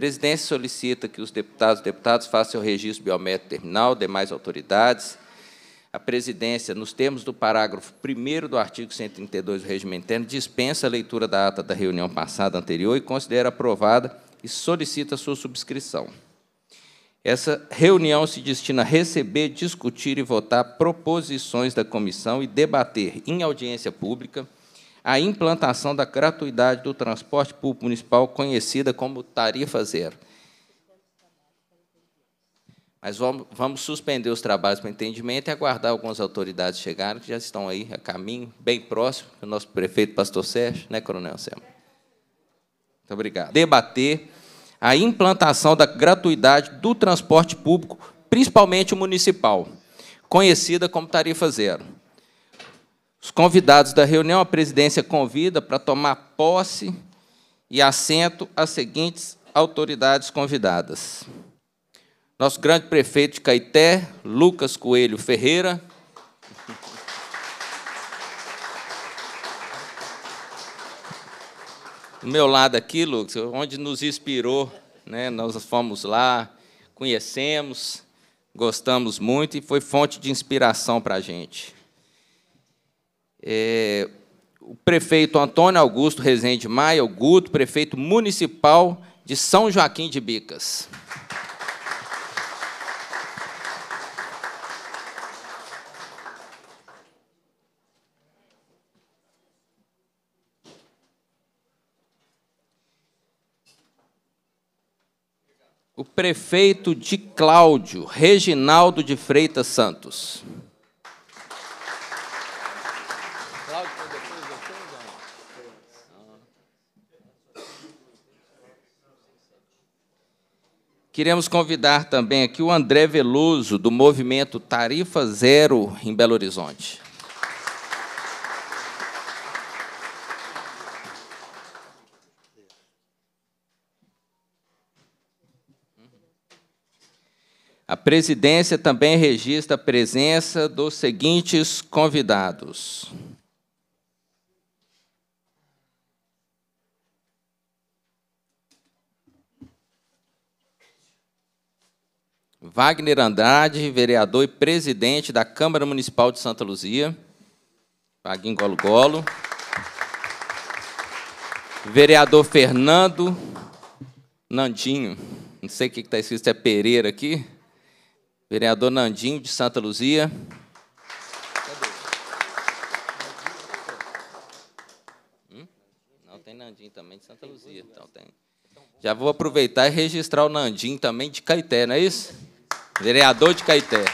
presidência solicita que os deputados e deputadas façam o registro biométrico terminal, demais autoridades. A presidência, nos termos do parágrafo 1 do artigo 132 do regimento interno, dispensa a leitura da ata da reunião passada anterior e considera aprovada e solicita sua subscrição. Essa reunião se destina a receber, discutir e votar proposições da comissão e debater em audiência pública a implantação da gratuidade do transporte público municipal, conhecida como tarifa zero. Mas vamos, vamos suspender os trabalhos para entendimento e aguardar algumas autoridades chegarem, que já estão aí a caminho, bem próximo, o nosso prefeito Pastor Sérgio, né, Coronel Sema? Muito obrigado. Debater a implantação da gratuidade do transporte público, principalmente o municipal, conhecida como tarifa zero. Os convidados da reunião, a presidência convida para tomar posse e assento as seguintes autoridades convidadas. Nosso grande prefeito de Caeté, Lucas Coelho Ferreira. Do meu lado aqui, Lucas, onde nos inspirou, né? nós fomos lá, conhecemos, gostamos muito e foi fonte de inspiração para a gente é, o prefeito Antônio Augusto Rezende Maia, o Guto, prefeito municipal de São Joaquim de Bicas. o prefeito de Cláudio, Reginaldo de Freitas Santos. Queremos convidar também aqui o André Veloso, do movimento Tarifa Zero em Belo Horizonte. A presidência também registra a presença dos seguintes convidados. Wagner Andrade, vereador e presidente da Câmara Municipal de Santa Luzia. Paguinho Golo Golo. Vereador Fernando Nandinho. Não sei o que está escrito, é Pereira aqui. Vereador Nandinho de Santa Luzia. Hum? Não, tem Nandinho também de Santa Luzia. Então, tem. Já vou aproveitar e registrar o Nandinho também de Caeté, não é isso? vereador de Caeté.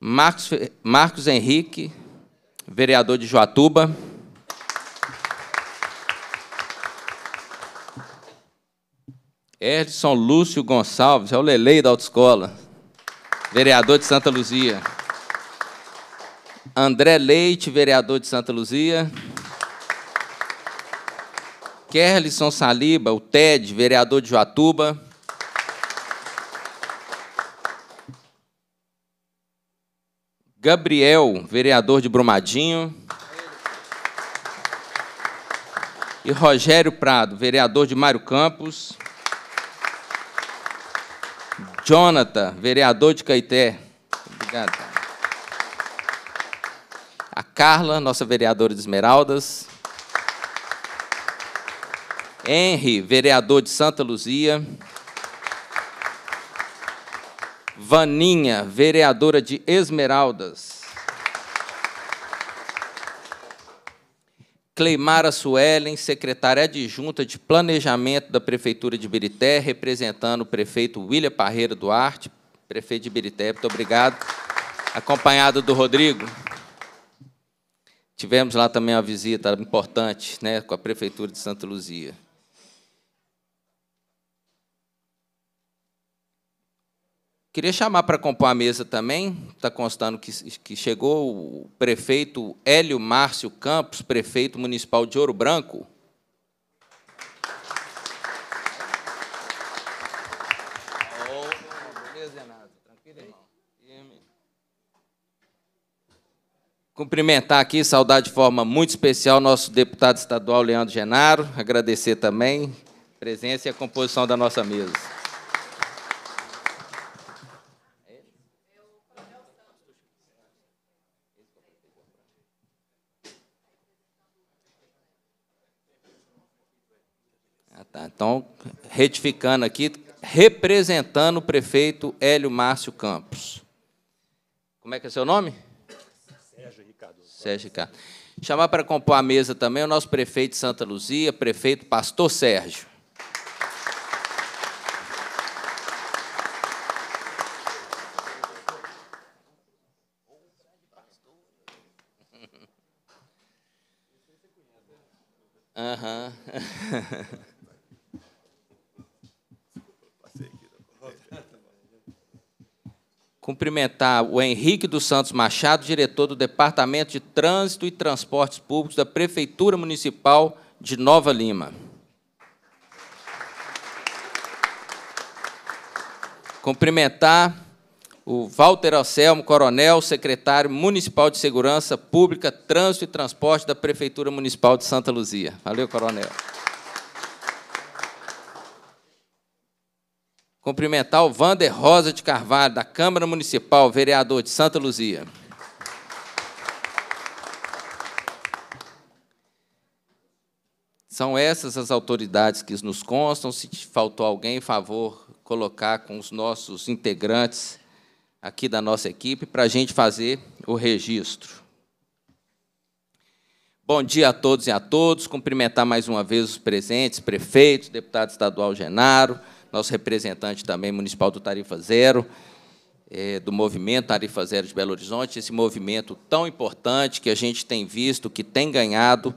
Marcos, Marcos Henrique, vereador de Joatuba. Edson Lúcio Gonçalves, é o Lelei da autoescola, vereador de Santa Luzia. André Leite, vereador de Santa Luzia. Kerlison Saliba, o TED, vereador de Joatuba. Gabriel, vereador de Brumadinho. E Rogério Prado, vereador de Mário Campos. Jonathan, vereador de Caeté. Obrigado. A Carla, nossa vereadora de Esmeraldas. Henry, vereador de Santa Luzia. Vaninha, vereadora de Esmeraldas. Cleimara Suelen, secretária adjunta de Planejamento da Prefeitura de Birité, representando o prefeito William Parreira Duarte, prefeito de Birité. Muito obrigado. Acompanhado do Rodrigo. Tivemos lá também uma visita importante né, com a Prefeitura de Santa Luzia. Queria chamar para compor a mesa também, está constando que, que chegou o prefeito Hélio Márcio Campos, prefeito municipal de Ouro Branco. Cumprimentar aqui, saudar de forma muito especial nosso deputado estadual Leandro Genaro, agradecer também a presença e a composição da nossa mesa. Tá, então, retificando aqui, representando o prefeito Hélio Márcio Campos. Como é que é seu nome? Sérgio Ricardo. Sérgio Ricardo. Chamar para compor a mesa também o nosso prefeito de Santa Luzia, prefeito Pastor Sérgio. Aham. Uhum. cumprimentar o Henrique dos Santos Machado, diretor do Departamento de Trânsito e Transportes Públicos da Prefeitura Municipal de Nova Lima. Cumprimentar o Walter Anselmo, coronel, secretário municipal de Segurança Pública, Trânsito e Transporte da Prefeitura Municipal de Santa Luzia. Valeu, coronel. Cumprimentar o Vander Rosa de Carvalho, da Câmara Municipal, vereador de Santa Luzia. São essas as autoridades que nos constam. Se faltou alguém, favor, colocar com os nossos integrantes aqui da nossa equipe para a gente fazer o registro. Bom dia a todos e a todos. Cumprimentar mais uma vez os presentes, prefeitos, deputado estadual Genaro, nosso representante também municipal do Tarifa Zero, é, do movimento Tarifa Zero de Belo Horizonte, esse movimento tão importante que a gente tem visto, que tem ganhado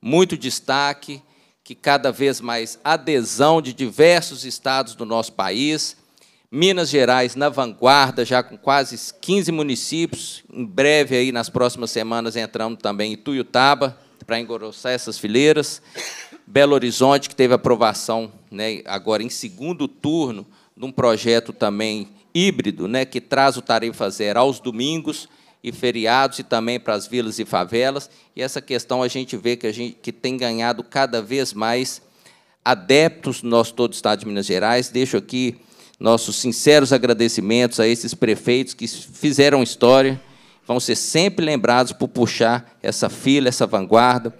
muito destaque, que cada vez mais adesão de diversos estados do nosso país, Minas Gerais na vanguarda, já com quase 15 municípios. Em breve, aí, nas próximas semanas, entramos também em Tuiutaba, para engrossar essas fileiras. Belo Horizonte, que teve aprovação né, agora em segundo turno de um projeto também híbrido, né, que traz o tarifa zero aos domingos e feriados e também para as vilas e favelas. E essa questão a gente vê que, a gente, que tem ganhado cada vez mais adeptos no nosso todo o Estado de Minas Gerais. Deixo aqui nossos sinceros agradecimentos a esses prefeitos que fizeram história, vão ser sempre lembrados por puxar essa fila, essa vanguarda.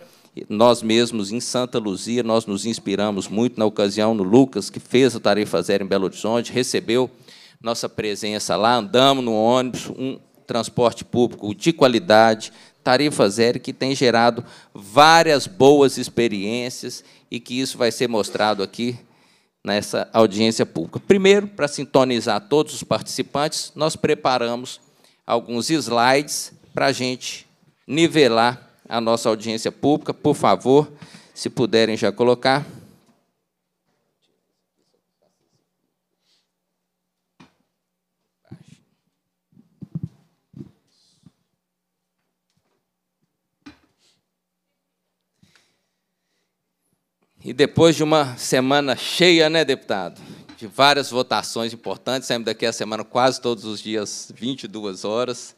Nós mesmos, em Santa Luzia, nós nos inspiramos muito na ocasião no Lucas, que fez a tarefa zero em Belo Horizonte, recebeu nossa presença lá, andamos no ônibus, um transporte público de qualidade, tarifa zero, que tem gerado várias boas experiências e que isso vai ser mostrado aqui nessa audiência pública. Primeiro, para sintonizar todos os participantes, nós preparamos alguns slides para a gente nivelar a nossa audiência pública, por favor, se puderem já colocar. E depois de uma semana cheia, né, deputado? De várias votações importantes, saímos daqui a semana quase todos os dias, 22 horas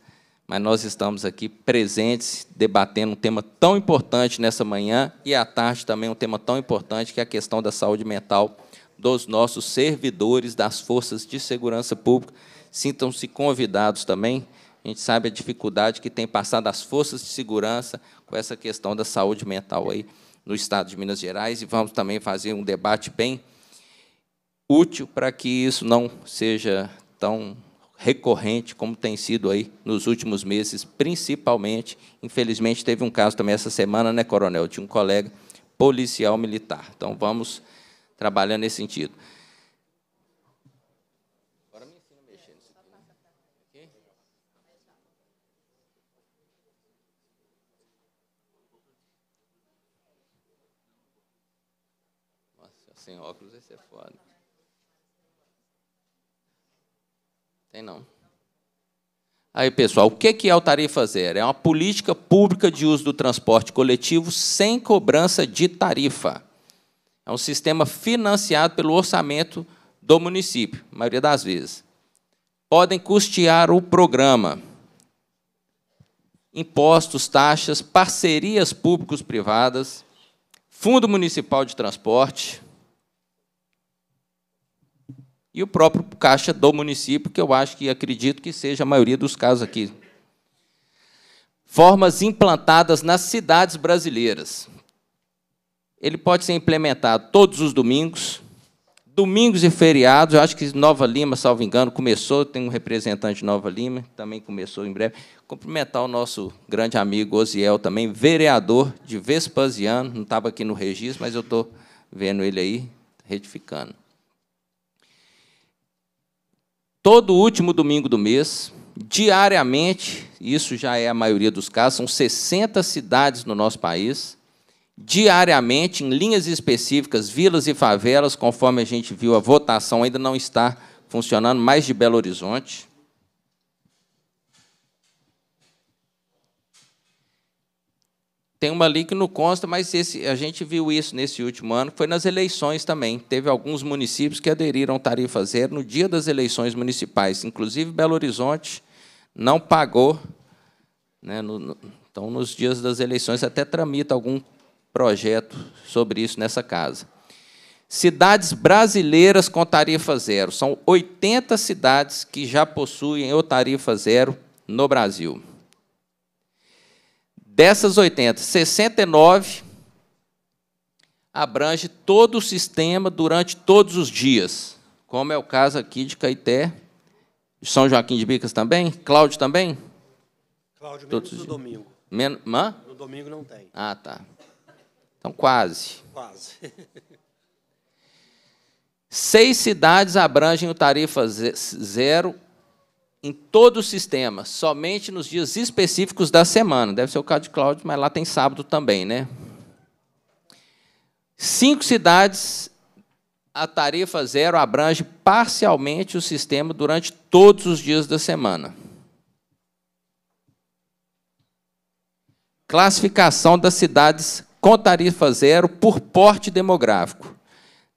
mas nós estamos aqui presentes, debatendo um tema tão importante nessa manhã e à tarde também um tema tão importante que é a questão da saúde mental dos nossos servidores das forças de segurança pública. Sintam-se convidados também. A gente sabe a dificuldade que tem passado as forças de segurança com essa questão da saúde mental aí no estado de Minas Gerais e vamos também fazer um debate bem útil para que isso não seja tão recorrente, como tem sido aí nos últimos meses, principalmente. Infelizmente, teve um caso também essa semana, né, coronel, de um colega policial militar. Então, vamos trabalhar nesse sentido. Tem não. Aí, pessoal, o que é o tarifa zero? É uma política pública de uso do transporte coletivo sem cobrança de tarifa. É um sistema financiado pelo orçamento do município, a maioria das vezes. Podem custear o programa. Impostos, taxas, parcerias públicos-privadas, Fundo Municipal de Transporte, e o próprio caixa do município, que eu acho que acredito que seja a maioria dos casos aqui. Formas implantadas nas cidades brasileiras. Ele pode ser implementado todos os domingos, domingos e feriados. Eu acho que Nova Lima, salvo engano, começou. Tem um representante de Nova Lima, também começou em breve. Cumprimentar o nosso grande amigo Oziel, também vereador de Vespasiano. Não estava aqui no registro, mas eu estou vendo ele aí, retificando todo último domingo do mês, diariamente, isso já é a maioria dos casos, são 60 cidades no nosso país, diariamente, em linhas específicas, vilas e favelas, conforme a gente viu, a votação ainda não está funcionando, mais de Belo Horizonte. tem uma ali que não consta, mas esse, a gente viu isso nesse último ano, foi nas eleições também. Teve alguns municípios que aderiram tarifa zero no dia das eleições municipais, inclusive Belo Horizonte não pagou. Né, no, no, então, nos dias das eleições, até tramita algum projeto sobre isso nessa casa. Cidades brasileiras com tarifa zero. São 80 cidades que já possuem o tarifa zero no Brasil. Dessas 80, 69 abrange todo o sistema durante todos os dias, como é o caso aqui de Caeté, São Joaquim de Bicas também, Cláudio também? Cláudio, menos no domingo. Men Hã? No domingo não tem. Ah, tá. Então, quase. Quase. Seis cidades abrangem o tarifa zero em todo o sistema, somente nos dias específicos da semana. Deve ser o caso de Cláudio, mas lá tem sábado também, né? Cinco cidades, a tarifa zero abrange parcialmente o sistema durante todos os dias da semana. Classificação das cidades com tarifa zero por porte demográfico.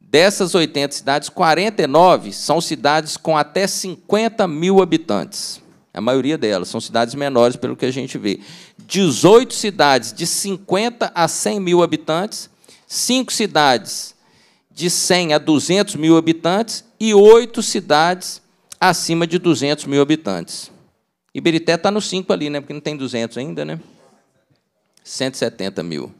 Dessas 80 cidades, 49 são cidades com até 50 mil habitantes. A maioria delas são cidades menores, pelo que a gente vê. 18 cidades de 50 a 100 mil habitantes, 5 cidades de 100 a 200 mil habitantes e 8 cidades acima de 200 mil habitantes. Iberité está no 5 ali, né? porque não tem 200 ainda, né? 170 mil.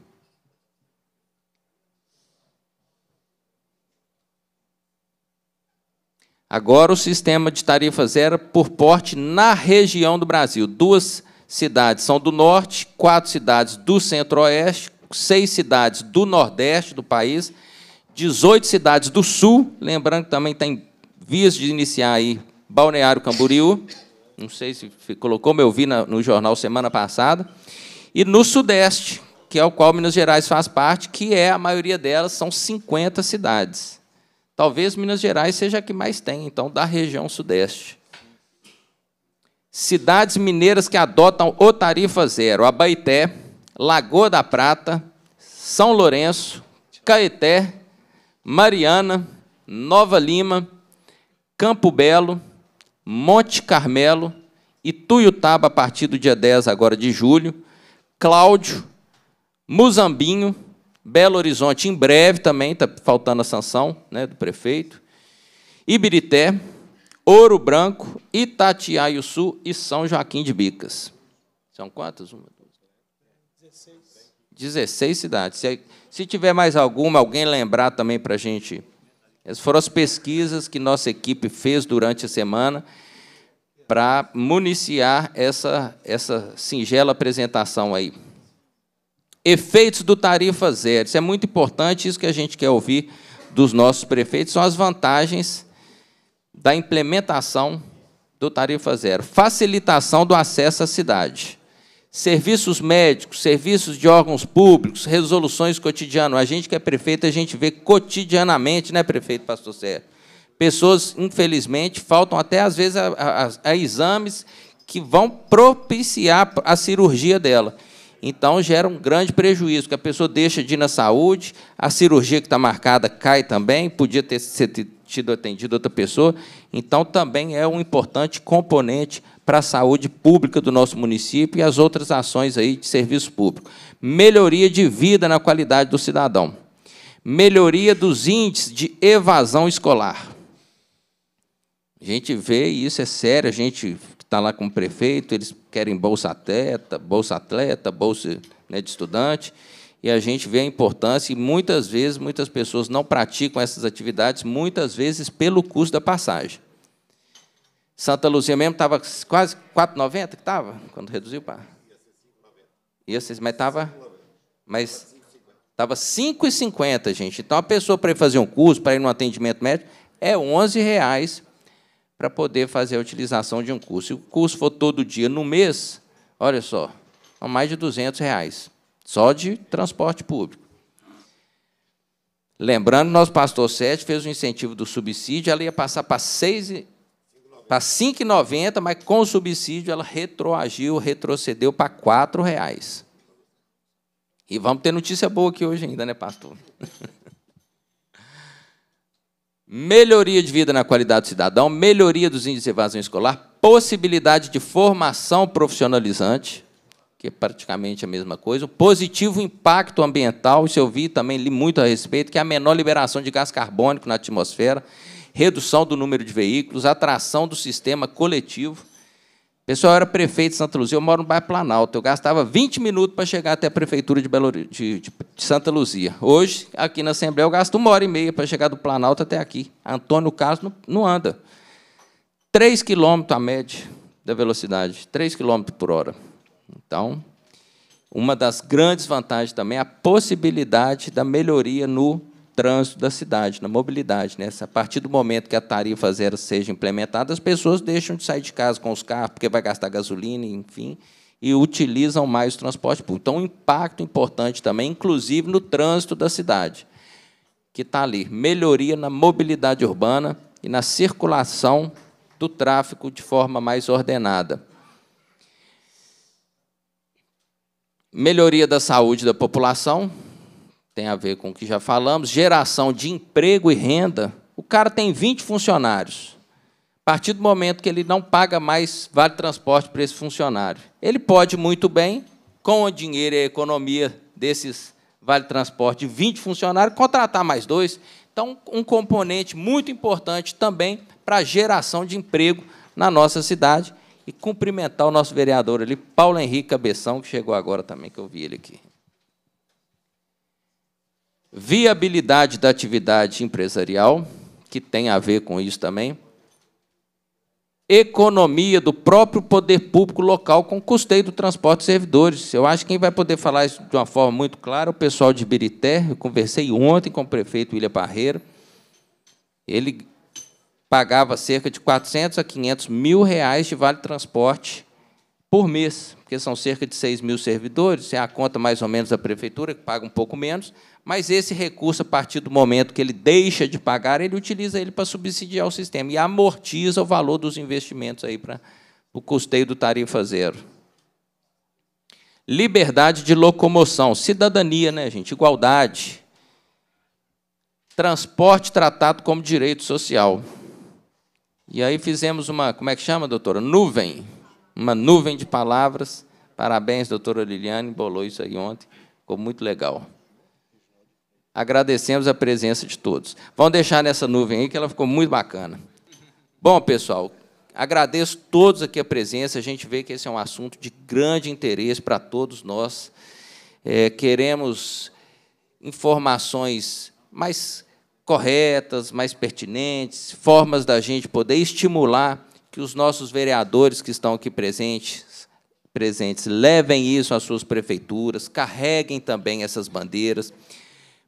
Agora o sistema de tarifas era por porte na região do Brasil. Duas cidades são do norte, quatro cidades do centro-oeste, seis cidades do nordeste do país, 18 cidades do sul, lembrando que também tem vias de iniciar aí Balneário Camboriú, não sei se colocou, mas eu vi no jornal semana passada, e no sudeste, que é o qual Minas Gerais faz parte, que é a maioria delas, são 50 cidades. Talvez Minas Gerais seja a que mais tem, então, da região sudeste. Cidades mineiras que adotam o tarifa zero: Abaeté, Lagoa da Prata, São Lourenço, Caeté, Mariana, Nova Lima, Campo Belo, Monte Carmelo, e Tuiutaba a partir do dia 10 agora de julho, Cláudio, Muzambinho, Belo Horizonte, em breve também está faltando a sanção né, do prefeito. Ibirité, Ouro Branco, Sul e São Joaquim de Bicas. São quantas? Uma, duas, 16. 16 cidades. Se, se tiver mais alguma, alguém lembrar também para a gente. Essas foram as pesquisas que nossa equipe fez durante a semana para municiar essa, essa singela apresentação aí. Efeitos do tarifa zero. Isso é muito importante, isso que a gente quer ouvir dos nossos prefeitos, são as vantagens da implementação do tarifa zero. Facilitação do acesso à cidade. Serviços médicos, serviços de órgãos públicos, resoluções cotidianas. A gente que é prefeito, a gente vê cotidianamente, né, prefeito Pastor Sérgio? Pessoas, infelizmente, faltam até às vezes a, a, a exames que vão propiciar a cirurgia dela. Então gera um grande prejuízo, que a pessoa deixa de ir na saúde, a cirurgia que está marcada cai também, podia ter sido atendida outra pessoa. Então também é um importante componente para a saúde pública do nosso município e as outras ações aí de serviço público. Melhoria de vida na qualidade do cidadão. Melhoria dos índices de evasão escolar. A gente vê, e isso é sério, a gente está lá com o prefeito, eles querem bolsa atleta, bolsa atleta, bolsa né, de estudante, e a gente vê a importância, e muitas vezes, muitas pessoas não praticam essas atividades, muitas vezes pelo custo da passagem. Santa Luzia mesmo estava quase 4,90 que estava, quando reduziu para. Ia ser, mas estava. Mas estava 5,50, gente. Então a pessoa para ir fazer um curso, para ir no atendimento médico, é R$ reais para poder fazer a utilização de um curso. Se o curso for todo dia no mês, olha só, são mais de 200 reais, só de transporte público. Lembrando, nosso pastor sete fez o um incentivo do subsídio, ela ia passar para e para 5,90, mas com o subsídio ela retroagiu, retrocedeu para R$ reais. E vamos ter notícia boa aqui hoje ainda, né, pastor? melhoria de vida na qualidade do cidadão, melhoria dos índices de evasão escolar, possibilidade de formação profissionalizante, que é praticamente a mesma coisa, o positivo impacto ambiental, isso eu vi também, li muito a respeito, que é a menor liberação de gás carbônico na atmosfera, redução do número de veículos, atração do sistema coletivo, Pessoal, eu era prefeito de Santa Luzia, eu moro no bairro Planalto. Eu gastava 20 minutos para chegar até a prefeitura de, Belo, de, de, de, Santa Luzia. Hoje, aqui na Assembleia, eu gasto uma hora e meia para chegar do Planalto até aqui. Antônio Carlos não, não anda. 3 quilômetros a média da velocidade, 3 km por hora. Então, uma das grandes vantagens também é a possibilidade da melhoria no trânsito da cidade, na mobilidade. Né? A partir do momento que a tarifa zero seja implementada, as pessoas deixam de sair de casa com os carros, porque vai gastar gasolina, enfim, e utilizam mais o transporte público. Então, um impacto importante também, inclusive no trânsito da cidade, que está ali. Melhoria na mobilidade urbana e na circulação do tráfego de forma mais ordenada. Melhoria da saúde da população, tem a ver com o que já falamos, geração de emprego e renda. O cara tem 20 funcionários. A partir do momento que ele não paga mais vale transporte para esse funcionário, ele pode muito bem, com o dinheiro e a economia desses vale transporte de 20 funcionários, contratar mais dois. Então, um componente muito importante também para a geração de emprego na nossa cidade. E cumprimentar o nosso vereador ali, Paulo Henrique Cabeção, que chegou agora também, que eu vi ele aqui. Viabilidade da atividade empresarial, que tem a ver com isso também. Economia do próprio poder público local com custeio do transporte de servidores. Eu acho que quem vai poder falar isso de uma forma muito clara é o pessoal de Birité. Eu conversei ontem com o prefeito William Barreiro. Ele pagava cerca de 400 a 500 mil reais de vale transporte por mês, porque são cerca de 6 mil servidores, é a conta mais ou menos da prefeitura, que paga um pouco menos, mas esse recurso, a partir do momento que ele deixa de pagar, ele utiliza ele para subsidiar o sistema e amortiza o valor dos investimentos aí para o custeio do tarifa zero. Liberdade de locomoção, cidadania, né, gente? Igualdade. Transporte tratado como direito social. E aí fizemos uma, como é que chama, doutora? Nuvem uma nuvem de palavras. Parabéns, doutora Liliane, bolou isso aí ontem, ficou muito legal. Agradecemos a presença de todos. Vão deixar nessa nuvem aí, que ela ficou muito bacana. Bom, pessoal, agradeço todos aqui a presença. A gente vê que esse é um assunto de grande interesse para todos nós. É, queremos informações mais corretas, mais pertinentes, formas da gente poder estimular que os nossos vereadores que estão aqui presentes, presentes levem isso às suas prefeituras, carreguem também essas bandeiras,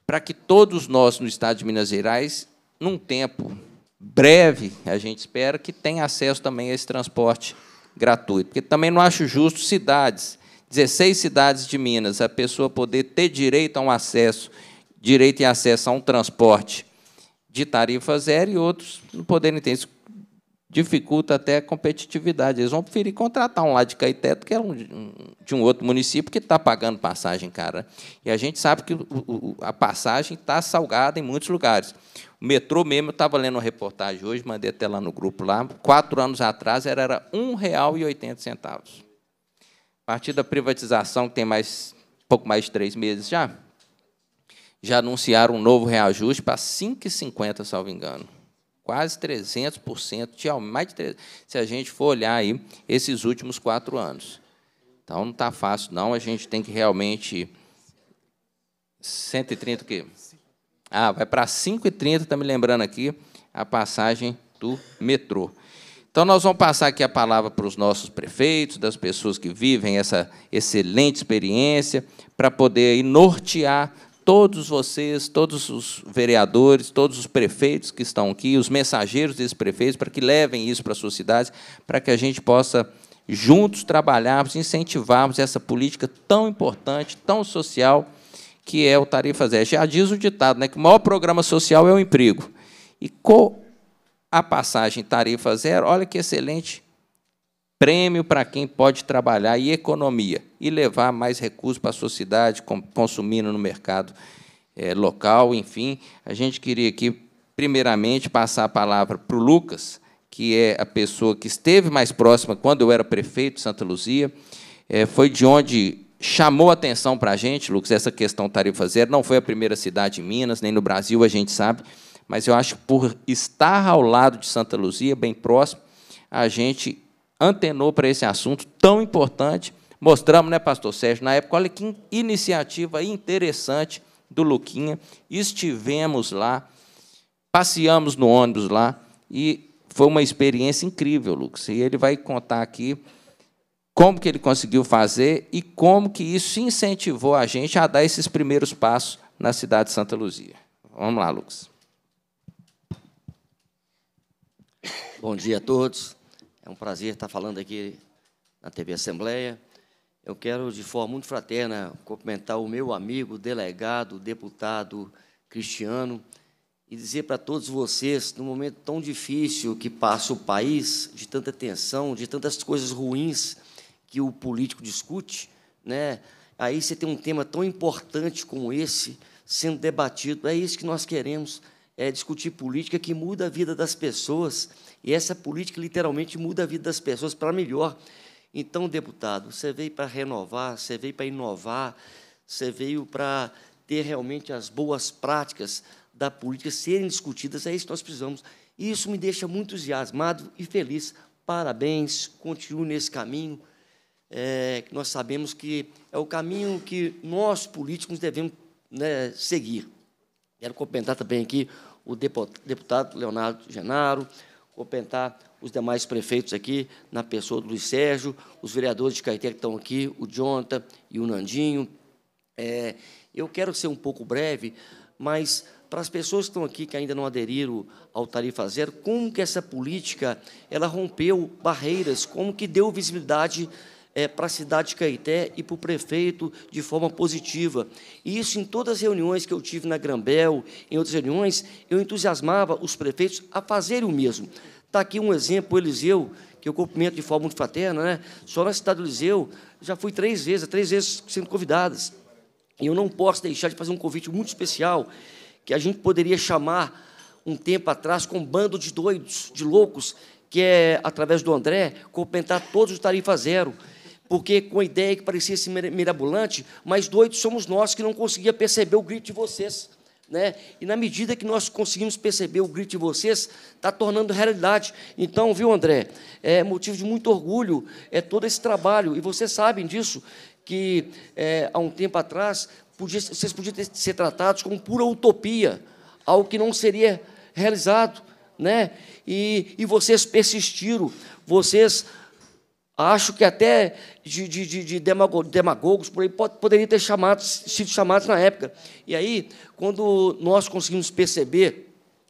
para que todos nós no Estado de Minas Gerais, num tempo breve, a gente espera que tenha acesso também a esse transporte gratuito. Porque também não acho justo cidades, 16 cidades de Minas, a pessoa poder ter direito a um acesso, direito e acesso a um transporte de tarifa zero e outros não poderem ter isso dificulta até a competitividade. Eles vão preferir contratar um lá de Caeteto que é um de um outro município que está pagando passagem, cara. E a gente sabe que a passagem está salgada em muitos lugares. O metrô mesmo, eu estava lendo uma reportagem hoje, mandei até lá no grupo lá, quatro anos atrás era R$ 1,80. A partir da privatização, que tem mais pouco mais de três meses já, já anunciaram um novo reajuste para R$ 5,50, salvo engano. Quase 300% de aumento, mais se a gente for olhar aí esses últimos quatro anos. Então, não está fácil, não. A gente tem que realmente... 130 o quê? Ah, vai para 5,30, está me lembrando aqui, a passagem do metrô. Então, nós vamos passar aqui a palavra para os nossos prefeitos, das pessoas que vivem essa excelente experiência, para poder aí nortear todos vocês, todos os vereadores, todos os prefeitos que estão aqui, os mensageiros desses prefeitos, para que levem isso para suas cidades, para que a gente possa juntos trabalharmos, incentivarmos essa política tão importante, tão social, que é o Tarifa Zero. Já diz o ditado, né, que o maior programa social é o emprego. E com a passagem Tarifa Zero, olha que excelente prêmio para quem pode trabalhar e economia e levar mais recursos para a sociedade, consumindo no mercado é, local, enfim. A gente queria aqui, primeiramente, passar a palavra para o Lucas, que é a pessoa que esteve mais próxima quando eu era prefeito de Santa Luzia. É, foi de onde chamou atenção para a gente, Lucas, essa questão tarifa zero. Não foi a primeira cidade em Minas, nem no Brasil, a gente sabe. Mas eu acho que por estar ao lado de Santa Luzia, bem próximo, a gente antenou para esse assunto tão importante. Mostramos, né, pastor Sérgio, na época, olha que iniciativa interessante do Luquinha. Estivemos lá, passeamos no ônibus lá e foi uma experiência incrível, Lucas. E ele vai contar aqui como que ele conseguiu fazer e como que isso incentivou a gente a dar esses primeiros passos na cidade de Santa Luzia. Vamos lá, Lucas. Bom dia a todos. É um prazer estar falando aqui na TV Assembleia. Eu quero, de forma muito fraterna, cumprimentar o meu amigo, delegado, deputado Cristiano e dizer para todos vocês, num momento tão difícil que passa o país, de tanta tensão, de tantas coisas ruins que o político discute, né? aí você tem um tema tão importante como esse sendo debatido. É isso que nós queremos é, discutir política que muda a vida das pessoas, e essa política literalmente muda a vida das pessoas para melhor. Então, deputado, você veio para renovar, você veio para inovar, você veio para ter realmente as boas práticas da política serem discutidas, é isso que nós precisamos. E isso me deixa muito entusiasmado e feliz. Parabéns, continue nesse caminho, é, que nós sabemos que é o caminho que nós, políticos, devemos né, seguir. Quero cumprimentar também aqui o deputado Leonardo Genaro, cumprimentar os demais prefeitos aqui, na pessoa do Luiz Sérgio, os vereadores de Caeté que estão aqui, o Jonta e o Nandinho. É, eu quero ser um pouco breve, mas para as pessoas que estão aqui que ainda não aderiram ao tarifa zero, como que essa política ela rompeu barreiras, como que deu visibilidade é, para a cidade de Caeté e para o prefeito de forma positiva. E isso em todas as reuniões que eu tive na Grambel, em outras reuniões, eu entusiasmava os prefeitos a fazerem o mesmo. Está aqui um exemplo, o Eliseu, que eu cumprimento de forma muito fraterna, né? só na cidade do Eliseu, já fui três vezes, três vezes sendo convidadas. E eu não posso deixar de fazer um convite muito especial, que a gente poderia chamar um tempo atrás com um bando de doidos, de loucos, que é, através do André, compensar todos os tarifa zero porque com a ideia que parecia ser mirabolante, mas doidos somos nós que não conseguia perceber o grito de vocês. Né? E na medida que nós conseguimos perceber o grito de vocês, está tornando realidade. Então, viu, André, é motivo de muito orgulho é todo esse trabalho. E vocês sabem disso, que é, há um tempo atrás podia, vocês podiam ter, ser tratados como pura utopia, algo que não seria realizado. Né? E, e vocês persistiram, vocês Acho que até de, de, de, demagogos por aí poderiam ter chamado, sido chamados na época. E aí, quando nós conseguimos perceber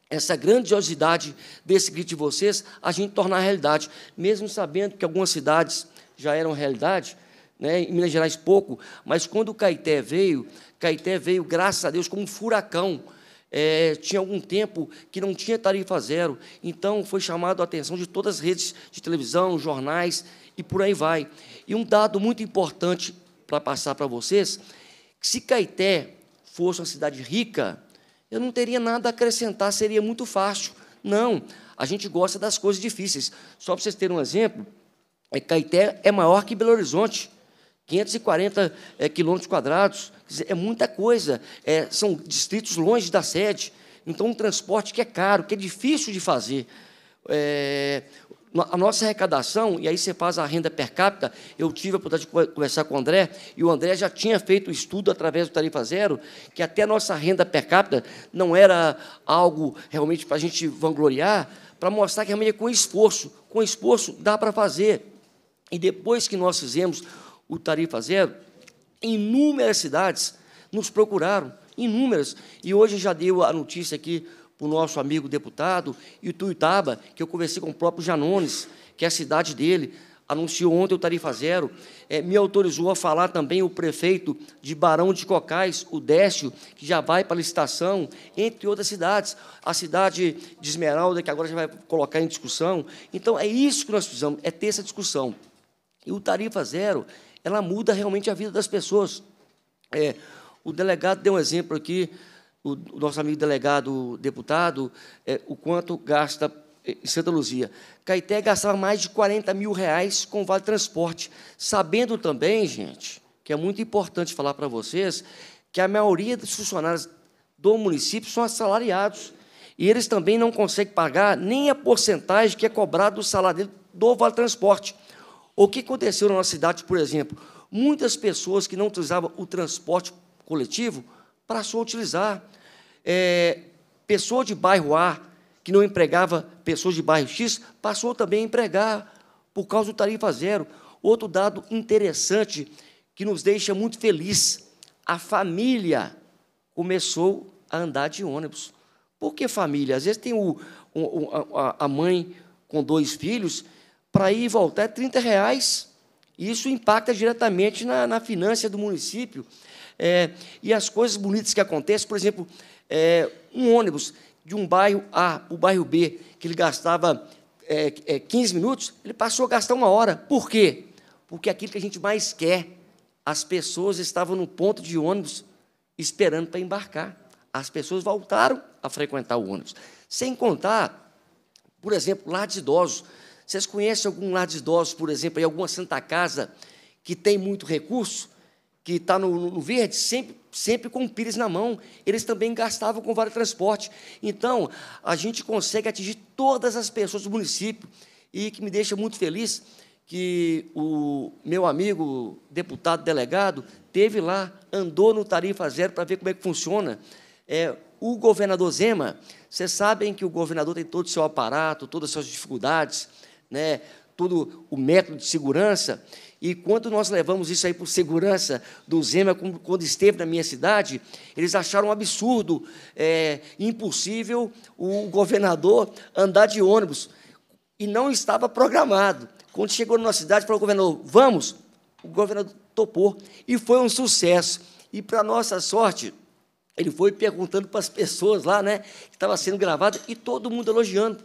essa grandiosidade desse grito de vocês, a gente tornar realidade. Mesmo sabendo que algumas cidades já eram realidade, né, em Minas Gerais pouco, mas quando o Caeté veio, Caeté veio, graças a Deus, como um furacão. É, tinha algum tempo que não tinha tarifa zero, então foi chamado a atenção de todas as redes de televisão, jornais, e por aí vai. E um dado muito importante para passar para vocês, que se Caeté fosse uma cidade rica, eu não teria nada a acrescentar, seria muito fácil. Não, a gente gosta das coisas difíceis. Só para vocês terem um exemplo, é, Caeté é maior que Belo Horizonte. 540 é, quilômetros quadrados, é muita coisa. É, são distritos longe da sede, então um transporte que é caro, que é difícil de fazer. É, a nossa arrecadação, e aí você faz a renda per capita, eu tive a oportunidade de conversar com o André, e o André já tinha feito o estudo através do Tarifa Zero, que até a nossa renda per capita não era algo realmente para a gente vangloriar, para mostrar que realmente é com esforço, com esforço dá para fazer. E depois que nós fizemos o Tarifa Zero, inúmeras cidades nos procuraram, inúmeras, e hoje já deu a notícia aqui para o nosso amigo deputado Ituiutaba, que eu conversei com o próprio Janones, que é a cidade dele, anunciou ontem o Tarifa Zero, é, me autorizou a falar também o prefeito de Barão de Cocais, o Décio, que já vai para a licitação, entre outras cidades. A cidade de Esmeralda, que agora já vai colocar em discussão. Então, é isso que nós precisamos, é ter essa discussão. E o Tarifa Zero, ela muda realmente a vida das pessoas. É, o delegado deu um exemplo aqui o, o nosso amigo delegado, deputado, é, o quanto gasta é, em Santa Luzia. Caeté gastava mais de 40 mil reais com vale transporte. Sabendo também, gente, que é muito importante falar para vocês, que a maioria dos funcionários do município são assalariados. E eles também não conseguem pagar nem a porcentagem que é cobrada do salário do Vale Transporte. O que aconteceu na nossa cidade, por exemplo? Muitas pessoas que não utilizavam o transporte coletivo passou a utilizar. É, pessoa de bairro A, que não empregava pessoas de bairro X, passou também a empregar por causa do tarifa zero. Outro dado interessante que nos deixa muito feliz: a família começou a andar de ônibus. Por que família? Às vezes tem o, o a, a mãe com dois filhos, para ir e voltar é 30 reais. Isso impacta diretamente na, na finança do município. É, e as coisas bonitas que acontecem, por exemplo, é, um ônibus de um bairro A para o bairro B, que ele gastava é, é, 15 minutos, ele passou a gastar uma hora. Por quê? Porque aquilo que a gente mais quer, as pessoas estavam no ponto de ônibus esperando para embarcar. As pessoas voltaram a frequentar o ônibus. Sem contar, por exemplo, lar de idosos. Vocês conhecem algum lar de idosos, por exemplo, em alguma Santa Casa que tem muito recurso? que está no, no, verde, sempre, sempre com o pires na mão. Eles também gastavam com vale transporte. Então, a gente consegue atingir todas as pessoas do município e que me deixa muito feliz que o meu amigo deputado delegado teve lá, andou no tarifa zero para ver como é que funciona. É, o governador Zema, vocês sabem que o governador tem todo o seu aparato, todas as suas dificuldades, né, todo o método de segurança. E quando nós levamos isso aí por segurança do Zema, quando esteve na minha cidade, eles acharam um absurdo, é, impossível o governador andar de ônibus. E não estava programado. Quando chegou na nossa cidade, falou, governador, vamos? O governador topou. E foi um sucesso. E, para nossa sorte, ele foi perguntando para as pessoas lá, né, que estava sendo gravado, e todo mundo elogiando,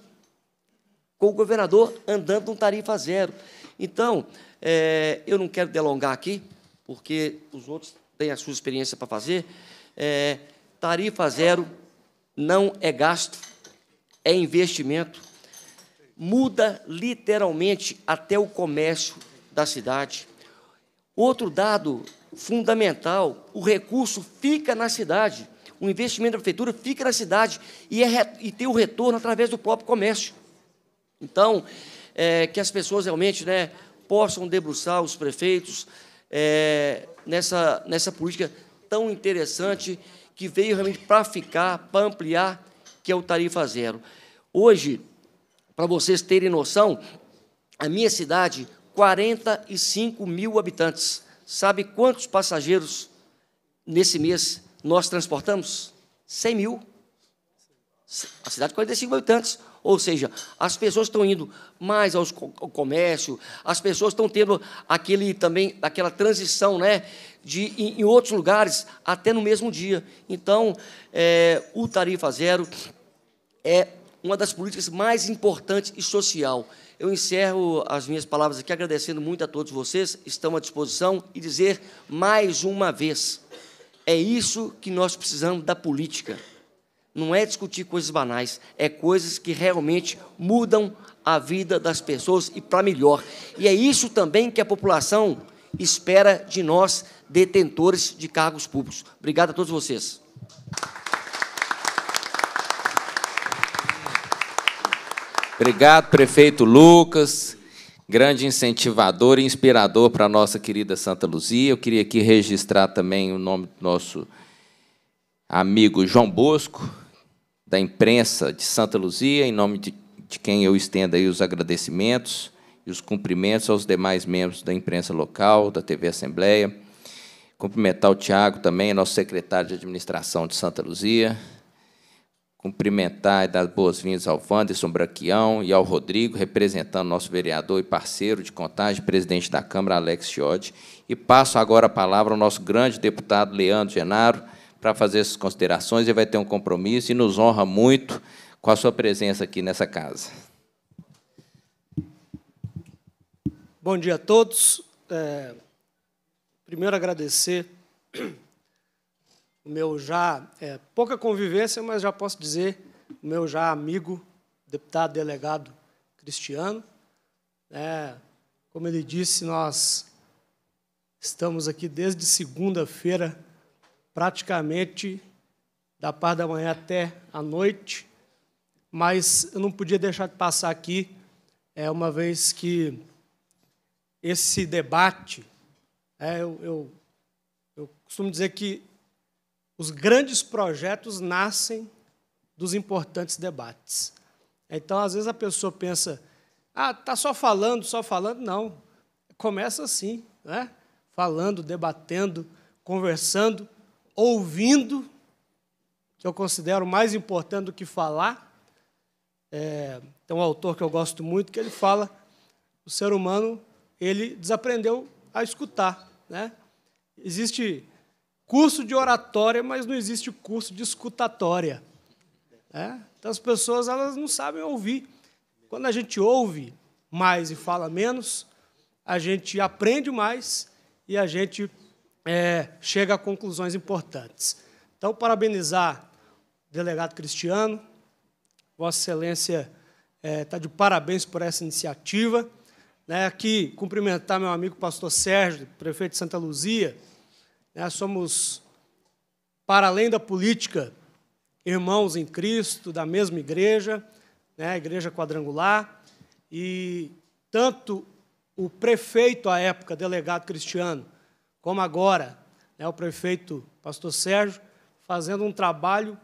com o governador andando um tarifa zero. Então, é, eu não quero delongar aqui, porque os outros têm a sua experiência para fazer. É, tarifa zero não é gasto, é investimento. Muda literalmente até o comércio da cidade. Outro dado fundamental: o recurso fica na cidade. O investimento da prefeitura fica na cidade e, é, e tem o retorno através do próprio comércio. Então, é, que as pessoas realmente né, possam debruçar os prefeitos é, nessa, nessa política tão interessante que veio realmente para ficar, para ampliar, que é o Tarifa Zero. Hoje, para vocês terem noção, a minha cidade, 45 mil habitantes. Sabe quantos passageiros nesse mês nós transportamos? 100 mil. A cidade de 45 mil habitantes. Ou seja, as pessoas estão indo mais aos, ao comércio, as pessoas estão tendo aquele também aquela transição, né, de em, em outros lugares até no mesmo dia. Então, é, o tarifa zero é uma das políticas mais importantes e social. Eu encerro as minhas palavras aqui agradecendo muito a todos vocês, estão à disposição e dizer mais uma vez, é isso que nós precisamos da política não é discutir coisas banais, é coisas que realmente mudam a vida das pessoas e para melhor. E é isso também que a população espera de nós, detentores de cargos públicos. Obrigado a todos vocês. Obrigado, prefeito Lucas, grande incentivador e inspirador para a nossa querida Santa Luzia. Eu queria aqui registrar também o nome do nosso amigo João Bosco, da imprensa de Santa Luzia, em nome de, de quem eu estendo aí os agradecimentos e os cumprimentos aos demais membros da imprensa local, da TV Assembleia. Cumprimentar o Tiago também, nosso secretário de administração de Santa Luzia. Cumprimentar e dar boas-vindas ao Wanderson Braquião e ao Rodrigo, representando nosso vereador e parceiro de contagem, presidente da Câmara, Alex Chiodi. E passo agora a palavra ao nosso grande deputado Leandro Genaro, para fazer essas considerações. e vai ter um compromisso e nos honra muito com a sua presença aqui nessa casa. Bom dia a todos. É, primeiro, agradecer o meu já, é, pouca convivência, mas já posso dizer, o meu já amigo, deputado delegado Cristiano. É, como ele disse, nós estamos aqui desde segunda-feira praticamente da parte da manhã até a noite, mas eu não podia deixar de passar aqui, é uma vez que esse debate, é, eu, eu, eu costumo dizer que os grandes projetos nascem dos importantes debates. Então, às vezes a pessoa pensa, ah, tá só falando, só falando, não. Começa assim, né? Falando, debatendo, conversando, ouvindo, que eu considero mais importante do que falar. É, tem um autor que eu gosto muito que ele fala: o ser humano ele desaprendeu a escutar, né? Existe curso de oratória, mas não existe curso de escutatória. Né? Então as pessoas elas não sabem ouvir. Quando a gente ouve mais e fala menos, a gente aprende mais e a gente é, chega a conclusões importantes. Então, parabenizar o delegado Cristiano, Vossa Excelência está é, tá de parabéns por essa iniciativa. Né, aqui, cumprimentar meu amigo pastor Sérgio, prefeito de Santa Luzia. Né, somos, para além da política, irmãos em Cristo, da mesma igreja, né, igreja quadrangular. E tanto o prefeito à época, delegado Cristiano, como agora, né, o prefeito pastor Sérgio, fazendo um trabalho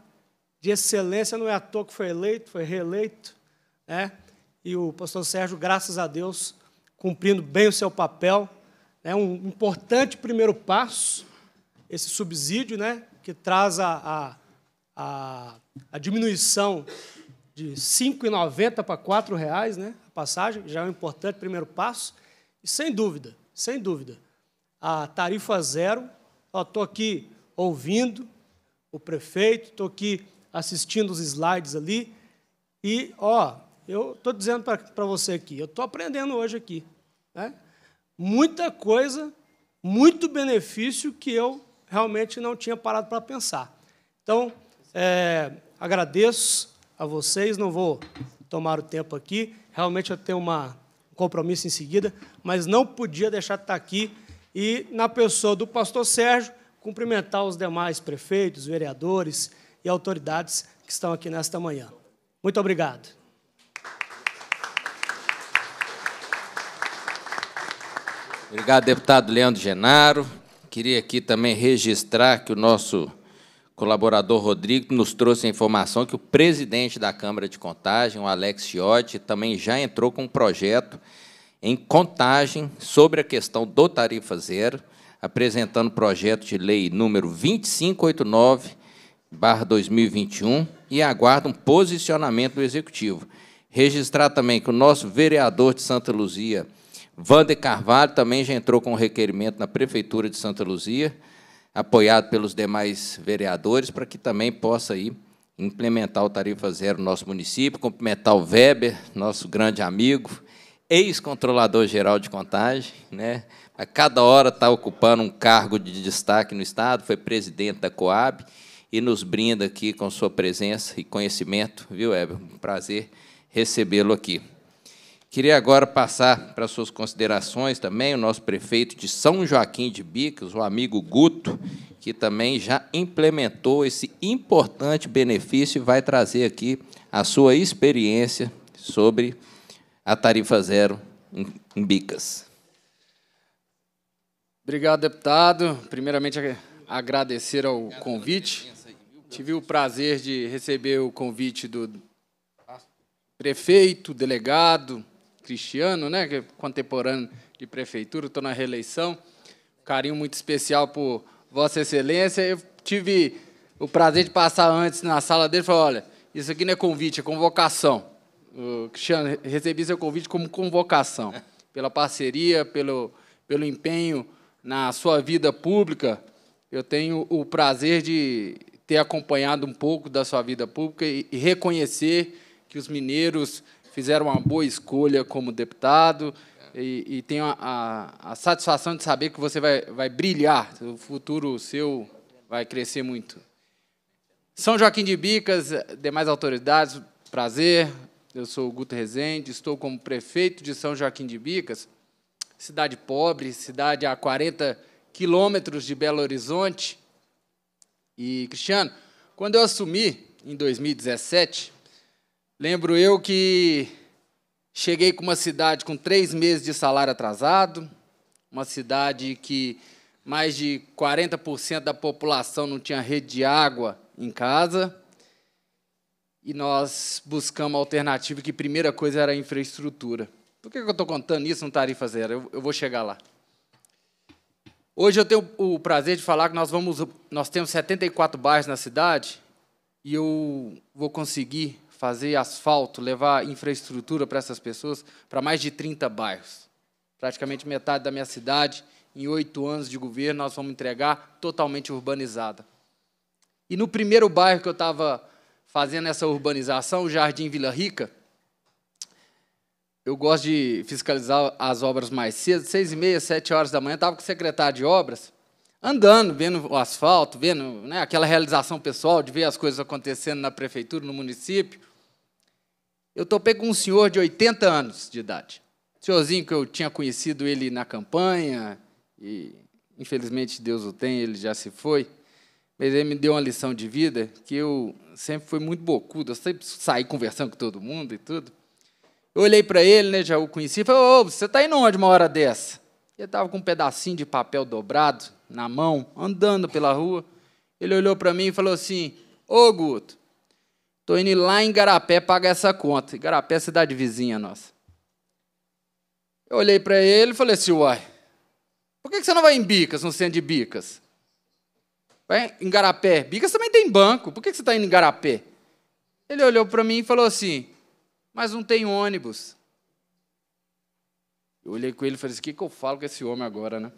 de excelência, não é à toa que foi eleito, foi reeleito, né? e o pastor Sérgio, graças a Deus, cumprindo bem o seu papel, é né, um importante primeiro passo, esse subsídio, né, que traz a, a, a diminuição de R$ 5,90 para R$ 4,00, né, a passagem, já é um importante primeiro passo, e sem dúvida, sem dúvida, a tarifa zero. Estou aqui ouvindo o prefeito, estou aqui assistindo os slides ali. E, ó, eu estou dizendo para você aqui, eu estou aprendendo hoje aqui. Né? Muita coisa, muito benefício que eu realmente não tinha parado para pensar. Então, é, agradeço a vocês, não vou tomar o tempo aqui, realmente eu tenho uma, um compromisso em seguida, mas não podia deixar de estar aqui e, na pessoa do pastor Sérgio, cumprimentar os demais prefeitos, vereadores e autoridades que estão aqui nesta manhã. Muito obrigado. Obrigado, deputado Leandro Genaro. Queria aqui também registrar que o nosso colaborador Rodrigo nos trouxe a informação que o presidente da Câmara de Contagem, o Alex Chiotti, também já entrou com um projeto em contagem sobre a questão do tarifa zero, apresentando o projeto de lei número 2589 2021 e aguarda um posicionamento do executivo. Registrar também que o nosso vereador de Santa Luzia, Vander Carvalho, também já entrou com um requerimento na prefeitura de Santa Luzia, apoiado pelos demais vereadores, para que também possa ir implementar o tarifa zero no nosso município, cumprimentar o Weber, nosso grande amigo, ex-controlador-geral de contagem, né? a cada hora está ocupando um cargo de destaque no Estado, foi presidente da Coab e nos brinda aqui com sua presença e conhecimento, viu, Weber? Um prazer recebê-lo aqui. Queria agora passar para suas considerações também o nosso prefeito de São Joaquim de Bicos, o amigo Guto, que também já implementou esse importante benefício e vai trazer aqui a sua experiência sobre a tarifa zero em, bicas. Obrigado, deputado. Primeiramente, agradecer ao convite. Tive o prazer de receber o convite do prefeito, delegado, Cristiano, né, que é contemporâneo de prefeitura, estou na reeleição. Carinho muito especial por Vossa Excelência. Eu tive o prazer de passar antes na sala dele e falar, olha, isso aqui não é convite, é convocação. Cristiano, recebi seu convite como convocação, pela parceria, pelo, pelo empenho na sua vida pública. Eu tenho o prazer de ter acompanhado um pouco da sua vida pública e, e reconhecer que os mineiros fizeram uma boa escolha como deputado e, e tenho a, a, a, satisfação de saber que você vai, vai brilhar, o futuro seu vai crescer muito. São Joaquim de Bicas, demais autoridades, prazer, eu sou o Guto Rezende, estou como prefeito de São Joaquim de Bicas, cidade pobre, cidade a 40 quilômetros de Belo Horizonte. E, Cristiano, quando eu assumi, em 2017, lembro eu que cheguei com uma cidade com três meses de salário atrasado, uma cidade que mais de 40% da população não tinha rede de água em casa, e nós buscamos a alternativa que a primeira coisa era a infraestrutura. Por que eu estou contando isso no Tarifa Zero? Eu, eu vou chegar lá. Hoje eu tenho o prazer de falar que nós, vamos, nós temos 74 bairros na cidade e eu vou conseguir fazer asfalto, levar infraestrutura para essas pessoas, para mais de 30 bairros. Praticamente metade da minha cidade, em oito anos de governo, nós vamos entregar totalmente urbanizada. E no primeiro bairro que eu estava fazendo essa urbanização, o Jardim Vila Rica. Eu gosto de fiscalizar as obras mais cedo, seis e meia, sete horas da manhã, estava com o secretário de obras, andando, vendo o asfalto, vendo né, aquela realização pessoal de ver as coisas acontecendo na prefeitura, no município. Eu topei com um senhor de 80 anos de idade. Senhorzinho que eu tinha conhecido ele na campanha, e infelizmente Deus o tem, ele já se foi. Mas ele me deu uma lição de vida que eu sempre fui muito bocudo, eu sempre saí conversando com todo mundo e tudo. Eu olhei para ele, né, já o conheci, e falei, ô, você está indo onde uma hora dessa? Ele estava com um pedacinho de papel dobrado na mão, andando pela rua. Ele olhou para mim e falou assim, ô, Guto, estou indo lá em Garapé pagar essa conta. Garapé é cidade vizinha nossa. Eu olhei para ele e falei assim, uai, por que você não vai em Bicas, no centro de Bicas? Vai em Garapé. Bicas também tem banco. Por que você está indo em Garapé? Ele olhou para mim e falou assim: Mas não tem ônibus. Eu olhei com ele e falei assim: O que, que eu falo com esse homem agora, né?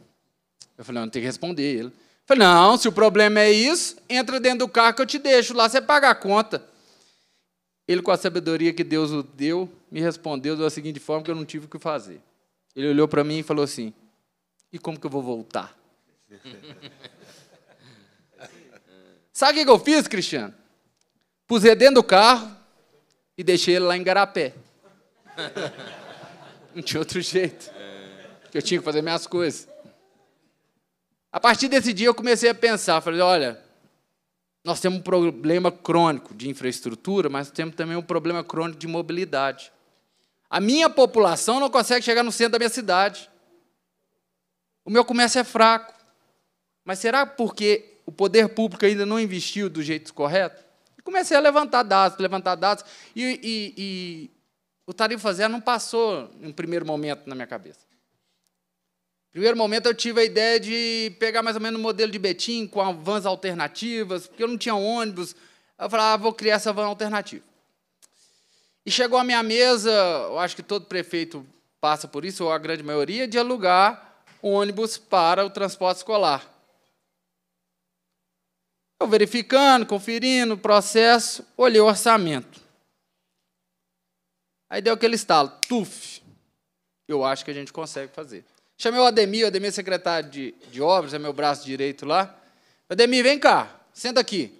Eu falei: Não, tem que responder ele. Eu falei: Não, se o problema é isso, entra dentro do carro que eu te deixo lá, você paga a conta. Ele, com a sabedoria que Deus o deu, me respondeu da seguinte forma que eu não tive o que fazer. Ele olhou para mim e falou assim: E como que eu vou voltar? Sabe o que eu fiz, Cristiano? Pusei dentro do carro e deixei ele lá em Garapé. Não tinha outro jeito. eu tinha que fazer minhas coisas. A partir desse dia eu comecei a pensar, falei, olha, nós temos um problema crônico de infraestrutura, mas temos também um problema crônico de mobilidade. A minha população não consegue chegar no centro da minha cidade. O meu comércio é fraco. Mas será porque o poder público ainda não investiu do jeito correto. comecei a levantar dados, levantar dados. E, e, e o tarifa zero não passou em um primeiro momento na minha cabeça. Primeiro momento eu tive a ideia de pegar mais ou menos o um modelo de Betim com vans alternativas, porque eu não tinha ônibus. Eu falei, ah, vou criar essa van alternativa. E chegou à minha mesa, eu acho que todo prefeito passa por isso, ou a grande maioria, de alugar ônibus para o transporte escolar. Eu verificando, conferindo o processo, olhei o orçamento. Aí deu aquele estalo, tuf, eu acho que a gente consegue fazer. Chamei o Ademir, o Ademir é secretário de, de obras, é meu braço direito lá. Ademir, vem cá, senta aqui.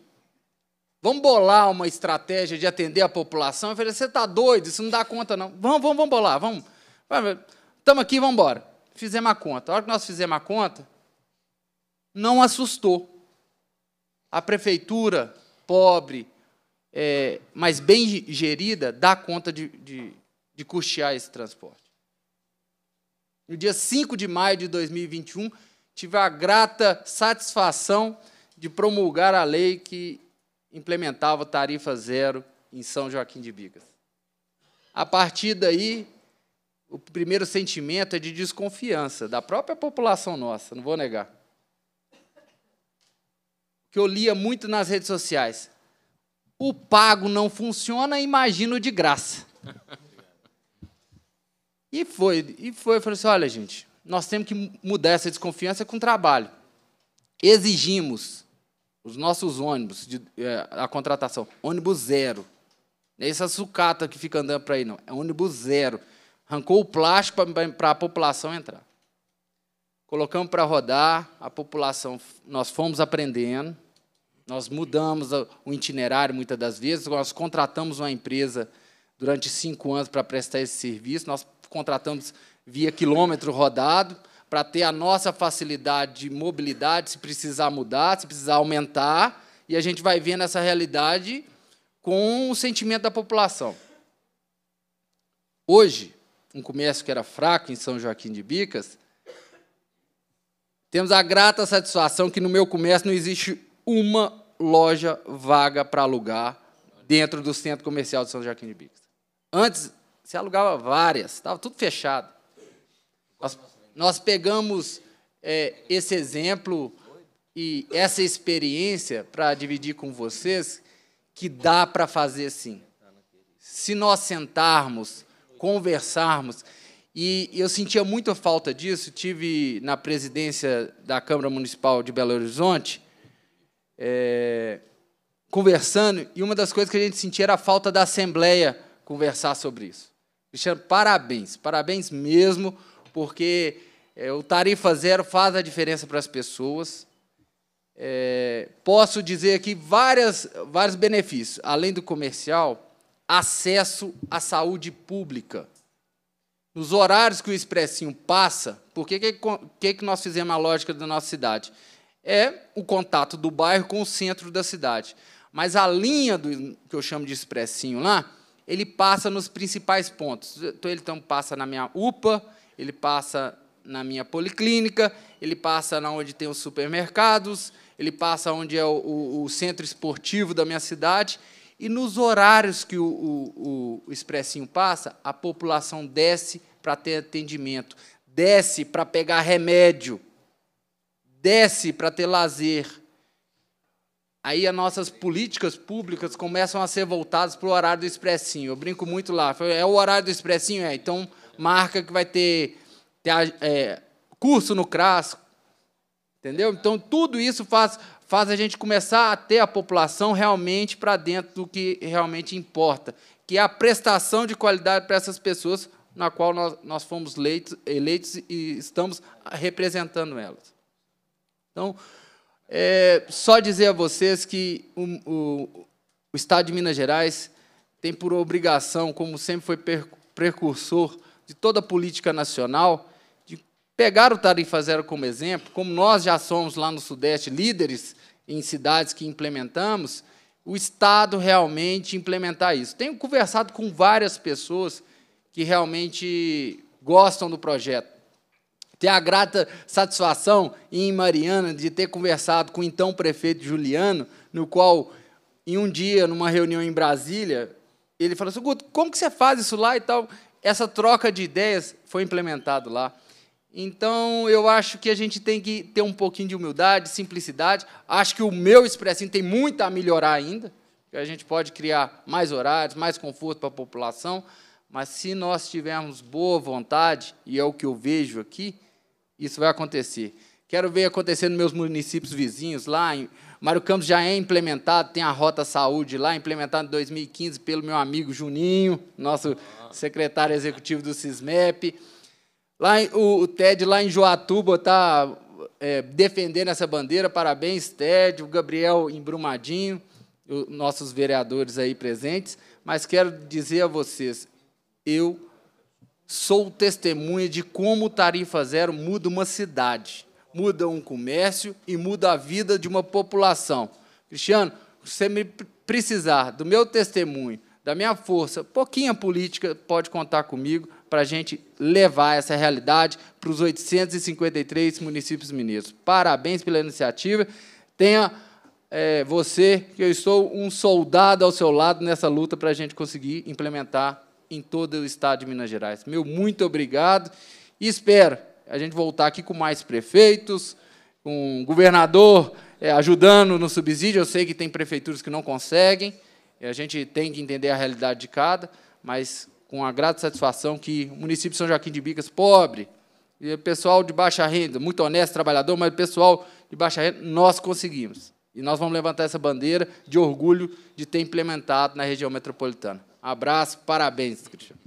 Vamos bolar uma estratégia de atender a população? Eu falei, você está doido, isso não dá conta, não. Vamos, vamos, vamos bolar, vamos. Estamos aqui, vamos embora. Fizemos a conta. A hora que nós fizemos a conta, não assustou. A prefeitura pobre, é, mas bem gerida, dá conta de, de, de custear esse transporte. No dia 5 de maio de 2021, tive a grata satisfação de promulgar a lei que implementava tarifa zero em São Joaquim de Bicas. A partir daí, o primeiro sentimento é de desconfiança da própria população nossa, não vou negar que eu lia muito nas redes sociais. O pago não funciona, imagino de graça. E foi, e foi, eu falei assim: olha, gente, nós temos que mudar essa desconfiança com trabalho. Exigimos os nossos ônibus, de, é, a contratação, ônibus zero. Não é essa sucata que fica andando para aí, não. É ônibus zero. Arrancou o plástico para a população entrar. Colocamos para rodar, a população, nós fomos aprendendo. Nós mudamos o itinerário muitas das vezes, nós contratamos uma empresa durante cinco anos para prestar esse serviço, nós contratamos via quilômetro rodado, para ter a nossa facilidade de mobilidade, se precisar mudar, se precisar aumentar, e a gente vai vendo essa realidade com o sentimento da população. Hoje, um comércio que era fraco em São Joaquim de Bicas, temos a grata satisfação que no meu comércio não existe uma loja vaga para alugar dentro do centro comercial de São Joaquim de Bicas. Antes, se alugava várias, estava tudo fechado. Nós, nós pegamos é, esse exemplo e essa experiência para dividir com vocês que dá para fazer sim. Se nós sentarmos, conversarmos, e eu sentia muita falta disso, tive na presidência da Câmara Municipal de Belo Horizonte é, conversando, e uma das coisas que a gente sentia era a falta da Assembleia conversar sobre isso. Cristiano, parabéns, parabéns mesmo, porque é, o Tarifa Zero faz a diferença para as pessoas. É, posso dizer aqui várias, vários benefícios. Além do comercial, acesso à saúde pública. Nos horários que o Expressinho passa, porque que, que, que nós fizemos a lógica da nossa cidade? é o contato do bairro com o centro da cidade. Mas a linha do que eu chamo de expressinho lá, ele passa nos principais pontos. Então, ele então, passa na minha UPA, ele passa na minha policlínica, ele passa na onde tem os supermercados, ele passa onde é o, o, o centro esportivo da minha cidade. E nos horários que o, o expressinho passa, a população desce para ter atendimento, desce para pegar remédio, desce para ter lazer. Aí as nossas políticas públicas começam a ser voltadas para o horário do expressinho. Eu brinco muito lá. É o horário do expressinho? É. Então, marca que vai ter, ter é, curso no CRAS. Entendeu? Então, tudo isso faz, faz a gente começar a ter a população realmente para dentro do que realmente importa, que é a prestação de qualidade para essas pessoas na qual nós, nós fomos eleitos e estamos representando elas. Então, é, só dizer a vocês que o, o, o Estado de Minas Gerais tem por obrigação, como sempre foi precursor de toda a política nacional, de pegar o Tarifa Zero como exemplo, como nós já somos lá no Sudeste líderes em cidades que implementamos, o Estado realmente implementar isso. Tenho conversado com várias pessoas que realmente gostam do projeto. Ter a grata satisfação em Mariana de ter conversado com o então prefeito Juliano, no qual, em um dia, numa reunião em Brasília, ele falou assim: Guto, como que você faz isso lá e tal? Essa troca de ideias foi implementada lá. Então, eu acho que a gente tem que ter um pouquinho de humildade, simplicidade. Acho que o meu expressinho tem muito a melhorar ainda. A gente pode criar mais horários, mais conforto para a população. Mas se nós tivermos boa vontade, e é o que eu vejo aqui, isso vai acontecer. Quero ver acontecer nos meus municípios vizinhos, lá em Mário Campos já é implementado, tem a Rota Saúde lá, implementada em 2015 pelo meu amigo Juninho, nosso secretário executivo do CISMEP. Lá, o, o TED lá em Joatuba está é, defendendo essa bandeira, parabéns, TED, o Gabriel em Brumadinho, nossos vereadores aí presentes, mas quero dizer a vocês, eu sou testemunha de como Tarifa Zero muda uma cidade, muda um comércio e muda a vida de uma população. Cristiano, você me precisar do meu testemunho, da minha força, pouquinha política, pode contar comigo para a gente levar essa realidade para os 853 municípios mineiros. Parabéns pela iniciativa. Tenha é, você, que eu estou um soldado ao seu lado nessa luta para a gente conseguir implementar em todo o estado de Minas Gerais. Meu muito obrigado e espero a gente voltar aqui com mais prefeitos, com um governador é, ajudando no subsídio. Eu sei que tem prefeituras que não conseguem, e a gente tem que entender a realidade de cada, mas com a grata satisfação que o município de São Joaquim de Bicas, pobre, e o pessoal de baixa renda, muito honesto, trabalhador, mas o pessoal de baixa renda, nós conseguimos. E nós vamos levantar essa bandeira de orgulho de ter implementado na região metropolitana. Abraço, parabéns, Cristiano.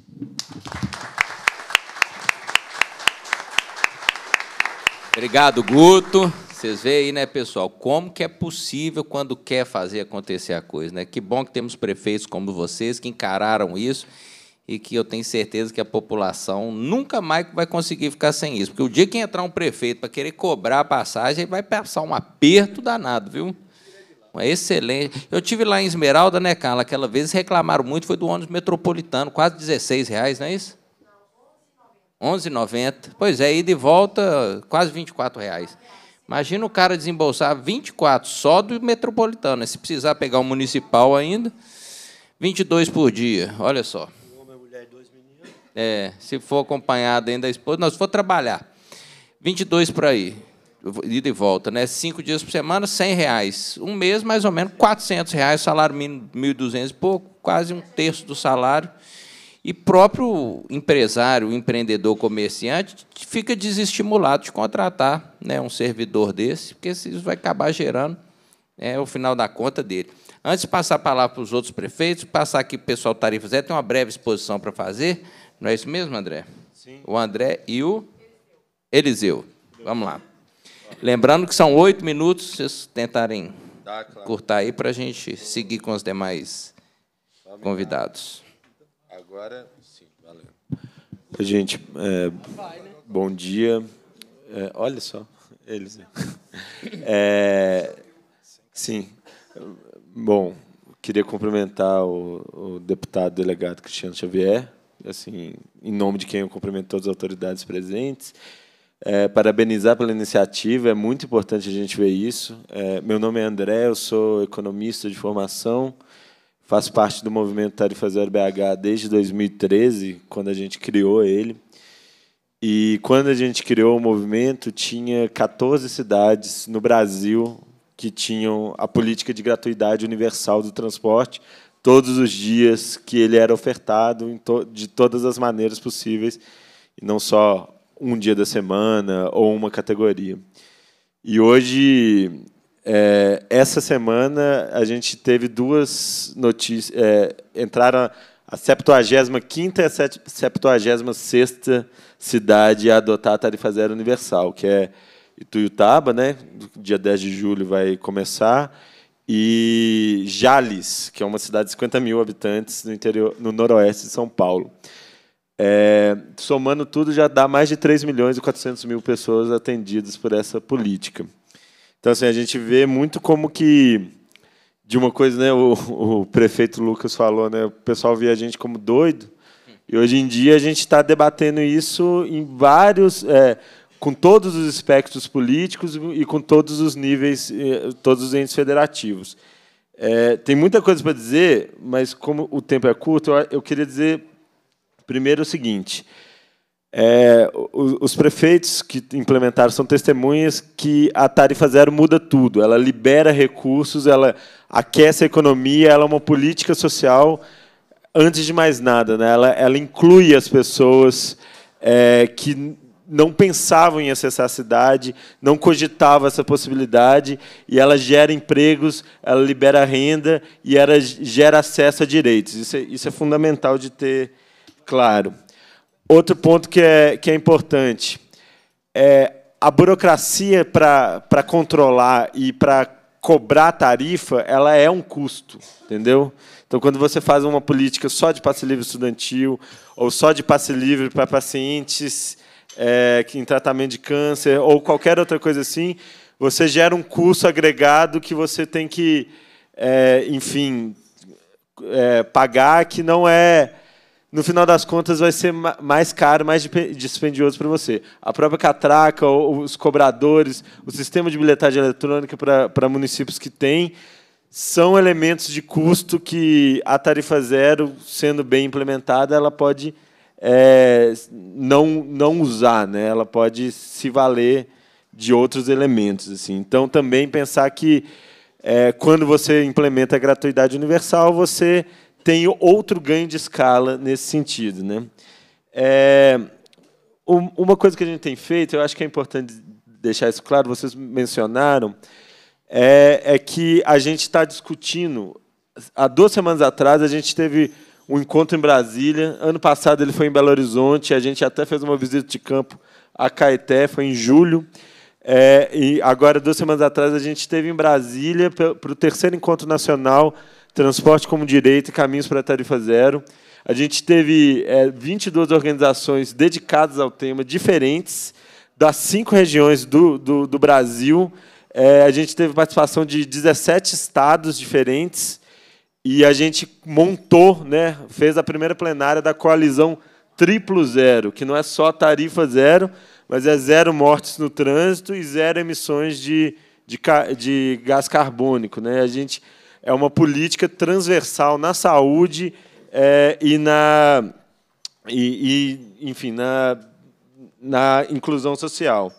Obrigado, Guto. Vocês veem aí, né, pessoal, como que é possível quando quer fazer acontecer a coisa, né? Que bom que temos prefeitos como vocês que encararam isso e que eu tenho certeza que a população nunca mais vai conseguir ficar sem isso. Porque o dia que entrar um prefeito para querer cobrar a passagem, ele vai passar um aperto danado, viu? Uma excelente. Eu tive lá em Esmeralda, né, Carla? Aquela vez reclamaram muito, foi do ônibus metropolitano, quase 16 reais, não é isso? 11,90. Pois é, ida e volta, quase 24 reais. Imagina o cara desembolsar 24 só do metropolitano. Né? Se precisar pegar o um municipal ainda, 22 por dia. Olha só. É, se for acompanhado ainda da esposa, não, se for trabalhar. 22 por aí ida e volta, né? Cinco dias por semana, 100 reais. Um mês, mais ou menos, 400 reais, salário mínimo 1.200 e pouco, quase um terço do salário. E próprio empresário, empreendedor, comerciante, fica desestimulado de contratar né, um servidor desse, porque isso vai acabar gerando é, o final da conta dele. Antes de passar a palavra para os outros prefeitos, passar aqui para o pessoal Tarifa Zé, tem uma breve exposição para fazer. Não é isso mesmo, André? Sim. O André e o Eliseu. Eliseu. Vamos lá. Lembrando que são oito minutos, vocês tentarem tá, claro. cortar aí para a gente seguir com os demais convidados. Agora, sim, valeu. Gente, é, bom dia. É, olha só, eles. É, sim, bom, queria cumprimentar o, o deputado delegado Cristiano Xavier, assim, em nome de quem eu cumprimento todas as autoridades presentes. É, parabenizar pela iniciativa, é muito importante a gente ver isso. É, meu nome é André, eu sou economista de formação, faço parte do movimento Tarifa Zero BH desde 2013, quando a gente criou ele. E quando a gente criou o movimento, tinha 14 cidades no Brasil que tinham a política de gratuidade universal do transporte todos os dias que ele era ofertado de todas as maneiras possíveis, e não só um dia da semana ou uma categoria. E hoje, é, essa semana, a gente teve duas notícias. É, entraram a 75 e a 76 cidade a adotar a tarifa zero universal, que é Ituiutaba, né? dia 10 de julho vai começar, e Jales, que é uma cidade de 50 mil habitantes no, interior, no noroeste de São Paulo. É, somando tudo, já dá mais de 3 milhões e 400 mil pessoas atendidas por essa política. Então, assim, a gente vê muito como que, de uma coisa, né, o, o prefeito Lucas falou, né, o pessoal via a gente como doido, e hoje em dia a gente está debatendo isso em vários, é, com todos os espectros políticos e com todos os níveis, é, todos os entes federativos. É, tem muita coisa para dizer, mas como o tempo é curto, eu, eu queria dizer Primeiro, é o seguinte: é, os prefeitos que implementaram são testemunhas que a tarifa zero muda tudo. Ela libera recursos, ela aquece a economia, ela é uma política social antes de mais nada. Né? Ela, ela inclui as pessoas é, que não pensavam em acessar a cidade, não cogitavam essa possibilidade, e ela gera empregos, ela libera renda e ela gera acesso a direitos. Isso é, isso é fundamental de ter claro. Outro ponto que é, que é importante é a burocracia para controlar e para cobrar tarifa, ela é um custo, entendeu? Então, quando você faz uma política só de passe livre estudantil ou só de passe livre para pacientes é, em tratamento de câncer ou qualquer outra coisa assim, você gera um custo agregado que você tem que, é, enfim, é, pagar que não é no final das contas vai ser mais caro, mais dispendioso para você. A própria catraca, os cobradores, o sistema de bilhetagem eletrônica para municípios que têm, são elementos de custo que a tarifa zero, sendo bem implementada, ela pode é, não, não usar, né? ela pode se valer de outros elementos. Assim. Então, também pensar que, é, quando você implementa a gratuidade universal, você tem outro ganho de escala nesse sentido. Né? É, uma coisa que a gente tem feito, eu acho que é importante deixar isso claro, vocês mencionaram, é, é que a gente está discutindo. Há duas semanas atrás, a gente teve um encontro em Brasília. Ano passado, ele foi em Belo Horizonte. A gente até fez uma visita de campo a Caeté, foi em julho. É, e agora, duas semanas atrás, a gente esteve em Brasília para o terceiro encontro nacional transporte como direito, caminhos para a tarifa zero. A gente teve é, 22 organizações dedicadas ao tema, diferentes, das cinco regiões do, do, do Brasil. É, a gente teve participação de 17 estados diferentes e a gente montou, né, fez a primeira plenária da coalizão triplo zero, que não é só tarifa zero, mas é zero mortes no trânsito e zero emissões de, de, de gás carbônico. Né? A gente é uma política transversal na saúde é, e na e, e, enfim na, na inclusão social.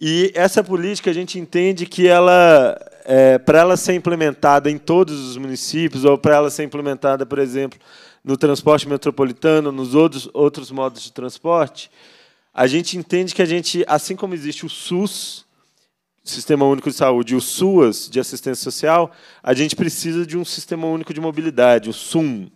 E essa política a gente entende que ela é, para ela ser implementada em todos os municípios ou para ela ser implementada, por exemplo, no transporte metropolitano, nos outros outros modos de transporte, a gente entende que a gente, assim como existe o SUS, Sistema Único de Saúde e o SUAS, de assistência social, a gente precisa de um Sistema Único de Mobilidade, o SUM,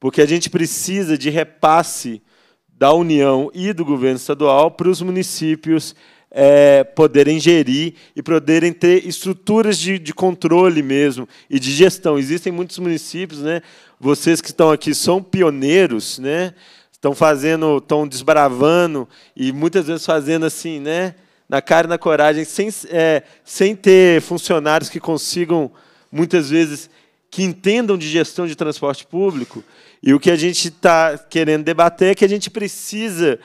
porque a gente precisa de repasse da União e do governo estadual para os municípios é, poderem gerir e poderem ter estruturas de, de, controle mesmo e de gestão. Existem muitos municípios, né? Vocês que estão aqui são pioneiros, né? Estão fazendo, estão desbravando e muitas vezes fazendo assim, né? na cara e na coragem, sem, é, sem ter funcionários que consigam, muitas vezes, que entendam de gestão de transporte público. E o que a gente está querendo debater é que a gente precisa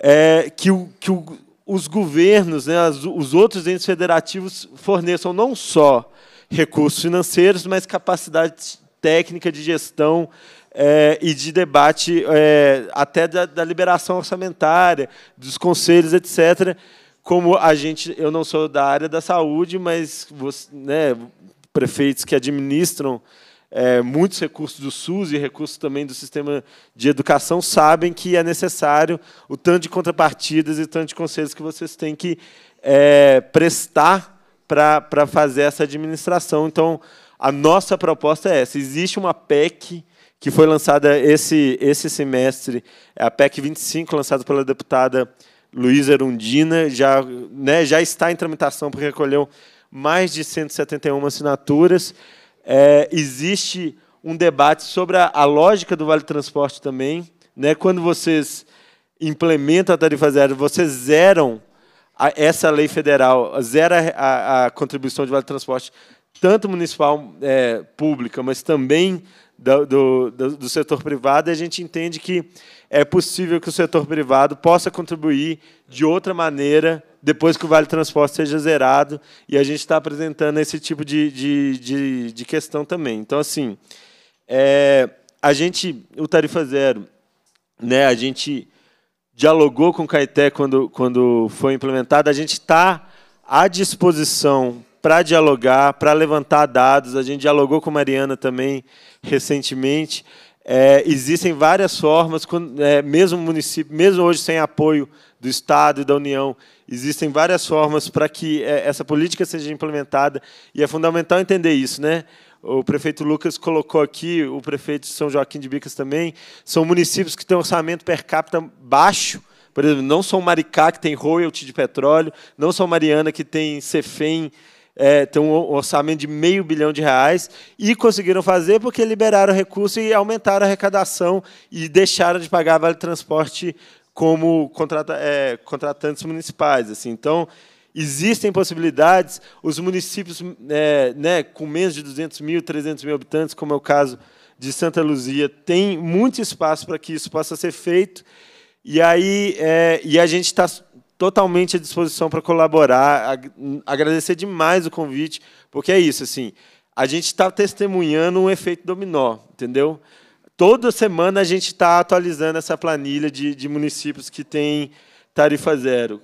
é, que, o, que o, os governos, né, as, os outros entes federativos, forneçam não só recursos financeiros, mas capacidade técnica de gestão é, e de debate é, até da, da liberação orçamentária, dos conselhos, etc., como a gente, eu não sou da área da saúde, mas né, prefeitos que administram é, muitos recursos do SUS e recursos também do sistema de educação sabem que é necessário o tanto de contrapartidas e tanto de conselhos que vocês têm que é, prestar para fazer essa administração. Então, a nossa proposta é essa. Existe uma PEC que foi lançada esse, esse semestre, é a PEC 25, lançada pela deputada Luiz Erundina já, né, já está em tramitação porque recolheu mais de 171 assinaturas. É, existe um debate sobre a, a, lógica do Vale Transporte também. Né? Quando vocês implementam a tarifa zero, vocês zeram a, essa lei federal, zera a, a, contribuição de Vale Transporte, tanto municipal, é, pública, mas também do, do, do, do setor privado, e a gente entende que é possível que o setor privado possa contribuir de outra maneira depois que o Vale Transporte seja zerado, e a gente está apresentando esse tipo de, de, de, de questão também. Então, assim, é, a gente, o Tarifa Zero, né, a gente dialogou com o Caeté quando, quando foi implementado, a gente está à disposição para dialogar, para levantar dados, a gente dialogou com a Mariana também recentemente, é, existem várias formas, é, mesmo município, mesmo hoje sem apoio do Estado e da União, existem várias formas para que é, essa política seja implementada e é fundamental entender isso, né? O prefeito Lucas colocou aqui, o prefeito de São Joaquim de Bicas também, são municípios que têm orçamento per capita baixo, por exemplo, não são Maricá que tem royalty de petróleo, não são Mariana que tem Cefem é, tem um orçamento de meio bilhão de reais e conseguiram fazer porque liberaram recurso e aumentaram a arrecadação e deixaram de pagar vale transporte como contrata, é, contratantes municipais. Assim. Então, existem possibilidades. Os municípios é, né, com menos de 200 mil, 300 mil habitantes, como é o caso de Santa Luzia, tem muito espaço para que isso possa ser feito. E aí, é, e a gente está totalmente à disposição para colaborar. Agradecer demais o convite, porque é isso, assim, a gente está testemunhando um efeito dominó, entendeu? Toda semana a gente está atualizando essa planilha de, de municípios que têm tarifa zero.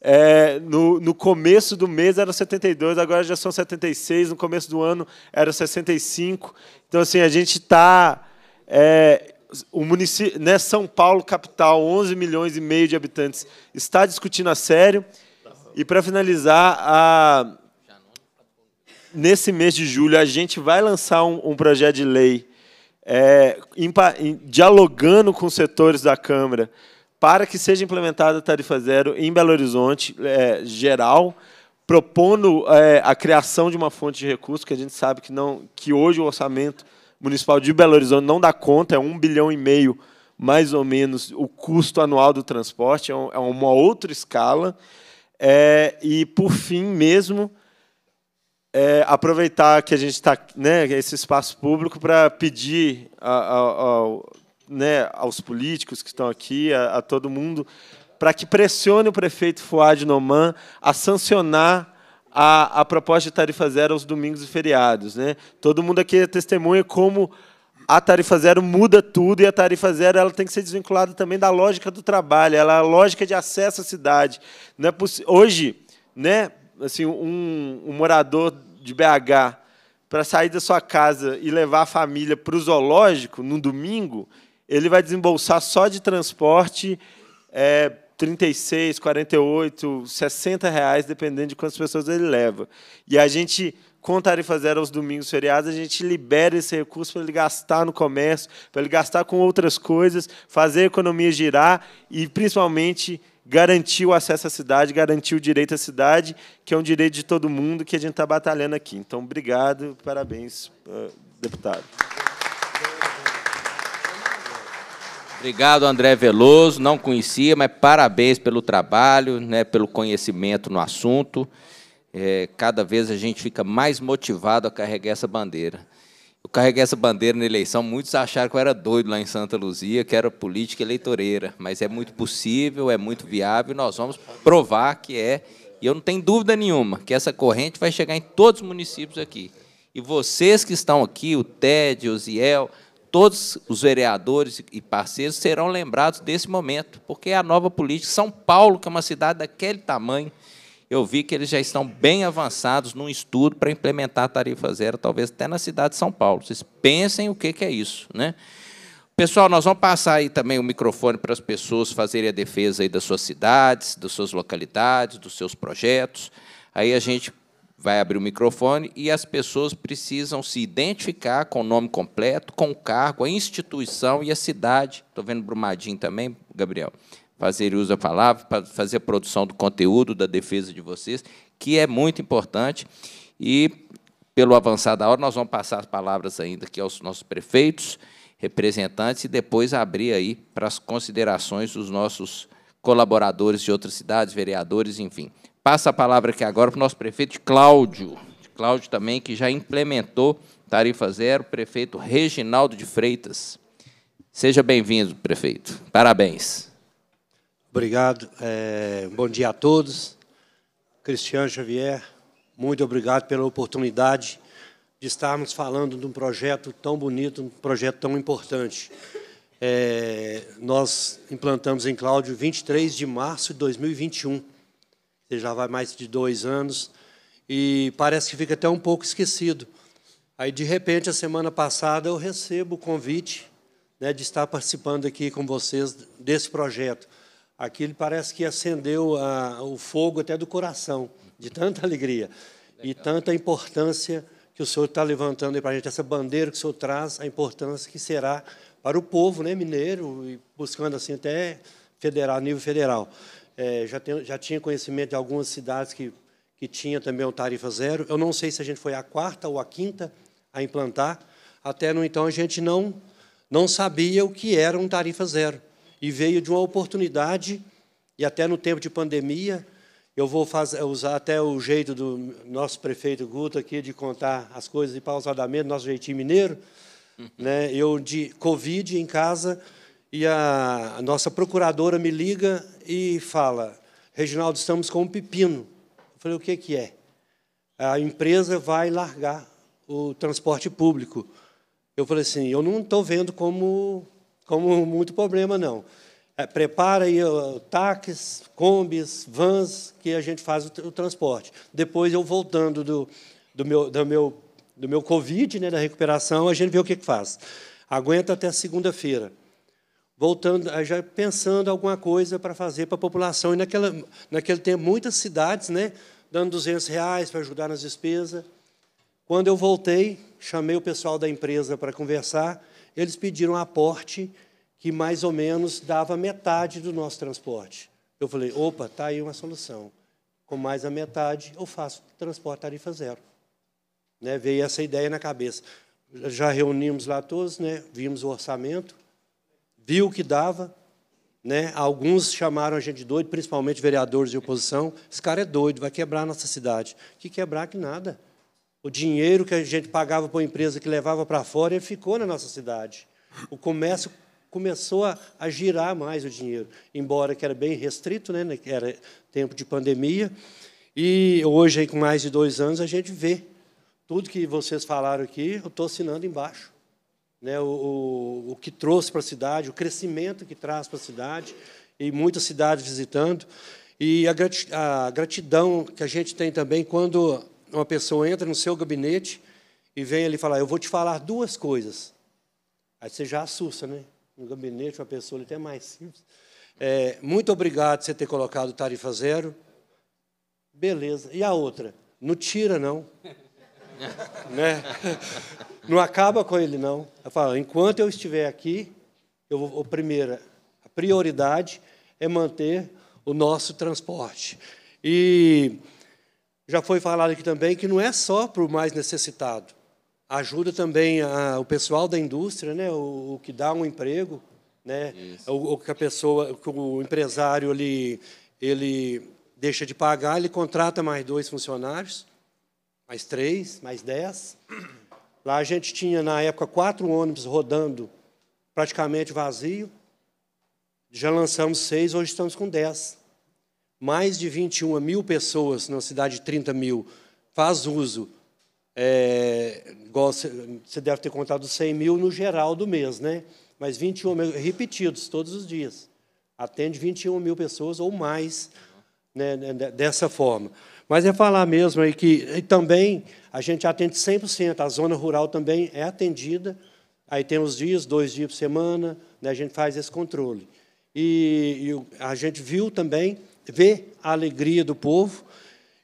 É, no, no, começo do mês era 72, agora já são 76, no começo do ano era 65. Então, assim, a gente está é, o município, né, São Paulo, capital, 11 milhões e meio de habitantes, está discutindo a sério. E para finalizar, a... nesse mês de julho, a gente vai lançar um, um projeto de lei é, em, em, dialogando com setores da Câmara para que seja implementada a tarifa zero em Belo Horizonte é, geral, propondo é, a criação de uma fonte de recursos, que a gente sabe que, não, que hoje o orçamento Municipal de Belo Horizonte não dá conta, é um bilhão e meio, mais ou menos, o custo anual do transporte, é, é uma outra escala. É, e, por fim, mesmo, é, aproveitar que a gente está, né, esse espaço público, para pedir a, a, a, né, aos políticos que estão aqui, a, todo mundo, para que pressione o prefeito Fuad Noman a sancionar a, a proposta de tarifa zero aos domingos e feriados. Né? Todo mundo aqui é testemunha como a tarifa zero muda tudo e a tarifa zero ela tem que ser desvinculada também da lógica do trabalho, ela é a lógica de acesso à cidade. Não é Hoje, né, assim, um, um morador de BH para sair da sua casa e levar a família para o zoológico no domingo, ele vai desembolsar só de transporte é, 36, 48, 60 reais, dependendo de quantas pessoas ele leva. E a gente, com tarifa zero aos domingos feriados, a gente libera esse recurso para ele gastar no comércio, para ele gastar com outras coisas, fazer a economia girar e, principalmente, garantir o acesso à cidade, garantir o direito à cidade, que é um direito de todo mundo que a gente está batalhando aqui. Então, obrigado, parabéns, eh, deputado. Obrigado, André Veloso. Não conhecia, mas parabéns pelo trabalho, né, pelo conhecimento no assunto. É, cada vez a gente fica mais motivado a carregar essa bandeira. Eu carreguei essa bandeira na eleição, muitos acharam que eu era doido lá em Santa Luzia, que era política eleitoreira, mas é muito possível, é muito viável, nós vamos provar que é, e eu não tenho dúvida nenhuma que essa corrente vai chegar em todos os municípios aqui. E vocês que estão aqui, o TED, o Ziel, todos os vereadores e parceiros serão lembrados desse momento, porque é a nova política. São Paulo, que é uma cidade daquele tamanho, eu vi que eles já estão bem avançados num estudo para implementar a tarifa zero, talvez até na cidade de São Paulo. Vocês pensem o que é isso. Né? Pessoal, nós vamos passar aí também o microfone para as pessoas fazerem a defesa aí das suas cidades, das suas localidades, dos seus projetos. Aí a gente vai abrir o microfone e as pessoas precisam se identificar com o nome completo, com o cargo, a instituição e a cidade. Estou vendo Brumadinho também, Gabriel. Fazer uso da palavra, fazer a produção do conteúdo, da defesa de vocês, que é muito importante. E, pelo avançar da hora, nós vamos passar as palavras ainda aqui aos nossos prefeitos, representantes, e depois abrir aí para as considerações dos nossos colaboradores de outras cidades, vereadores, enfim. Passa a palavra aqui agora para o nosso prefeito Cláudio. Cláudio também, que já implementou tarifa zero, prefeito Reginaldo de Freitas. Seja bem-vindo, prefeito. Parabéns. Obrigado. É, bom dia a todos. Cristiano Xavier, muito obrigado pela oportunidade de estarmos falando de um projeto tão bonito, um projeto tão importante. É, nós implantamos em Cláudio 23 de março de 2021 já vai mais de dois anos, e parece que fica até um pouco esquecido. Aí, de repente, a semana passada, eu recebo o convite né, de estar participando aqui com vocês desse projeto. Aquilo parece que acendeu a, o fogo até do coração, de tanta alegria Legal. e tanta importância que o senhor está levantando para a gente, essa bandeira que o senhor traz, a importância que será para o povo né, mineiro, e buscando assim até federal, nível federal é, já, tem, já tinha conhecimento de algumas cidades que, que tinha também o tarifa zero. Eu não sei se a gente foi a quarta ou a quinta a implantar. Até no então, a gente não, não sabia o que era um tarifa zero. E veio de uma oportunidade, e até no tempo de pandemia, eu vou fazer, usar até o jeito do nosso prefeito Guto aqui de contar as coisas e pausadamente, nosso jeitinho mineiro. Né? Eu, de Covid em casa, e a, nossa procuradora me liga e fala: Reginaldo, estamos com um pepino. Eu falei: o que, que é? A empresa vai largar o transporte público. Eu falei assim: eu não estou vendo como, como muito problema, não. É, prepara aí táxis, combis, vans, que a gente faz o, o transporte. Depois, eu voltando do, do, meu, do, meu, do meu Covid, né, da recuperação, a gente vê o que, que faz. Aguenta até segunda-feira voltando, já pensando alguma coisa para fazer para a população. E naquela, naquele tempo, muitas cidades, né, dando 200 reais para ajudar nas despesas. Quando eu voltei, chamei o pessoal da empresa para conversar, eles pediram um aporte que mais ou menos dava metade do nosso transporte. Eu falei, opa, tá aí uma solução. Com mais a metade, eu faço transporte tarifa zero. Né, veio essa ideia na cabeça. Já reunimos lá todos, né, vimos o orçamento, viu o que dava. Né? Alguns chamaram a gente de doido, principalmente vereadores de oposição. Esse cara é doido, vai quebrar a nossa cidade. Que quebrar que nada. O dinheiro que a gente pagava para a empresa que levava para fora, ele ficou na nossa cidade. O comércio começou a, a, girar mais o dinheiro, embora que era bem restrito, né? era tempo de pandemia. E hoje, com mais de dois anos, a gente vê tudo que vocês falaram aqui, eu estou assinando embaixo né, o, o, o que trouxe para a cidade, o crescimento que traz para a cidade, e muitas cidades visitando. E a gratidão que a gente tem também quando uma pessoa entra no seu gabinete e vem ali falar: Eu vou te falar duas coisas. Aí você já assusta, né? No gabinete, uma pessoa até mais simples. É, muito obrigado por você ter colocado tarifa zero. Beleza. E a outra? Não tira, não. né? Não acaba com ele, não. eu falo enquanto eu estiver aqui, eu vou, a primeira a prioridade é manter o nosso transporte. E já foi falado aqui também que não é só para o mais necessitado. Ajuda também a, o pessoal da indústria, né? o, o que dá um emprego, né? o, o que a pessoa, que o empresário ali, ele deixa de pagar, ele contrata mais dois funcionários mais três, mais dez. Lá a gente tinha, na época, quatro ônibus rodando praticamente vazio. Já lançamos seis, hoje estamos com dez. Mais de 21 mil pessoas, na cidade de 30 mil, faz uso. É, igual você deve ter contado 100 mil no geral do mês, né? mas 21 mil repetidos todos os dias. Atende 21 mil pessoas ou mais né, né dessa forma. Mas é falar mesmo aí que também a gente atende 100%, a zona rural também é atendida. Aí tem os dias, dois dias por semana, né, a gente faz esse controle. E, e a gente viu também, vê a alegria do povo,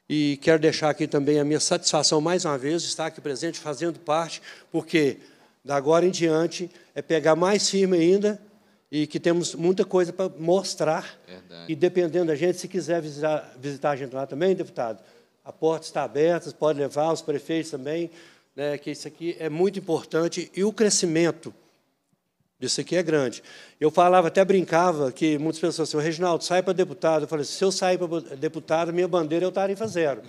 e quero deixar aqui também a minha satisfação, mais uma vez, de estar aqui presente, fazendo parte, porque da agora em diante é pegar mais firme ainda e que temos muita coisa para mostrar. Verdade. E dependendo da gente, se quiser visitar, visitar a gente lá também, deputado, a porta está aberta, pode levar os prefeitos também, né, que isso aqui é muito importante e o crescimento disso aqui é grande. Eu falava, até brincava, que muitas pessoas assim, Reginaldo, sai para deputado. Eu falei, se eu sair para deputado, minha bandeira é o tarifa zero.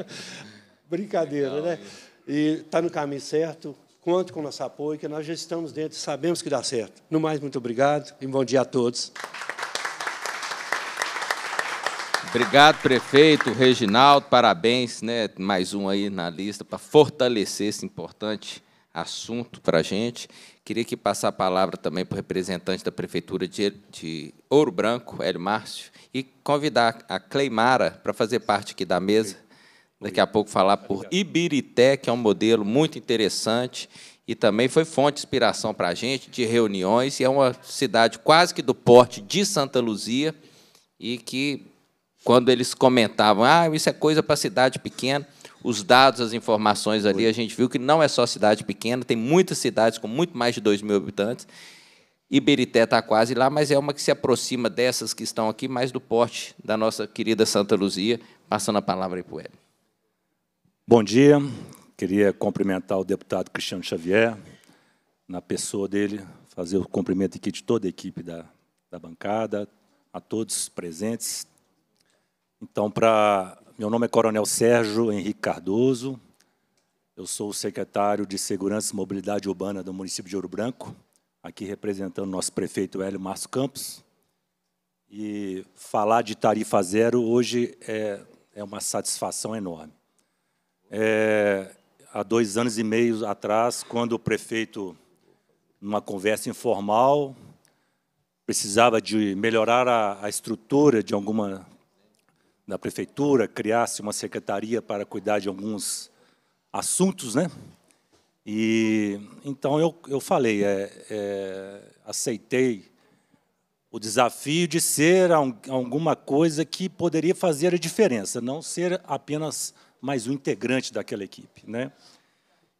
Brincadeira, Legal, né? Isso. E está no caminho certo, Conte com o nosso apoio, que nós já estamos dentro e sabemos que dá certo. No mais, muito obrigado e bom dia a todos. Obrigado, prefeito Reginaldo. Parabéns, né? Mais um aí na lista para fortalecer esse importante assunto para a gente. Queria que passar a palavra também para o representante da Prefeitura de, de Ouro Branco, Hélio Márcio, e convidar a Cleimara para fazer parte aqui da mesa daqui a pouco falar por Ibirité, que é um modelo muito interessante e também foi fonte de inspiração para a gente, de reuniões, e é uma cidade quase que do porte de Santa Luzia, e que, quando eles comentavam, ah, isso é coisa para cidade pequena, os dados, as informações ali, a gente viu que não é só cidade pequena, tem muitas cidades com muito mais de 2 mil habitantes, Iberité está quase lá, mas é uma que se aproxima dessas que estão aqui, mais do porte da nossa querida Santa Luzia, passando a palavra aí para o Hélio. Bom dia. Queria cumprimentar o deputado Cristiano Xavier, na pessoa dele, fazer o cumprimento aqui de toda a equipe da, da bancada, a todos presentes. Então, para meu nome é Coronel Sérgio Henrique Cardoso. Eu sou o secretário de Segurança e Mobilidade Urbana do município de Ouro Branco, aqui representando nosso prefeito Hélio Márcio Campos. E falar de tarifa zero hoje é, é uma satisfação enorme. É, há dois anos e meio atrás, quando o prefeito, numa conversa informal, precisava de melhorar a, a estrutura de alguma da prefeitura, criasse uma secretaria para cuidar de alguns assuntos, né? E então eu, eu falei, é, é, aceitei o desafio de ser alguma coisa que poderia fazer a diferença, não ser apenas mais um integrante daquela equipe. Né?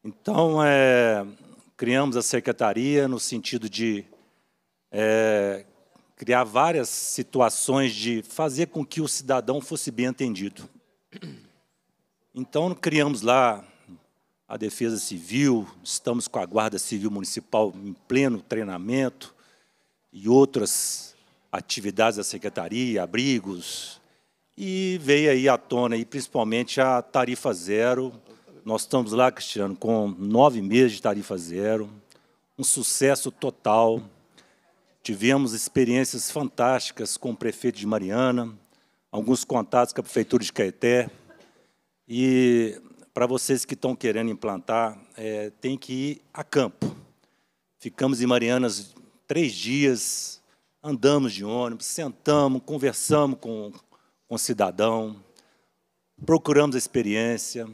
Então, é, criamos a secretaria no sentido de é, criar várias situações de fazer com que o cidadão fosse bem entendido. Então, criamos lá a Defesa Civil, estamos com a Guarda Civil Municipal em pleno treinamento e outras atividades da Secretaria, abrigos, e veio aí à tona, e principalmente a tarifa zero. Nós estamos lá, Cristiano, com nove meses de tarifa zero, um sucesso total. Tivemos experiências fantásticas com o prefeito de Mariana, alguns contatos com a prefeitura de Caeté. E para vocês que estão querendo implantar, é, tem que ir a campo. Ficamos em Mariana três dias, andamos de ônibus, sentamos, conversamos com com cidadão, procuramos experiência,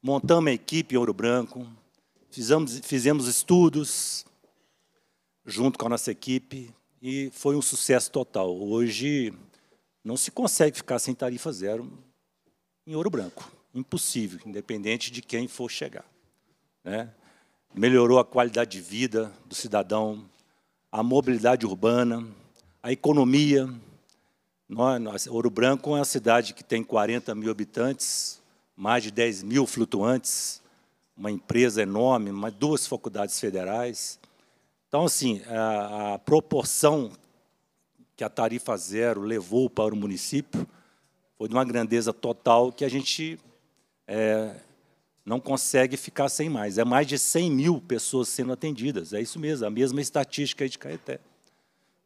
montamos a equipe Ouro Branco, fizemos, fizemos estudos junto com a nossa equipe e foi um sucesso total. Hoje não se consegue ficar sem tarifa zero em Ouro Branco, impossível, independente de quem for chegar. Né? Melhorou a qualidade de vida do cidadão, a mobilidade urbana, a economia, Ouro Branco é uma cidade que tem 40 mil habitantes, mais de 10 mil flutuantes, uma empresa enorme, duas faculdades federais. Então, assim, a, proporção que a tarifa zero levou para o município foi de uma grandeza total que a gente é, não consegue ficar sem mais. É mais de 100 mil pessoas sendo atendidas, é isso mesmo, a mesma estatística de Caeté.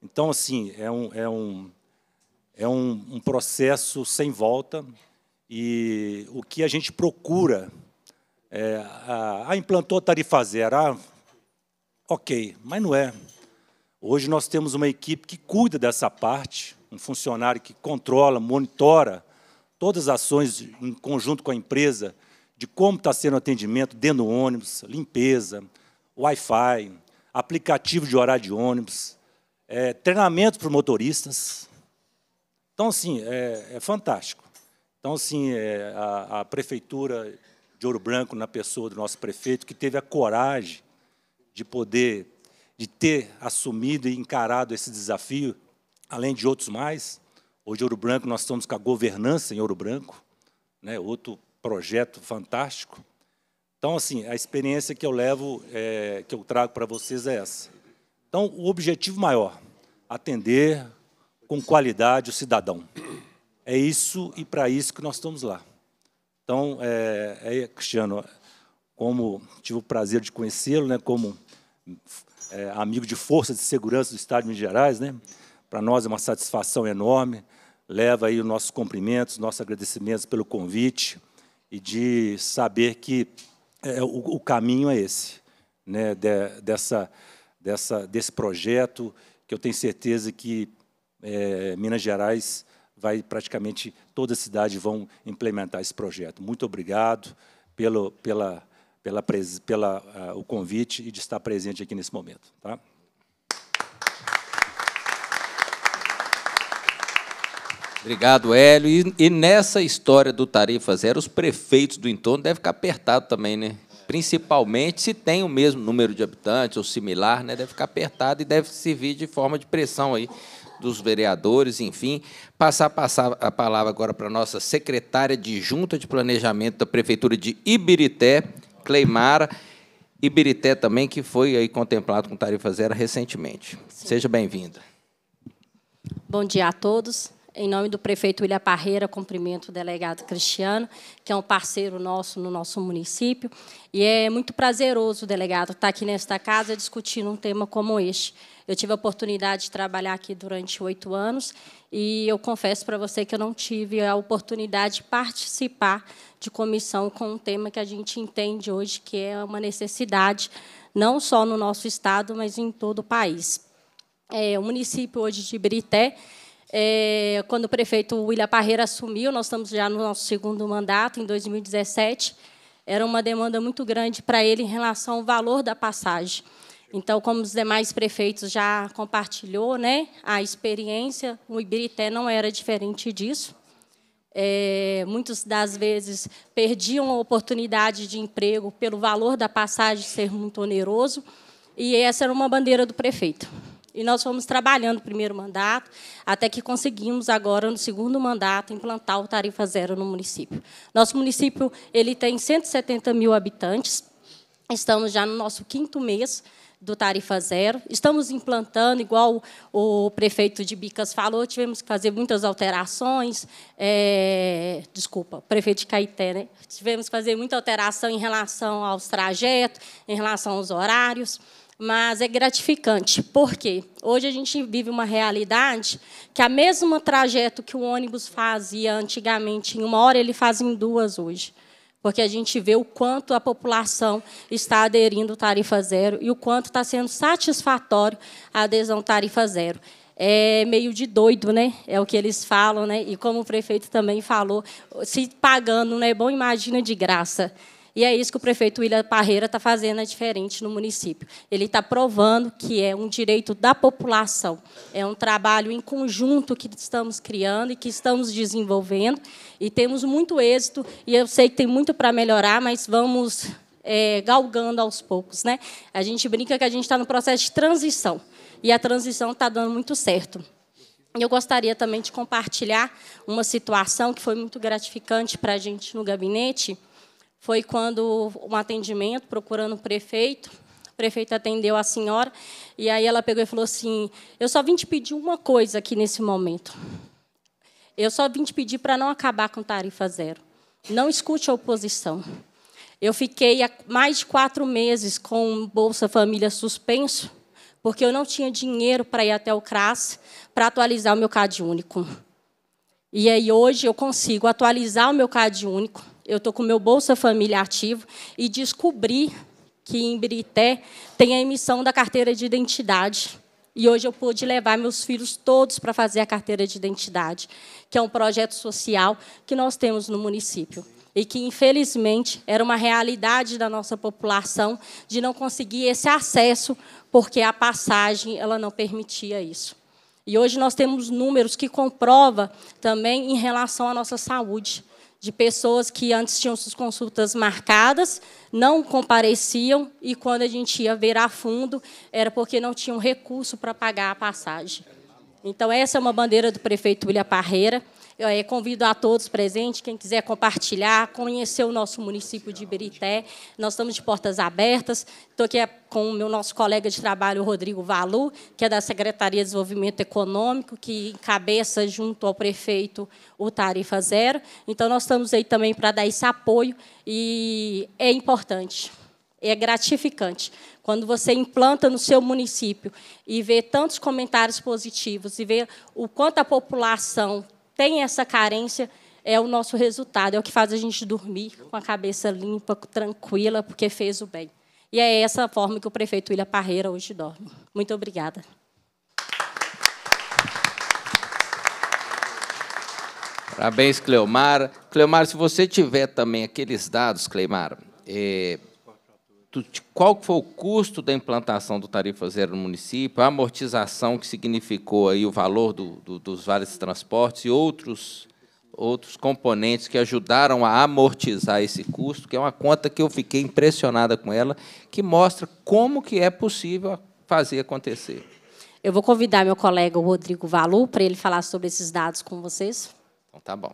Então, assim, é um, é um, é um, um processo sem volta e o que a gente procura é, ah, implantou tarifa zero, ah, ok, mas não é. Hoje nós temos uma equipe que cuida dessa parte, um funcionário que controla, monitora todas as ações em conjunto com a empresa, de como está sendo o atendimento dentro do ônibus, limpeza, Wi-Fi, aplicativo de horário de ônibus, é, treinamento para os motoristas, então, assim, é, é fantástico. Então, assim, é, a, a, Prefeitura de Ouro Branco, na pessoa do nosso prefeito, que teve a coragem de poder, de ter assumido e encarado esse desafio, além de outros mais. Hoje, Ouro Branco, nós estamos com a governança em Ouro Branco, né, outro projeto fantástico. Então, assim, a experiência que eu levo, é, que eu trago para vocês é essa. Então, o objetivo maior, atender com qualidade o cidadão. É isso e para isso que nós estamos lá. Então, é, é, Cristiano, como tive o prazer de conhecê-lo, né, como é, amigo de força de segurança do Estado de Minas Gerais, né, para nós é uma satisfação enorme. Leva aí os nossos cumprimentos, nossos agradecimentos pelo convite e de saber que é, o, o, caminho é esse, né, de, dessa, dessa, desse projeto que eu tenho certeza que é, Minas Gerais vai praticamente toda a cidade vão implementar esse projeto. Muito obrigado pelo pela pela, pela uh, o convite e de estar presente aqui nesse momento. Tá? Obrigado, Hélio. E, e, nessa história do Tarifa Zero, os prefeitos do entorno devem ficar apertados também, né? Principalmente se tem o mesmo número de habitantes ou similar, né? Deve ficar apertado e deve servir de forma de pressão aí dos vereadores, enfim. Passar, passar a palavra agora para a nossa secretária de Junta de Planejamento da Prefeitura de Ibirité, Cleimara. Ibirité também, que foi aí contemplado com tarifa zero recentemente. Sim. Seja bem-vinda. Bom dia a todos. Em nome do prefeito William Parreira, cumprimento o delegado Cristiano, que é um parceiro nosso no nosso município. E é muito prazeroso, delegado, estar aqui nesta casa discutindo um tema como este. Eu tive a oportunidade de trabalhar aqui durante oito anos e eu confesso para você que eu não tive a oportunidade de participar de comissão com um tema que a gente entende hoje que é uma necessidade, não só no nosso estado, mas em todo o país. É, o município hoje de Brité é, quando o prefeito William Parreira assumiu, nós estamos já no nosso segundo mandato, em 2017, era uma demanda muito grande para ele em relação ao valor da passagem. Então, como os demais prefeitos já compartilhou, né, a experiência, o Ibirité não era diferente disso. É, muitas das vezes perdiam a oportunidade de emprego pelo valor da passagem ser muito oneroso, e essa era uma bandeira do prefeito. E nós fomos trabalhando o primeiro mandato, até que conseguimos agora, no segundo mandato, implantar o Tarifa Zero no município. Nosso município ele tem 170 mil habitantes, estamos já no nosso quinto mês, do Tarifa Zero. Estamos implantando, igual o prefeito de Bicas falou, tivemos que fazer muitas alterações. É, desculpa, prefeito de Caeté, né? Tivemos que fazer muita alteração em relação aos trajetos, em relação aos horários mas é gratificante. porque Hoje a gente vive uma realidade que a mesma trajeto que o ônibus fazia antigamente em uma hora, ele faz em duas hoje porque a gente vê o quanto a população está aderindo tarifa zero e o quanto está sendo satisfatório a adesão tarifa zero. É meio de doido, né? É o que eles falam, né? E como o prefeito também falou, se pagando não é bom, imagina de graça. E é isso que o prefeito William Parreira está fazendo é diferente no município. Ele está provando que é um direito da população, é um trabalho em conjunto que estamos criando e que estamos desenvolvendo, e temos muito êxito, e eu sei que tem muito para melhorar, mas vamos é, galgando aos poucos. Né? A gente brinca que a gente está no processo de transição, e a transição está dando muito certo. Eu gostaria também de compartilhar uma situação que foi muito gratificante para a gente no gabinete, foi quando um atendimento, procurando o prefeito, o prefeito atendeu a senhora, e aí ela pegou e falou assim, eu só vim te pedir uma coisa aqui nesse momento. Eu só vim te pedir para não acabar com tarifa zero. Não escute a oposição. Eu fiquei há mais de quatro meses com Bolsa Família suspenso, porque eu não tinha dinheiro para ir até o CRAS para atualizar o meu CAD único. E aí hoje eu consigo atualizar o meu CAD único, eu estou com meu Bolsa Família ativo e descobri que em Brité tem a emissão da carteira de identidade. E hoje eu pude levar meus filhos todos para fazer a carteira de identidade, que é um projeto social que nós temos no município. E que, infelizmente, era uma realidade da nossa população de não conseguir esse acesso, porque a passagem ela não permitia isso. E hoje nós temos números que comprova também em relação à nossa saúde de pessoas que antes tinham suas consultas marcadas, não compareciam e quando a gente ia ver a fundo era porque não tinham recurso para pagar a passagem. Então essa é uma bandeira do prefeito William Parreira. Eh, convido a todos presentes, quem quiser compartilhar, conhecer o nosso município de Iberité. Nós estamos de portas abertas. Estou aqui eh, com o meu nosso colega de trabalho, Rodrigo Valu, que é da Secretaria de Desenvolvimento Econômico, que encabeça junto ao prefeito o Tarifa Zero. Então, nós estamos aí também para dar esse apoio e é importante é gratificante. Quando você implanta no seu município e vê tantos comentários positivos e vê o quanto a população tem essa carência, é o nosso resultado, é o que faz a gente dormir com a cabeça limpa, tranquila, porque fez o bem. E é essa forma que o prefeito William Parreira hoje dorme. Muito obrigada. Parabéns, Cleomar. Cleomar, se você tiver também aqueles dados, Cleomar, é de qual foi o custo da implantação do tarifa zero no município, a amortização que significou aí o valor do, do, dos vários transportes e outros outros componentes que ajudaram a amortizar esse custo, que é uma conta que eu fiquei impressionada com ela, que mostra como que é possível fazer acontecer. Eu vou convidar meu colega Rodrigo Valu para ele falar sobre esses dados com vocês. Então, tá bom.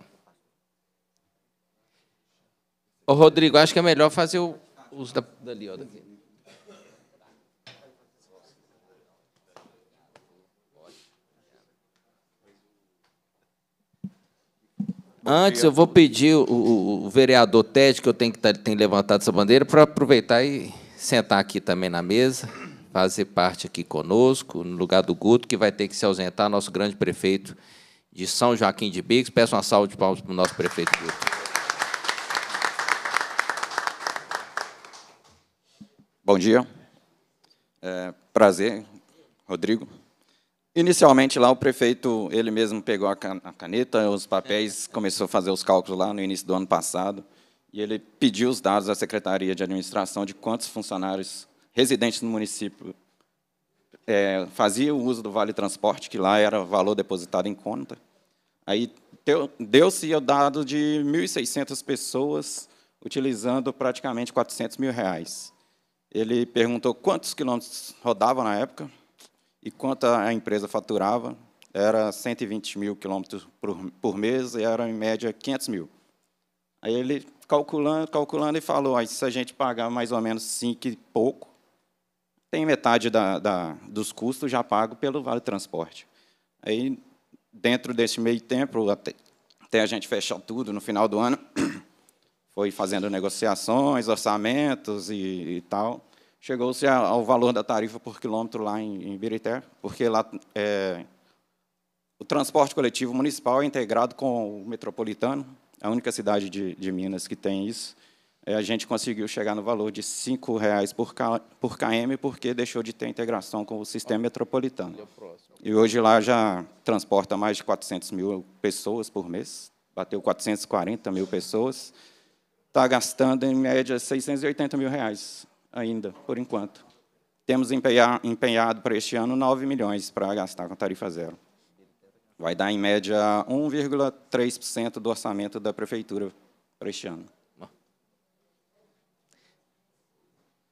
Ô, Rodrigo, acho que é melhor fazer o os da, dali, ó, daqui. Antes, eu vou pedir o, o, vereador Ted, que eu tenho que tá, tem levantado essa bandeira, para aproveitar e sentar aqui também na mesa, fazer parte aqui conosco, no lugar do Guto, que vai ter que se ausentar, nosso grande prefeito de São Joaquim de Bicos. Peço uma salva de palmas para o nosso prefeito Guto. Bom dia. É, prazer, Rodrigo. Inicialmente lá o prefeito, ele mesmo pegou a caneta, os papéis, começou a fazer os cálculos lá no início do ano passado, e ele pediu os dados à Secretaria de Administração de quantos funcionários residentes no município é, faziam o uso do Vale Transporte, que lá era valor depositado em conta. Aí deu-se o dado de 1.600 pessoas utilizando praticamente 400 mil reais. Ele perguntou quantos quilômetros rodava na época e quanto a empresa faturava. Era 120 mil quilômetros por, por mês e era, em média, 500 mil. Aí ele, calculando, calculando, e falou, ah, se a gente pagar mais ou menos 5 e pouco, tem metade da, da, dos custos já pago pelo Vale Transporte. Aí, dentro desse meio tempo, até, até a gente fechar tudo no final do ano, foi fazendo negociações, orçamentos e, e, tal chegou-se ao valor da tarifa por quilômetro lá em, em Birité, porque lá é, o transporte coletivo municipal é integrado com o metropolitano, a única cidade de, de Minas que tem isso. É, a gente conseguiu chegar no valor de R$ 5,00 por, KM, porque deixou de ter integração com o sistema metropolitano. E hoje lá já transporta mais de 400 mil pessoas por mês, bateu 440 mil pessoas, está gastando em média 680 mil reais ainda, por enquanto. Temos empenhado para este ano 9 milhões para gastar com tarifa zero. Vai dar, em média, 1,3% do orçamento da prefeitura para este ano.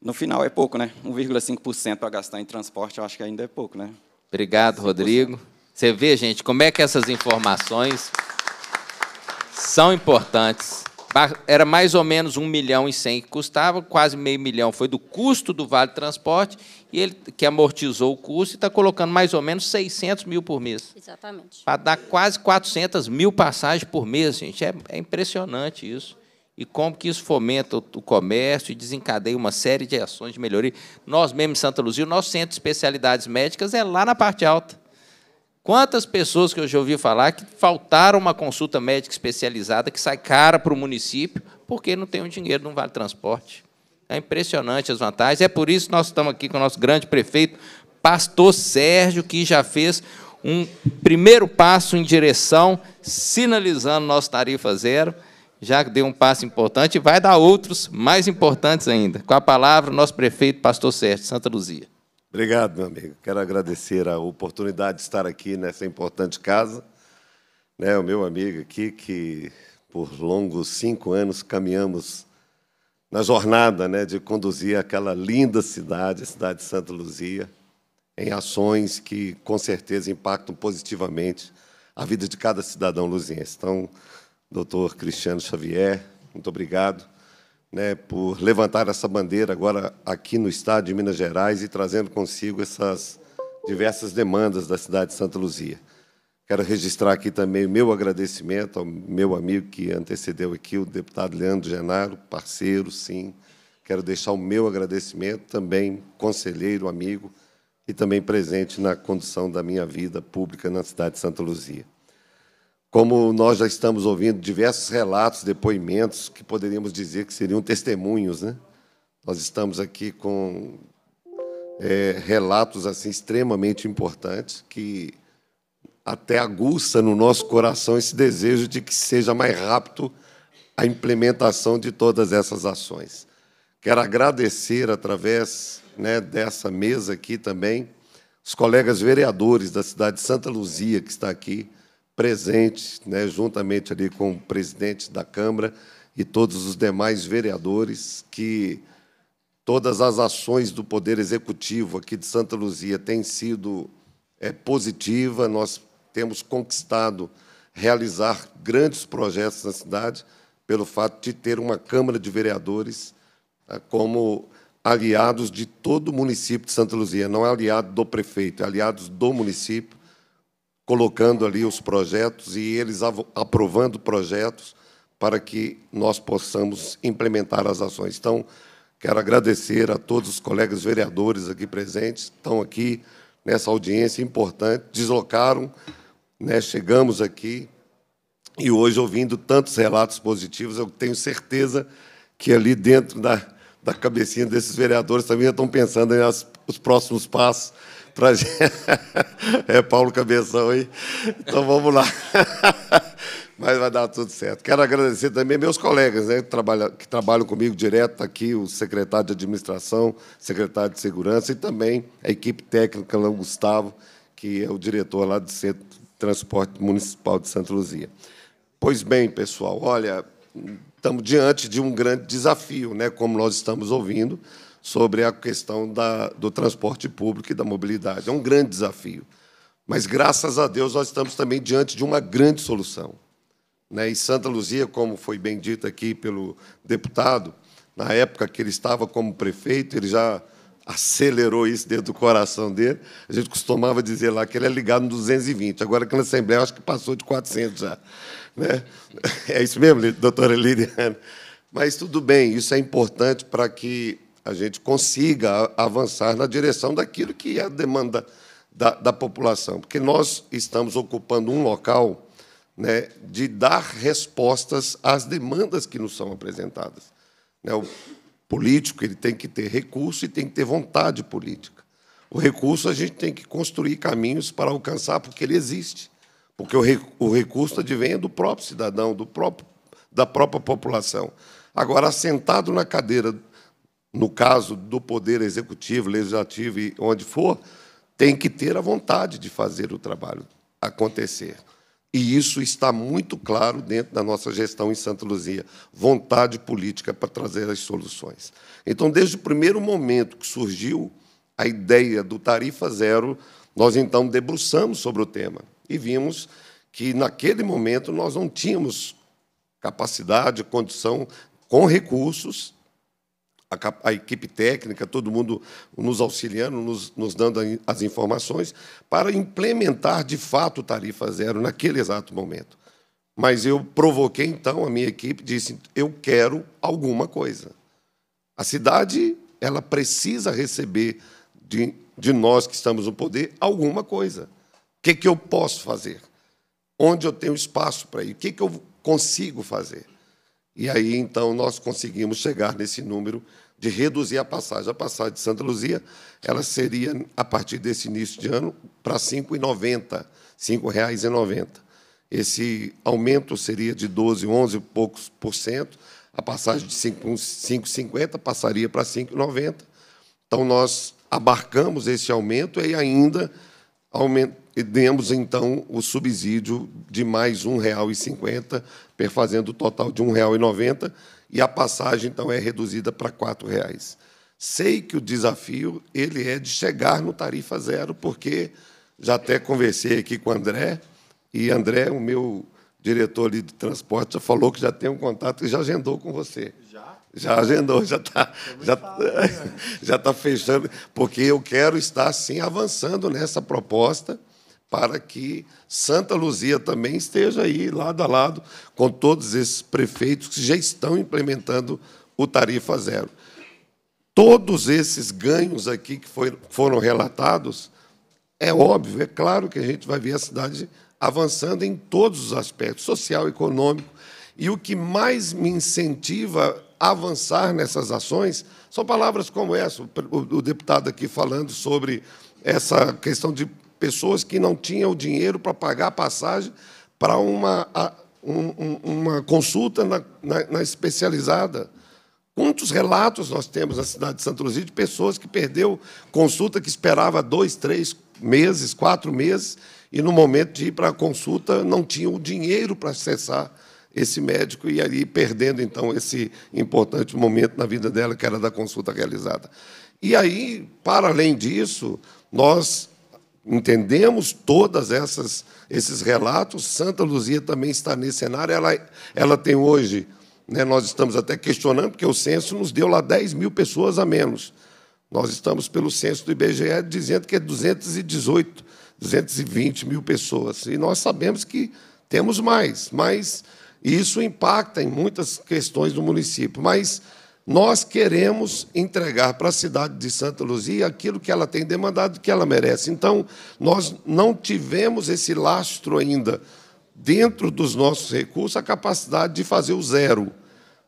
No final é pouco, né? 1,5% para gastar em transporte, eu acho que ainda é pouco, né? Obrigado, 5%. Rodrigo. Você vê, gente, como é que essas informações são importantes. Era mais ou menos 1 milhão e 100 que custava, quase meio milhão foi do custo do Vale Transporte, e ele que amortizou o custo e está colocando mais ou menos 600 mil por mês. Exatamente. Para dar quase 400 mil passagens por mês, gente. É, é impressionante isso. E como que isso fomenta o comércio e desencadeia uma série de ações de melhoria. Nós mesmo em Santa Luzia, o nosso centro de especialidades médicas é lá na parte alta. Quantas pessoas que eu já ouvi falar que faltaram uma consulta médica especializada que sai cara para o município porque não tem o um dinheiro, não vale transporte. É impressionante as vantagens. É por isso que nós estamos aqui com o nosso grande prefeito, pastor Sérgio, que já fez um primeiro passo em direção, sinalizando nosso tarifa zero. Já deu um passo importante e vai dar outros mais importantes ainda. Com a palavra, nosso prefeito, pastor Sérgio, Santa Luzia. Obrigado, meu amigo. Quero agradecer a oportunidade de estar aqui nessa importante casa. Né, o meu amigo aqui, que por longos cinco anos caminhamos na jornada né, de conduzir aquela linda cidade, a cidade de Santa Luzia, em ações que com certeza impactam positivamente a vida de cada cidadão luziense. Então, doutor Cristiano Xavier, muito obrigado né, por levantar essa bandeira agora aqui no estado de Minas Gerais e trazendo consigo essas diversas demandas da cidade de Santa Luzia. Quero registrar aqui também o meu agradecimento ao meu amigo que antecedeu aqui, o deputado Leandro Genaro, parceiro, sim. Quero deixar o meu agradecimento também, conselheiro, amigo, e também presente na condução da minha vida pública na cidade de Santa Luzia. Como nós já estamos ouvindo diversos relatos, depoimentos, que poderíamos dizer que seriam testemunhos, né? Nós estamos aqui com é, relatos assim extremamente importantes que até aguça no nosso coração esse desejo de que seja mais rápido a implementação de todas essas ações. Quero agradecer através né, dessa mesa aqui também os colegas vereadores da cidade de Santa Luzia que está aqui presente, né, juntamente ali com o presidente da Câmara e todos os demais vereadores, que todas as ações do Poder Executivo aqui de Santa Luzia têm sido é, positiva. Nós temos conquistado realizar grandes projetos na cidade pelo fato de ter uma Câmara de Vereadores tá, como aliados de todo o município de Santa Luzia, não é aliado do prefeito, é aliados do município colocando ali os projetos e eles aprovando projetos para que nós possamos implementar as ações. Então, quero agradecer a todos os colegas vereadores aqui presentes, que estão aqui nessa audiência importante, deslocaram, né, chegamos aqui e hoje, ouvindo tantos relatos positivos, eu tenho certeza que ali dentro da, da cabecinha desses vereadores também estão pensando nos os próximos passos Pra... é Paulo Cabeção, aí Então vamos lá. Mas vai dar tudo certo. Quero agradecer também meus colegas né, que, trabalham, que trabalham comigo direto aqui, o secretário de Administração, secretário de Segurança e também a equipe técnica, o Gustavo, que é o diretor lá do Centro de Transporte Municipal de Santa Luzia. Pois bem, pessoal, olha, estamos diante de um grande desafio, né, como nós estamos ouvindo, sobre a questão da, do transporte público e da mobilidade. É um grande desafio. Mas, graças a Deus, nós estamos também diante de uma grande solução. Né? E Santa Luzia, como foi bem dito aqui pelo deputado, na época que ele estava como prefeito, ele já acelerou isso dentro do coração dele. A gente costumava dizer lá que ele é ligado no 220. Agora, que na Assembleia, acho que passou de 400 já. Né? É isso mesmo, doutora Liliane? Mas tudo bem, isso é importante para que a gente consiga avançar na direção daquilo que é a demanda da, da população, porque nós estamos ocupando um local né, de dar respostas às demandas que nos são apresentadas. Né? O político ele tem que ter recurso e tem que ter vontade política. O recurso a gente tem que construir caminhos para alcançar, porque ele existe. Porque o, re, o recurso advém do próprio cidadão, do próprio, da própria população. Agora, sentado na cadeira no caso do poder executivo, legislativo e onde for, tem que ter a vontade de fazer o trabalho acontecer. E isso está muito claro dentro da nossa gestão em Santa Luzia, vontade política para trazer as soluções. Então, desde o primeiro momento que surgiu a ideia do tarifa zero, nós então debruçamos sobre o tema e vimos que naquele momento nós não tínhamos capacidade, condição com recursos a, a, equipe técnica, todo mundo nos auxiliando, nos, nos dando as informações, para implementar de fato tarifa zero naquele exato momento. Mas eu provoquei então a minha equipe, disse: eu quero alguma coisa. A cidade ela precisa receber de, de nós que estamos no poder alguma coisa. O que, que eu posso fazer? Onde eu tenho espaço para ir? O que, que eu consigo fazer? E aí, então, nós conseguimos chegar nesse número de reduzir a passagem. A passagem de Santa Luzia ela seria, a partir desse início de ano, para R$ 5,90, R$ 5,90. Esse aumento seria de 12, 11 e poucos por cento. A passagem de 5,50 passaria para 5,90. Então, nós abarcamos esse aumento e ainda aumentamos e demos, então, o subsídio de mais R$ 1,50, perfazendo o total de R$ 1,90, e a passagem então é reduzida para R$ reais. Sei que o desafio ele é de chegar no tarifa zero, porque já até conversei aqui com o André, e André, o meu diretor ali de transporte, já falou que já tem um contato e já agendou com você. Já? Já agendou, já está já, tá né? já tá fechando, porque eu quero estar, sim, avançando nessa proposta para que Santa Luzia também esteja aí lado a lado com todos esses prefeitos que já estão implementando o tarifa zero. Todos esses ganhos aqui que foram relatados, é óbvio, é claro que a gente vai ver a cidade avançando em todos os aspectos, social, econômico. E o que mais me incentiva a avançar nessas ações são palavras como essa, o deputado aqui falando sobre essa questão de pessoas que não tinham dinheiro para pagar a passagem para uma, um, uma consulta na, na, na, especializada. Quantos relatos nós temos na cidade de Santa Luzia de pessoas que perdeu consulta que esperava dois, três meses, quatro meses, e no momento de ir para a consulta não tinha o dinheiro para acessar esse médico e ali perdendo então esse importante momento na vida dela que era da consulta realizada. E aí, para além disso, nós entendemos todas essas esses relatos. Santa Luzia também está nesse cenário. Ela, ela tem hoje, né, nós estamos até questionando, porque o censo nos deu lá 10 mil pessoas a menos. Nós estamos, pelo censo do IBGE, dizendo que é 218, 220 mil pessoas. E nós sabemos que temos mais, mas isso impacta em muitas questões do município. Mas nós queremos entregar para a cidade de Santa Luzia aquilo que ela tem demandado, que ela merece. Então, nós não tivemos esse lastro ainda, dentro dos nossos recursos, a capacidade de fazer o zero.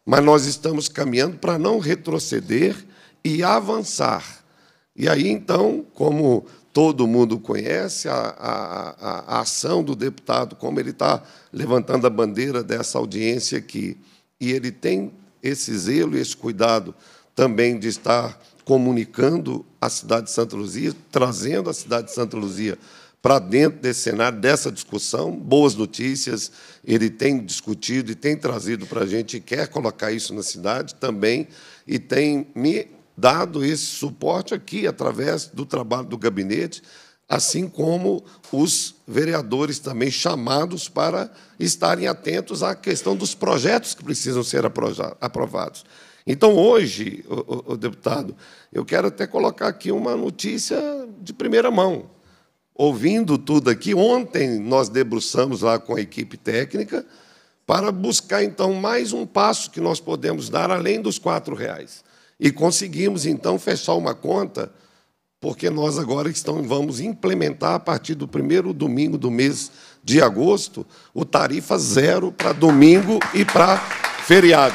Mas nós estamos caminhando para não retroceder e avançar. E aí, então, como todo mundo conhece a, a, a, a ação do deputado, como ele está levantando a bandeira dessa audiência aqui, e ele tem esse zelo e esse cuidado também de estar comunicando a cidade de Santa Luzia, trazendo a cidade de Santa Luzia para dentro desse cenário, dessa discussão, boas notícias, ele tem discutido e tem trazido para a gente, e quer colocar isso na cidade também, e tem me dado esse suporte aqui, através do trabalho do gabinete, assim como os vereadores também chamados para estarem atentos à questão dos projetos que precisam ser aprovados. Então, hoje, o, o deputado, eu quero até colocar aqui uma notícia de primeira mão. Ouvindo tudo aqui, ontem nós debruçamos lá com a equipe técnica para buscar, então, mais um passo que nós podemos dar além dos R$ reais. E conseguimos, então, fechar uma conta porque nós agora estamos, vamos implementar, a partir do primeiro domingo do mês de agosto, o tarifa zero para domingo e para feriado.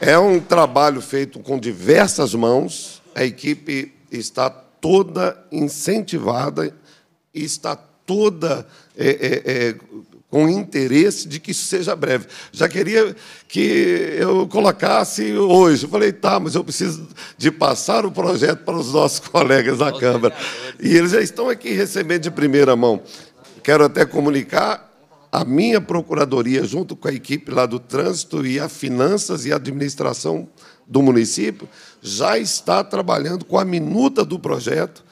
É um trabalho feito com diversas mãos, a equipe está toda incentivada, está toda é, é, é com interesse de que isso seja breve. Já queria que eu colocasse hoje. Eu falei, tá, mas eu preciso de passar o projeto para os nossos colegas da Câmara. E eles já estão aqui recebendo de primeira mão. Quero até comunicar a minha procuradoria, junto com a equipe lá do Trânsito e a Finanças e a Administração do município, já está trabalhando com a minuta do projeto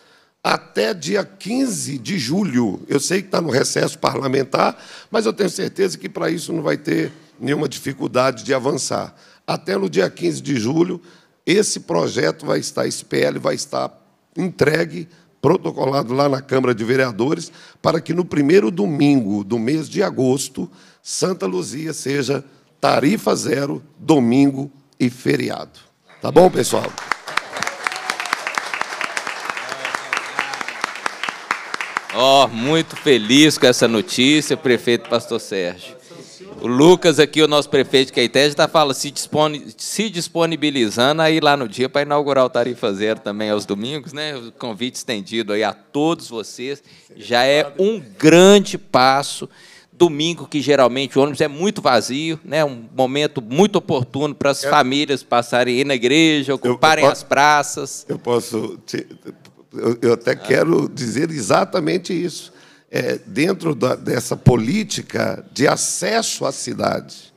até dia 15 de julho. Eu sei que está no recesso parlamentar, mas eu tenho certeza que para isso não vai ter nenhuma dificuldade de avançar. Até no dia 15 de julho, esse projeto vai estar, esse PL vai estar entregue, protocolado lá na Câmara de Vereadores, para que no primeiro domingo do mês de agosto, Santa Luzia seja tarifa zero, domingo e feriado. Tá bom, pessoal? oh, muito feliz com essa notícia, prefeito Pastor Sérgio. O Lucas aqui, o nosso prefeito que está fala se, falando se disponibilizando aí lá no dia para inaugurar o Tarifa Zero também aos domingos, né? O convite estendido aí a todos vocês. Já é um grande passo. Domingo, que geralmente o ônibus é muito vazio, né? Um momento muito oportuno para as famílias passarem aí na igreja, ocuparem eu, eu posso, as praças. Eu posso te, eu, até quero dizer exatamente isso. É, dentro da, dessa política de acesso à cidade,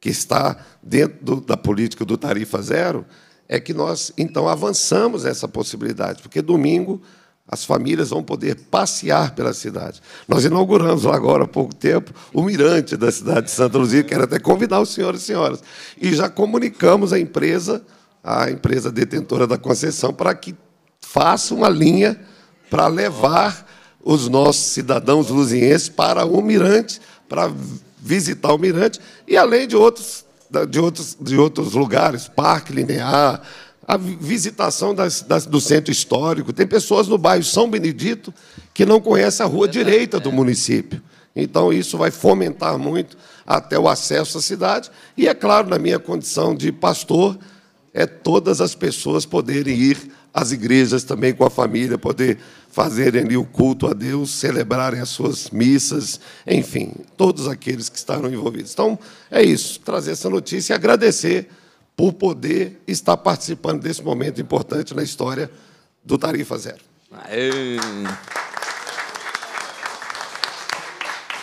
que está dentro do, da política do Tarifa Zero, é que nós, então, avançamos essa possibilidade, porque domingo as famílias vão poder passear pela cidade. Nós inauguramos lá agora há pouco tempo o mirante da cidade de Santa Luzia, quero até convidar os senhores e senhoras. E já comunicamos à empresa, à empresa detentora da concessão, para que faça uma linha para levar os nossos cidadãos luzienses para o Mirante, para visitar o Mirante, e além de outros, de outros, de outros lugares, Parque Linear, a visitação das, das, do centro histórico. Tem pessoas no bairro São Benedito que não conhecem a rua direita do é. município. Então, isso vai fomentar muito até o acesso à cidade. E, é claro, na minha condição de pastor, é todas as pessoas poderem ir as igrejas também com a família poder fazerem ali o culto a Deus, celebrarem as suas missas, enfim, todos aqueles que estarão envolvidos. Então, é isso, trazer essa notícia e agradecer por poder estar participando desse momento importante na história do Tarifa Zero. Aê.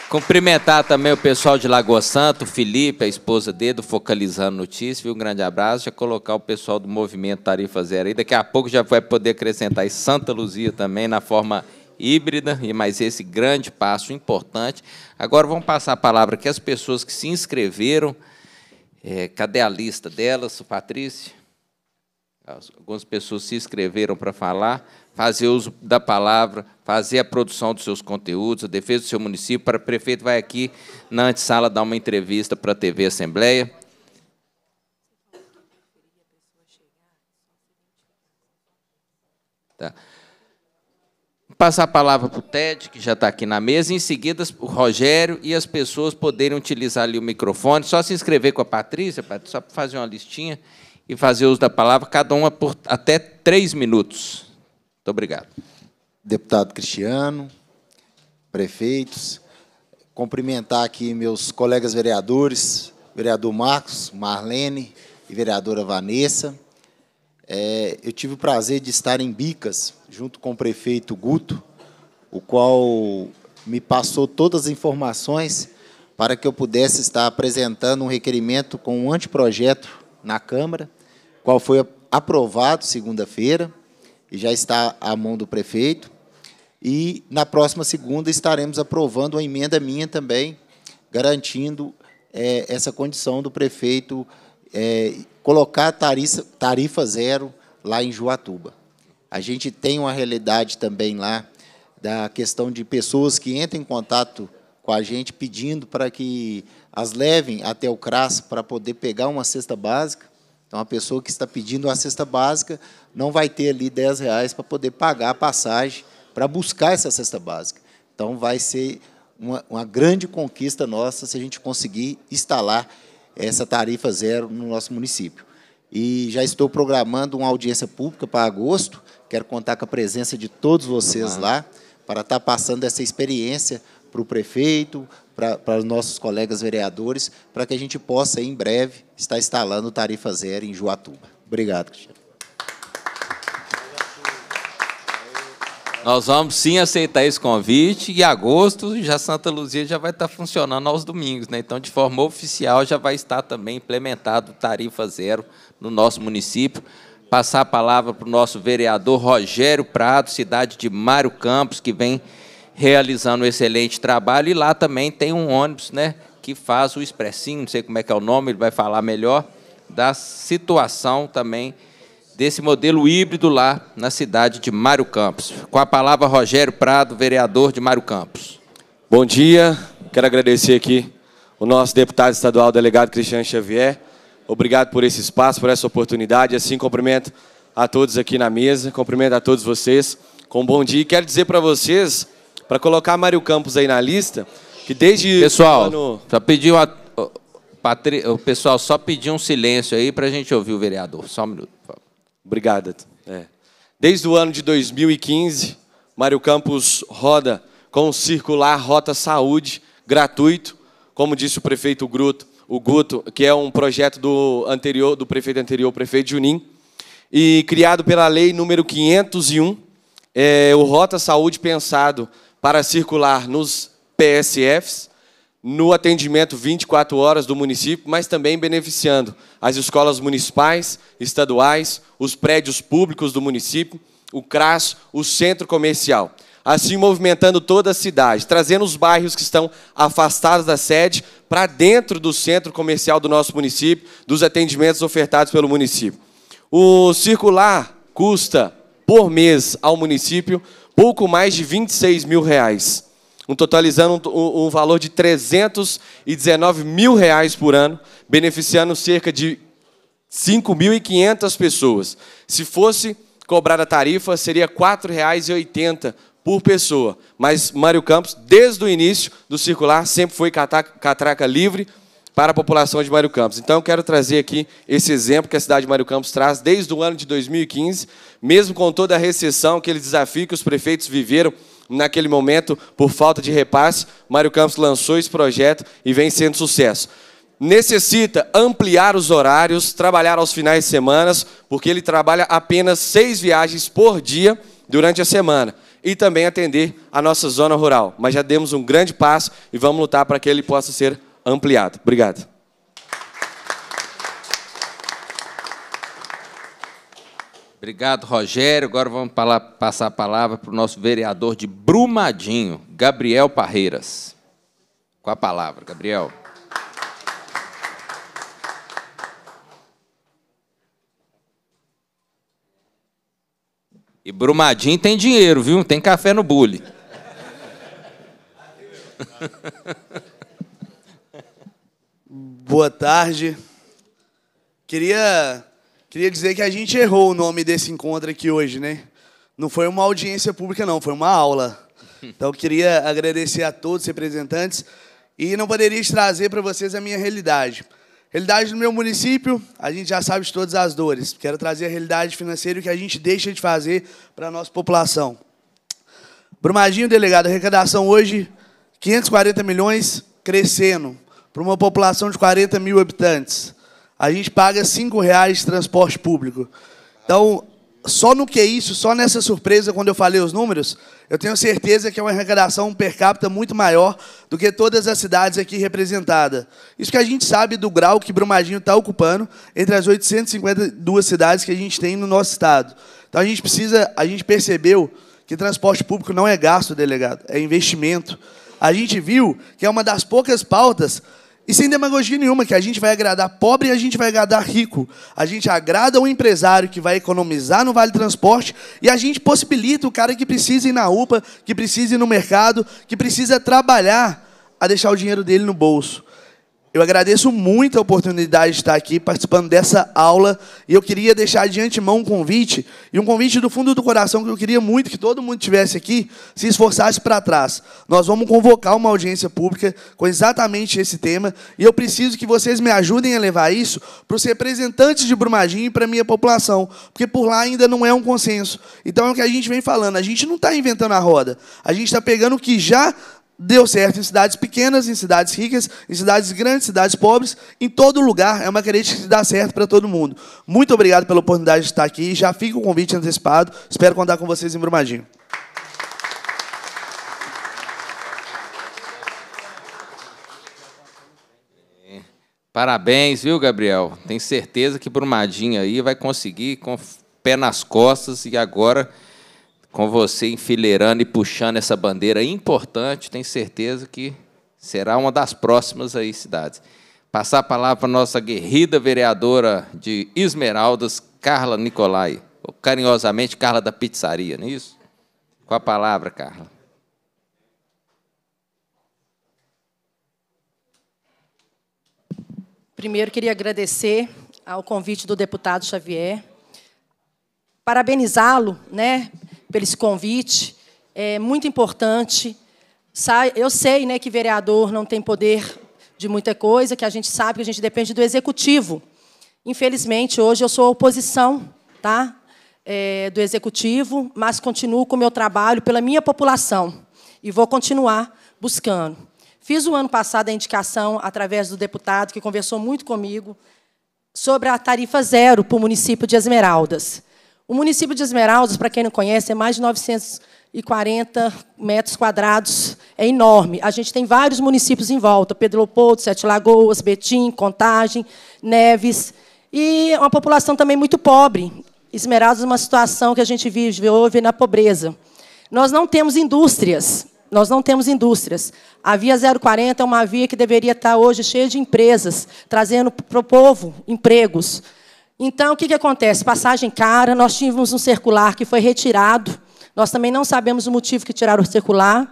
Cumprimentar também o pessoal de Lagoa Santo, Felipe, a esposa dele, do Focalizando Notícias, Um grande abraço. Já colocar o pessoal do Movimento Tarifa Zero aí. Daqui a pouco já vai poder acrescentar aí Santa Luzia também na forma híbrida, e mais esse grande passo importante. Agora vamos passar a palavra aqui às pessoas que se inscreveram. É, cadê a lista delas, Patrícia? algumas pessoas se inscreveram para falar, fazer uso da palavra, fazer a produção dos seus conteúdos, a defesa do seu município. Para o prefeito vai aqui na antessala dar uma entrevista para a TV Assembleia. Tá. Vou passar a palavra para o Ted, que já está aqui na mesa. Em seguida, o Rogério e as pessoas poderem utilizar ali o microfone. Só se inscrever com a Patrícia, só para fazer uma listinha e fazer uso da palavra, cada uma por até três minutos. Muito obrigado. Deputado Cristiano, prefeitos, cumprimentar aqui meus colegas vereadores, vereador Marcos, Marlene e vereadora Vanessa. É, eu tive o prazer de estar em Bicas, junto com o prefeito Guto, o qual me passou todas as informações para que eu pudesse estar apresentando um requerimento com um anteprojeto na Câmara qual foi aprovado segunda-feira e já está à mão do prefeito. E na próxima segunda estaremos aprovando uma emenda minha também, garantindo é, essa condição do prefeito é, colocar tarifa, tarifa zero lá em Juatuba. A gente tem uma realidade também lá da questão de pessoas que entram em contato com a gente pedindo para que as levem até o CRAS para poder pegar uma cesta básica. Então, a pessoa que está pedindo uma cesta básica não vai ter ali 10 reais para poder pagar a passagem para buscar essa cesta básica. Então, vai ser uma, uma grande conquista nossa se a gente conseguir instalar essa tarifa zero no nosso município. E já estou programando uma audiência pública para agosto. Quero contar com a presença de todos vocês lá para estar tá passando essa experiência para o prefeito, para os nossos colegas vereadores, para que a gente possa, em breve, estar instalando tarifa zero em Joatuba. Obrigado, Cristiano. Nós vamos sim aceitar esse convite e em agosto já Santa Luzia já vai estar funcionando aos domingos, né? Então, de forma oficial, já vai estar também implementado tarifa zero no nosso município. Passar a palavra para o nosso vereador Rogério Prado, cidade de Mário Campos, que vem realizando um excelente trabalho. E lá também tem um ônibus né, que faz o expressinho, não sei como é que é o nome, ele vai falar melhor, da situação também desse modelo híbrido lá na cidade de Mário Campos. Com a palavra, Rogério Prado, vereador de Mário Campos. Bom dia, quero agradecer aqui o nosso deputado estadual, delegado Cristiano Xavier. Obrigado por esse espaço, por essa oportunidade. Assim, cumprimento a todos aqui na mesa, cumprimento a todos vocês com um bom dia. E quero dizer para vocês para colocar Mário Campos aí na lista, que desde Pessoal, ano... só pediu a Patri... o pessoal só pediu um silêncio aí para a gente ouvir o vereador. Só um minuto. Obrigado. É. Desde o ano de 2015, Mário Campos roda com o circular Rota Saúde gratuito, como disse o prefeito Gruto, o Guto, que é um projeto do anterior do prefeito anterior, o prefeito Junim, e criado pela lei número 501, é, o Rota Saúde pensado para circular nos PSFs, no atendimento 24 horas do município, mas também beneficiando as escolas municipais, estaduais, os prédios públicos do município, o CRAS, o centro comercial. Assim, movimentando toda a cidade, trazendo os bairros que estão afastados da sede para dentro do centro comercial do nosso município, dos atendimentos ofertados pelo município. O circular custa por mês ao município pouco mais de 26 mil reais, um totalizando um, um valor de 319 mil reais por ano, beneficiando cerca de 5.500 pessoas. Se fosse cobrada a tarifa, seria R$ 4,80 por pessoa. Mas Mário Campos, desde o início do circular, sempre foi catraca livre para a população de Mário Campos. Então, eu quero trazer aqui esse exemplo que a cidade de Mário Campos traz desde o ano de 2015, mesmo com toda a recessão, aquele desafio que os prefeitos viveram naquele momento por falta de repasse, Mário Campos lançou esse projeto e vem sendo sucesso. Necessita ampliar os horários, trabalhar aos finais de semana, porque ele trabalha apenas seis viagens por dia durante a semana e também atender a nossa zona rural. Mas já demos um grande passo e vamos lutar para que ele possa ser ampliado. Obrigado. Obrigado, Rogério. Agora vamos passar a palavra para o nosso vereador de Brumadinho, Gabriel Parreiras. Com a palavra, Gabriel. E Brumadinho tem dinheiro, viu? Tem café no bule. Boa tarde. Queria, queria dizer que a gente errou o nome desse encontro aqui hoje, né? Não foi uma audiência pública, não, foi uma aula. Então, queria agradecer a todos os representantes e não poderia trazer para vocês a minha realidade. Realidade do meu município, a gente já sabe de todas as dores. Quero trazer a realidade financeira que a gente deixa de fazer para a nossa população. Brumadinho, delegado, arrecadação hoje, 540 milhões, crescendo para uma população de 40 mil habitantes, a gente paga cinco reais de transporte público. Então, só no que é isso, só nessa surpresa, quando eu falei os números, eu tenho certeza que é uma arrecadação per capita muito maior do que todas as cidades aqui representadas. Isso que a gente sabe do grau que Brumadinho está ocupando entre as 852 cidades que a gente tem no nosso estado. Então a gente precisa, a gente percebeu que transporte público não é gasto, delegado, é investimento. A gente viu que é uma das poucas pautas e sem demagogia nenhuma, que a gente vai agradar pobre e a gente vai agradar rico. A gente agrada o empresário que vai economizar no Vale Transporte e a gente possibilita o cara que precisa ir na UPA, que precisa ir no mercado, que precisa trabalhar a deixar o dinheiro dele no bolso. Eu agradeço muito a oportunidade de estar aqui participando dessa aula e eu queria deixar de antemão um convite, e um convite do fundo do coração que eu queria muito que todo mundo tivesse aqui, se esforçasse para trás. Nós vamos convocar uma audiência pública com exatamente esse tema e eu preciso que vocês me ajudem a levar isso para os representantes de Brumadinho e para a minha população, porque por lá ainda não é um consenso. Então é o que a gente vem falando, a gente não está inventando a roda, a gente está pegando o que já deu certo em cidades pequenas, em cidades ricas, em cidades grandes, cidades pobres, em todo lugar. É uma querida que dá certo para todo mundo. Muito obrigado pela oportunidade de estar aqui. Já fica o convite antecipado. Espero contar com vocês em Brumadinho. É, parabéns, viu, Gabriel? Tenho certeza que Brumadinho aí vai conseguir com o pé nas costas e agora com você enfileirando e puxando essa bandeira importante, tenho certeza que será uma das próximas aí cidades. Passar a palavra para a nossa guerrida vereadora de Esmeraldas, Carla Nicolai, carinhosamente Carla da Pizzaria, não é isso? Com a palavra, Carla. Primeiro, queria agradecer ao convite do deputado Xavier, parabenizá-lo né, pelo esse convite. É muito importante. Eu sei né, que vereador não tem poder de muita coisa, que a gente sabe que a gente depende do executivo. Infelizmente, hoje eu sou oposição tá, é, do executivo, mas continuo com o meu trabalho pela minha população e vou continuar buscando. Fiz o ano passado a indicação através do deputado que conversou muito comigo sobre a tarifa zero para o município de Esmeraldas. O município de Esmeraldas, para quem não conhece, é mais de 940 metros quadrados, é enorme. A gente tem vários municípios em volta, Pedro Leopoldo, Sete Lagoas, Betim, Contagem, Neves, e é uma população também muito pobre. Esmeraldas é uma situação que a gente vive hoje na pobreza. Nós não temos indústrias, nós não temos indústrias. A Via 040 é uma via que deveria estar hoje cheia de empresas, trazendo para o povo empregos. Então, o que, que acontece? Passagem cara, nós tínhamos um circular que foi retirado. Nós também não sabemos o motivo que tiraram o circular.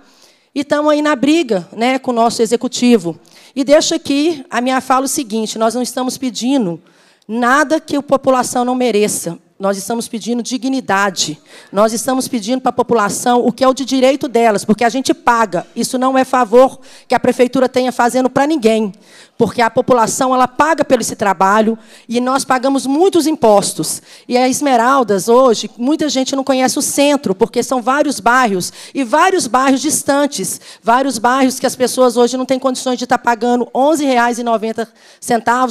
E estamos aí na briga né, com o nosso executivo. E deixo aqui a minha fala é o seguinte: nós não estamos pedindo nada que a população não mereça. Nós estamos pedindo dignidade. Nós estamos pedindo para a população o que é o de direito delas, porque a gente paga. Isso não é favor que a prefeitura tenha fazendo para ninguém, porque a população ela paga pelo esse trabalho e nós pagamos muitos impostos. E a Esmeraldas hoje, muita gente não conhece o centro, porque são vários bairros e vários bairros distantes, vários bairros que as pessoas hoje não têm condições de estar tá pagando R$ 11,90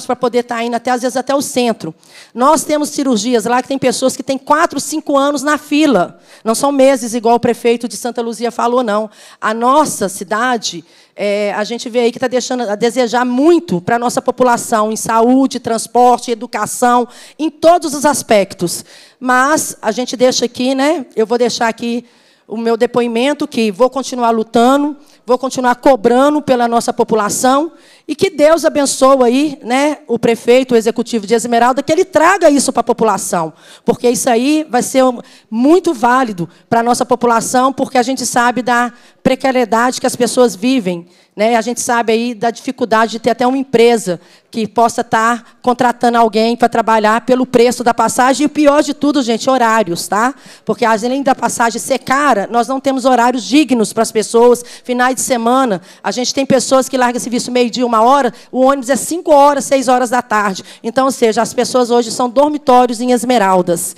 para poder estar tá indo até às vezes até o centro. Nós temos cirurgias lá que tem tem pessoas que têm quatro, cinco anos na fila. Não são meses, igual o prefeito de Santa Luzia falou, não. A nossa cidade, é, a gente vê aí que está deixando a desejar muito para a nossa população em saúde, transporte, educação, em todos os aspectos. Mas a gente deixa aqui, né? Eu vou deixar aqui o meu depoimento que vou continuar lutando, vou continuar cobrando pela nossa população e que Deus abençoe aí, né, o prefeito, o executivo de Esmeralda, que ele traga isso para a população, porque isso aí vai ser muito válido para a nossa população, porque a gente sabe da precariedade que as pessoas vivem, né? A gente sabe aí da dificuldade de ter até uma empresa que possa estar tá contratando alguém para trabalhar pelo preço da passagem e o pior de tudo, gente, horários, tá? Porque além da passagem ser cara, nós não temos horários dignos para as pessoas, finais de semana, a gente tem pessoas que largam serviço meio-dia, uma uma hora, o ônibus é 5 horas, 6 horas da tarde. Então, ou seja, as pessoas hoje são dormitórios em Esmeraldas.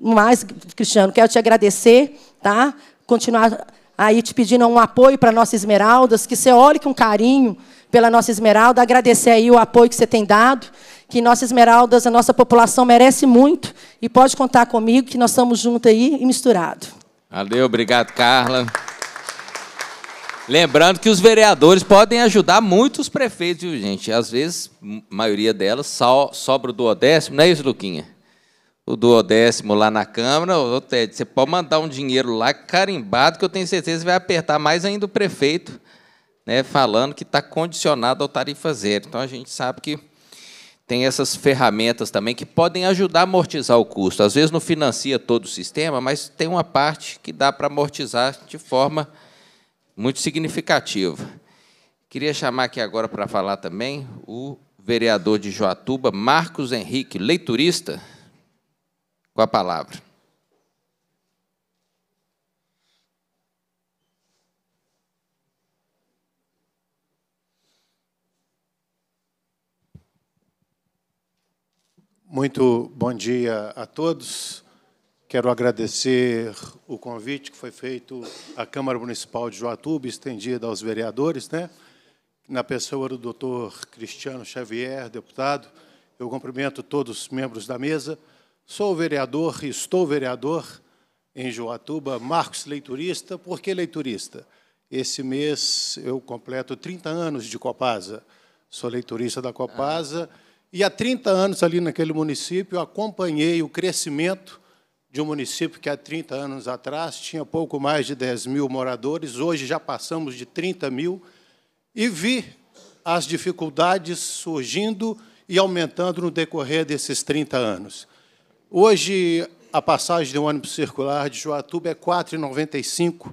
Mas, Cristiano, quero te agradecer, tá? Continuar aí te pedindo um apoio para nossa Esmeraldas, que você olhe com carinho pela nossa Esmeralda, agradecer aí o apoio que você tem dado, que nossa Esmeraldas, a nossa população merece muito e pode contar comigo que nós estamos juntos aí e misturado. Valeu, obrigado, Carla. Lembrando que os vereadores podem ajudar muito os prefeitos, viu, gente? Às vezes, a maioria delas so, sobra o duodécimo, não é isso, Luquinha? O duodécimo lá na Câmara, ô Ted, você pode mandar um dinheiro lá carimbado, que eu tenho certeza que vai apertar mais ainda o prefeito, né, falando que está condicionado ao tarifa zero. Então, a gente sabe que tem essas ferramentas também que podem ajudar a amortizar o custo. Às vezes não financia todo o sistema, mas tem uma parte que dá para amortizar de forma muito significativa. Queria chamar aqui agora para falar também o vereador de Joatuba, Marcos Henrique, leiturista, com a palavra. Muito bom dia a todos. Quero agradecer o convite que foi feito à Câmara Municipal de Joatuba, estendido aos vereadores, né? na pessoa do doutor Cristiano Xavier, deputado. Eu cumprimento todos os membros da mesa. Sou vereador e estou vereador em Joatuba, Marcos Leiturista. Por que leiturista? Esse mês eu completo 30 anos de Copasa. Sou leiturista da Copasa. Ah. E há 30 anos, ali naquele município, acompanhei o crescimento de um município que há 30 anos atrás tinha pouco mais de 10 mil moradores, hoje já passamos de 30 mil, e vi as dificuldades surgindo e aumentando no decorrer desses 30 anos. Hoje, a passagem de um ônibus circular de Joatuba é R$ 4,95.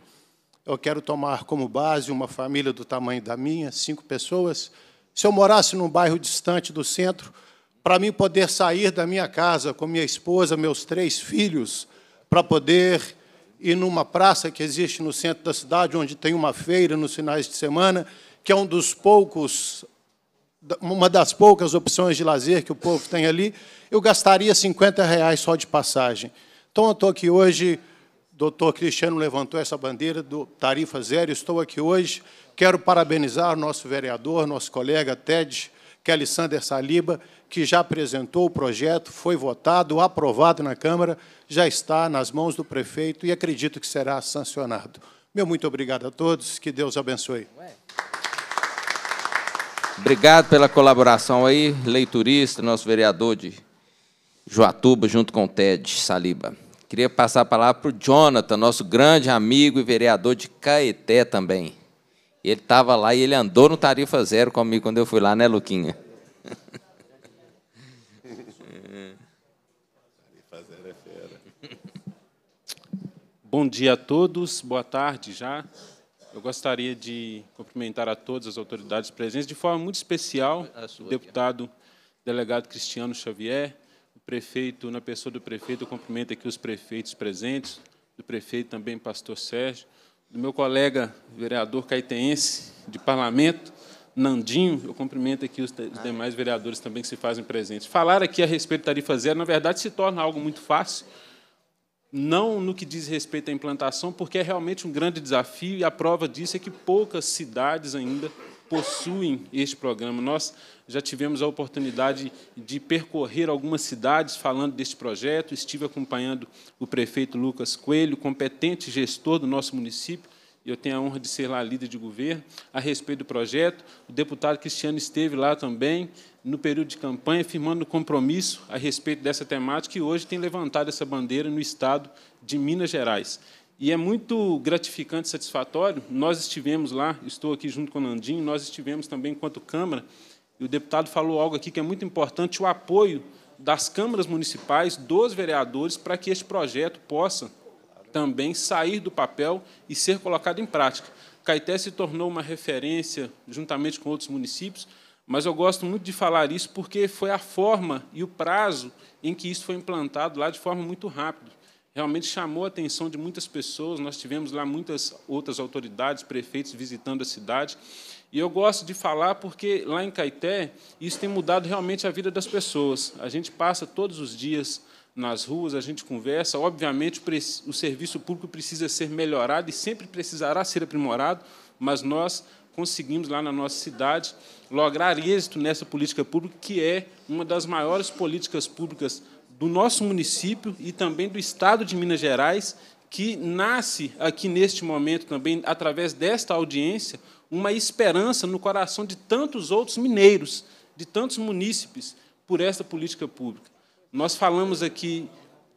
Eu quero tomar como base uma família do tamanho da minha, cinco pessoas. Se eu morasse num bairro distante do centro, para mim poder sair da minha casa com minha esposa, meus três filhos, para poder ir numa praça que existe no centro da cidade, onde tem uma feira nos finais de semana, que é um dos poucos uma das poucas opções de lazer que o povo tem ali, eu gastaria 50 reais só de passagem. Então, eu estou aqui hoje, o doutor Cristiano levantou essa bandeira do Tarifa Zero, estou aqui hoje, quero parabenizar nosso vereador, nosso colega Ted, que é Saliba, que já apresentou o projeto, foi votado, aprovado na Câmara, já está nas mãos do prefeito e acredito que será sancionado. Meu muito obrigado a todos, que Deus abençoe. Obrigado pela colaboração aí, leiturista, nosso vereador de Joatuba, junto com o Ted Saliba. Queria passar a palavra para o Jonathan, nosso grande amigo e vereador de Caeté também. Ele estava lá e ele andou no tarifa zero comigo quando eu fui lá, né, Luquinha? Tarifa zero é fera. Bom dia a todos, boa tarde já. Eu gostaria de cumprimentar a todas as autoridades presentes, de forma muito especial, o deputado delegado Cristiano Xavier, o prefeito, na pessoa do prefeito, eu cumprimento aqui os prefeitos presentes, do prefeito também, pastor Sérgio, do meu colega vereador caetense de parlamento, Nandinho, eu cumprimento aqui os, demais vereadores também que se fazem presentes. Falar aqui a respeito da tarifa zero, na verdade, se torna algo muito fácil, não no que diz respeito à implantação, porque é realmente um grande desafio, e a prova disso é que poucas cidades ainda possuem este programa. Nós já tivemos a oportunidade de percorrer algumas cidades falando deste projeto. Estive acompanhando o prefeito Lucas Coelho, competente gestor do nosso município, e eu tenho a honra de ser lá líder de governo, a respeito do projeto. O deputado Cristiano esteve lá também, no período de campanha, firmando compromisso a respeito dessa temática, e hoje tem levantado essa bandeira no Estado de Minas Gerais. E é muito gratificante, satisfatório. Nós estivemos lá, estou aqui junto com o Nandinho, nós estivemos também enquanto Câmara, e o deputado falou algo aqui que é muito importante, o apoio das câmaras municipais, dos vereadores, para que este projeto possa também sair do papel e ser colocado em prática. Caeté se tornou uma referência juntamente com outros municípios, mas eu gosto muito de falar isso porque foi a forma e o prazo em que isso foi implantado lá de forma muito rápida realmente chamou a atenção de muitas pessoas. Nós tivemos lá muitas outras autoridades, prefeitos visitando a cidade. E eu gosto de falar porque lá em Caeté, isso tem mudado realmente a vida das pessoas. A gente passa todos os dias nas ruas, a gente conversa. Obviamente, o serviço público precisa ser melhorado e sempre precisará ser aprimorado, mas nós conseguimos lá na nossa cidade lograr êxito nessa política pública, que é uma das maiores políticas públicas do nosso município e também do Estado de Minas Gerais, que nasce aqui neste momento também, através desta audiência, uma esperança no coração de tantos outros mineiros, de tantos munícipes, por esta política pública. Nós falamos aqui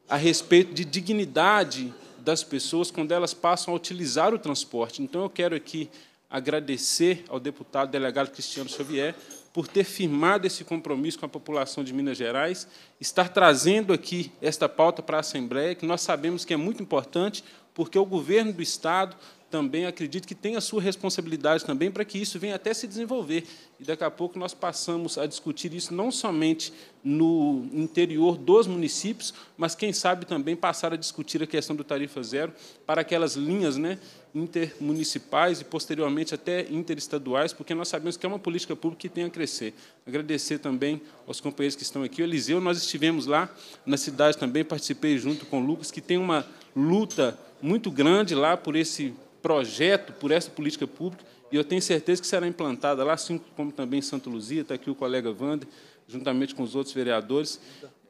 a respeito de dignidade das pessoas quando elas passam a utilizar o transporte. Então, eu quero aqui agradecer ao deputado delegado Cristiano Xavier por ter firmado esse compromisso com a população de Minas Gerais, estar trazendo aqui esta pauta para a Assembleia, que nós sabemos que é muito importante, porque o governo do Estado também acredito que tem a sua responsabilidade também para que isso venha até se desenvolver. E daqui a pouco nós passamos a discutir isso não somente no interior dos municípios, mas quem sabe também passar a discutir a questão do tarifa zero para aquelas linhas né, intermunicipais e, posteriormente, até interestaduais, porque nós sabemos que é uma política pública que tem a crescer. Agradecer também aos companheiros que estão aqui. O Eliseu, nós estivemos lá na cidade também, participei junto com o Lucas, que tem uma luta muito grande lá por esse projeto, por essa política pública, e eu tenho certeza que será implantada lá, assim como também em Santa Luzia, está aqui o colega Wander, juntamente com os outros vereadores,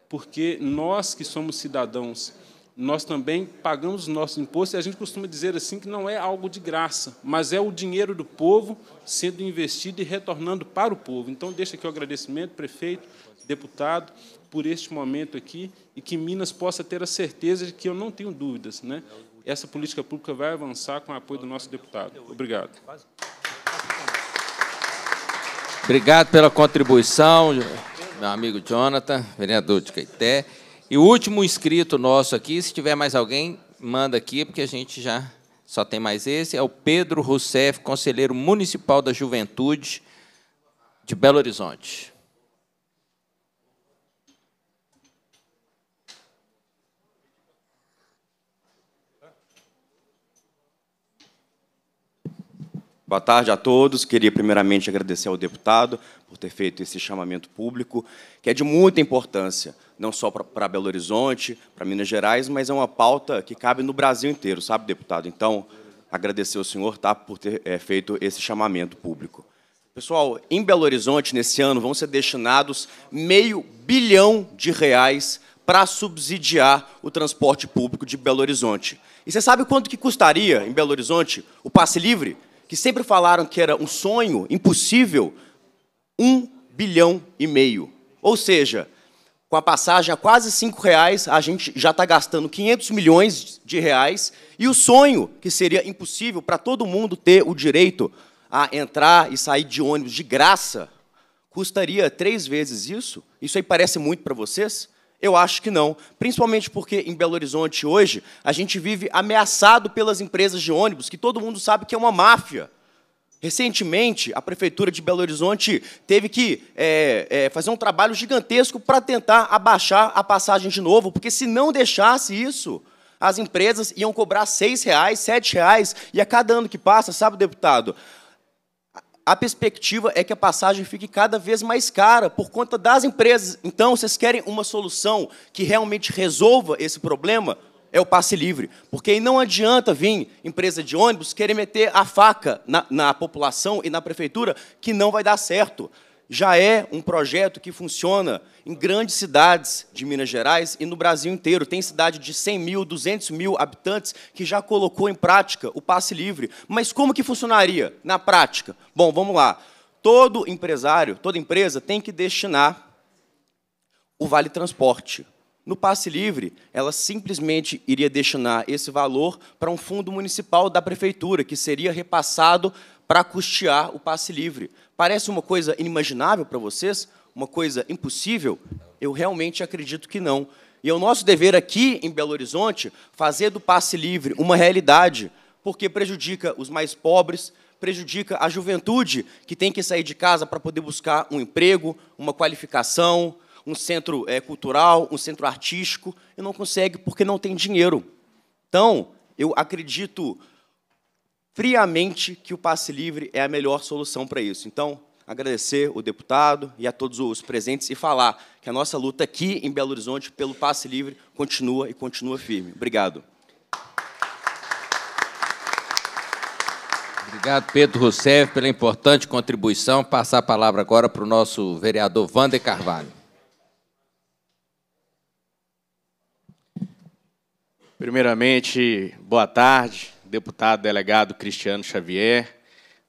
porque nós que somos cidadãos nós também pagamos nosso imposto e a gente costuma dizer assim que não é algo de graça, mas é o dinheiro do povo sendo investido e retornando para o povo. Então, deixa aqui o agradecimento, prefeito, deputado, por este momento aqui e que Minas possa ter a certeza de que eu não tenho dúvidas, né? Essa política pública vai avançar com o apoio do nosso deputado. Obrigado. Obrigado pela contribuição, meu amigo Jonathan, vereador de Caeté. E o último inscrito nosso aqui, se tiver mais alguém, manda aqui, porque a gente já só tem mais esse, é o Pedro Rousseff, conselheiro municipal da juventude de Belo Horizonte. Boa tarde a todos. Queria primeiramente agradecer ao deputado por ter feito esse chamamento público, que é de muita importância não só para Belo Horizonte, para Minas Gerais, mas é uma pauta que cabe no Brasil inteiro, sabe, deputado? Então, agradecer ao senhor tá, por ter é, feito esse chamamento público. Pessoal, em Belo Horizonte, nesse ano, vão ser destinados meio bilhão de reais para subsidiar o transporte público de Belo Horizonte. E você sabe quanto que custaria em Belo Horizonte o passe livre? Que sempre falaram que era um sonho impossível, um bilhão e meio. Ou seja, com a passagem a quase cinco reais, a gente já está gastando 500 milhões de reais. E o sonho, que seria impossível para todo mundo ter o direito a entrar e sair de ônibus de graça, custaria três vezes isso? Isso aí parece muito para vocês? Eu acho que não, principalmente porque em Belo Horizonte hoje a gente vive ameaçado pelas empresas de ônibus, que todo mundo sabe que é uma máfia. Recentemente, a Prefeitura de Belo Horizonte teve que é, é, fazer um trabalho gigantesco para tentar abaixar a passagem de novo, porque se não deixasse isso, as empresas iam cobrar R$ 6,00, R$ 7,00, e a cada ano que passa, sabe, deputado, a perspectiva é que a passagem fique cada vez mais cara por conta das empresas. Então, vocês querem uma solução que realmente resolva esse problema? é o passe livre. Porque não adianta vir empresa de ônibus querer meter a faca na, na população e na prefeitura, que não vai dar certo. Já é um projeto que funciona em grandes cidades de Minas Gerais e no Brasil inteiro. Tem cidade de 100 mil, 200 mil habitantes que já colocou em prática o passe livre. Mas como que funcionaria na prática? Bom, vamos lá. Todo empresário, toda empresa tem que destinar o vale transporte no passe livre, ela simplesmente iria destinar esse valor para um fundo municipal da prefeitura, que seria repassado para custear o passe livre. Parece uma coisa inimaginável para vocês? Uma coisa impossível? Eu realmente acredito que não. E é o nosso dever aqui em Belo Horizonte fazer do passe livre uma realidade, porque prejudica os mais pobres, prejudica a juventude que tem que sair de casa para poder buscar um emprego, uma qualificação, um centro é, cultural, um centro artístico, e não consegue porque não tem dinheiro. Então, eu acredito friamente que o passe livre é a melhor solução para isso. Então, agradecer o deputado e a todos os presentes e falar que a nossa luta aqui em Belo Horizonte pelo passe livre continua e continua firme. Obrigado. Obrigado, Pedro Rousseff, pela importante contribuição. Passar a palavra agora para o nosso vereador Vander Carvalho. Primeiramente, boa tarde, deputado delegado Cristiano Xavier,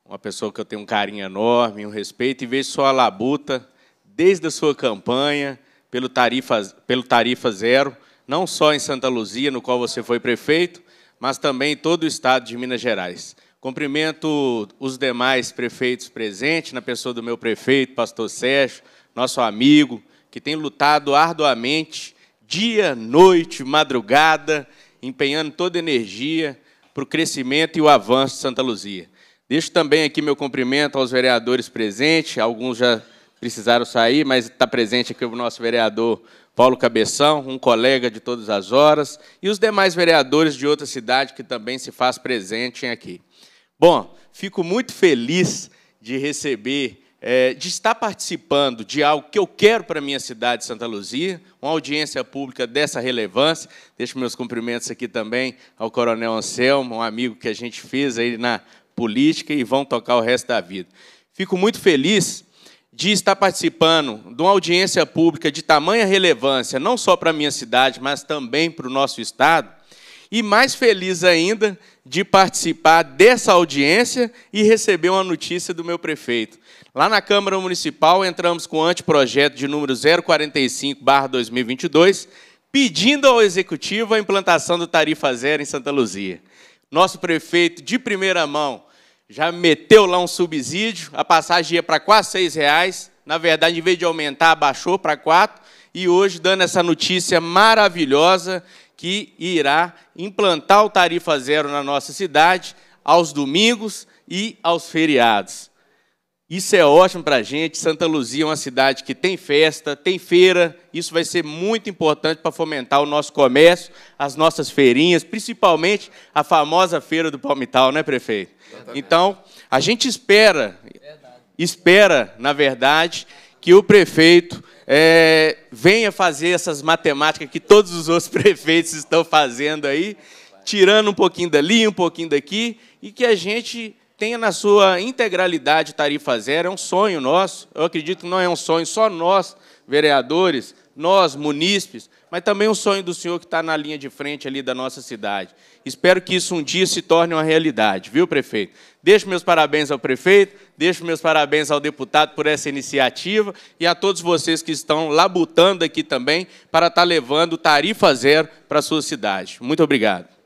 uma pessoa que eu tenho um carinho enorme, um respeito, e vejo sua labuta desde a sua campanha pelo tarifa, pelo tarifa zero, não só em Santa Luzia, no qual você foi prefeito, mas também em todo o estado de Minas Gerais. Cumprimento os demais prefeitos presentes, na pessoa do meu prefeito, pastor Sérgio, nosso amigo, que tem lutado arduamente dia, noite, madrugada, empenhando toda energia para o crescimento e o avanço de Santa Luzia. Deixo também aqui meu cumprimento aos vereadores presentes, alguns já precisaram sair, mas está presente aqui o nosso vereador Paulo Cabeção, um colega de todas as horas, e os demais vereadores de outra cidade que também se faz presente aqui. Bom, fico muito feliz de receber é, de estar participando de algo que eu quero para a minha cidade, Santa Luzia, uma audiência pública dessa relevância. Deixo meus cumprimentos aqui também ao Coronel Anselmo, um amigo que a gente fez aí na política e vão tocar o resto da vida. Fico muito feliz de estar participando de uma audiência pública de tamanha relevância, não só para a minha cidade, mas também para o nosso Estado, e mais feliz ainda de participar dessa audiência e receber uma notícia do meu prefeito. Lá na Câmara Municipal, entramos com o anteprojeto de número 045-2022, pedindo ao Executivo a implantação do Tarifa Zero em Santa Luzia. Nosso prefeito, de primeira mão, já meteu lá um subsídio, a passagem ia para quase R$ reais. Na verdade, em vez de aumentar, baixou para quatro. E hoje, dando essa notícia maravilhosa, que irá implantar o Tarifa Zero na nossa cidade, aos domingos e aos feriados. Isso é ótimo para a gente. Santa Luzia é uma cidade que tem festa, tem feira. Isso vai ser muito importante para fomentar o nosso comércio, as nossas feirinhas, principalmente a famosa feira do Palmital, né, prefeito? Então, a gente espera, espera, na verdade, que o prefeito é, venha fazer essas matemáticas que todos os outros prefeitos estão fazendo aí, tirando um pouquinho dali, um pouquinho daqui, e que a gente tenha na sua integralidade tarifa zero. É um sonho nosso. Eu acredito que não é um sonho só nós, vereadores, nós, munícipes, mas também um sonho do senhor que está na linha de frente ali da nossa cidade. Espero que isso um dia se torne uma realidade, viu, prefeito? Deixo meus parabéns ao prefeito, deixo meus parabéns ao deputado por essa iniciativa e a todos vocês que estão labutando aqui também para estar tá levando tarifa zero para a sua cidade. Muito obrigado.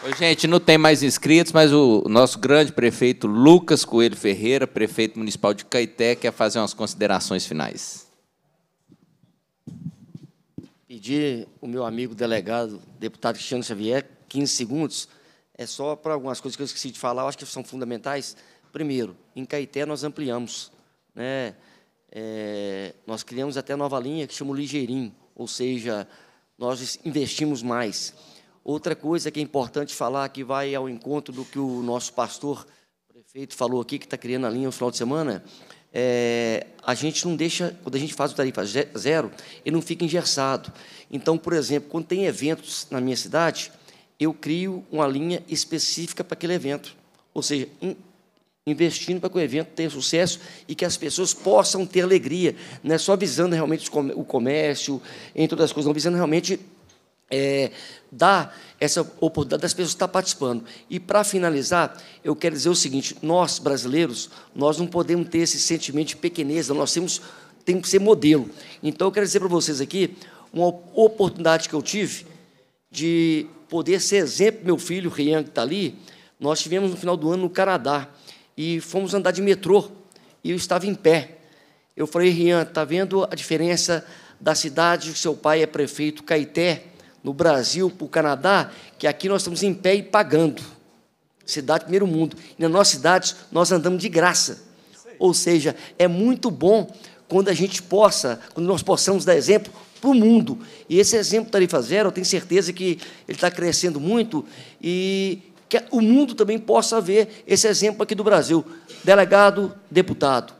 Oi, gente, não tem mais inscritos, mas o nosso grande prefeito Lucas Coelho Ferreira, prefeito municipal de Caeté, quer fazer umas considerações finais. Pedir o meu amigo delegado, deputado Cristiano Xavier, 15 segundos, é só para algumas coisas que eu esqueci de falar, eu acho que são fundamentais. Primeiro, em Caeté nós ampliamos. Né? É, nós criamos até nova linha que chama o Ligeirinho, ou seja, nós investimos mais. Outra coisa que é importante falar, que vai ao encontro do que o nosso pastor, prefeito, falou aqui, que está criando a linha no final de semana, é, a gente não deixa, quando a gente faz o tarifa zero, ele não fica engessado. Então, por exemplo, quando tem eventos na minha cidade, eu crio uma linha específica para aquele evento. Ou seja, in, investindo para que o evento tenha sucesso e que as pessoas possam ter alegria. Não é só visando realmente o comércio, entre outras coisas, não visando realmente é, dá essa oportunidade das pessoas estar participando. E, para finalizar, eu quero dizer o seguinte, nós, brasileiros, nós não podemos ter esse sentimento de pequeneza. nós temos, temos que ser modelo. Então, eu quero dizer para vocês aqui uma oportunidade que eu tive de poder ser exemplo, meu filho, o Rian, que está ali, nós tivemos no final do ano no Canadá, e fomos andar de metrô, e eu estava em pé. Eu falei, Rian, está vendo a diferença da cidade, o seu pai é prefeito, Caeté, no Brasil, para o Canadá, que aqui nós estamos em pé e pagando. Cidade primeiro mundo. E nas nossas cidades nós andamos de graça. Ou seja, é muito bom quando a gente possa, quando nós possamos dar exemplo para o mundo. E esse exemplo Tarifa Zero, eu tenho certeza que ele está crescendo muito e que o mundo também possa ver esse exemplo aqui do Brasil. Delegado, deputado,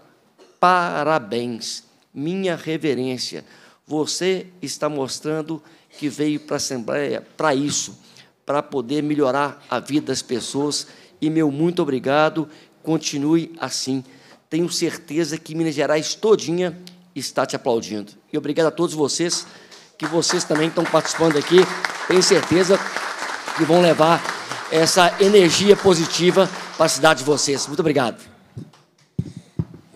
parabéns, minha reverência. Você está mostrando que veio para a Assembleia para isso, para poder melhorar a vida das pessoas. E meu muito obrigado, continue assim. Tenho certeza que Minas Gerais todinha está te aplaudindo. E obrigado a todos vocês, que vocês também estão participando aqui. Tenho certeza que vão levar essa energia positiva para a cidade de vocês. Muito obrigado.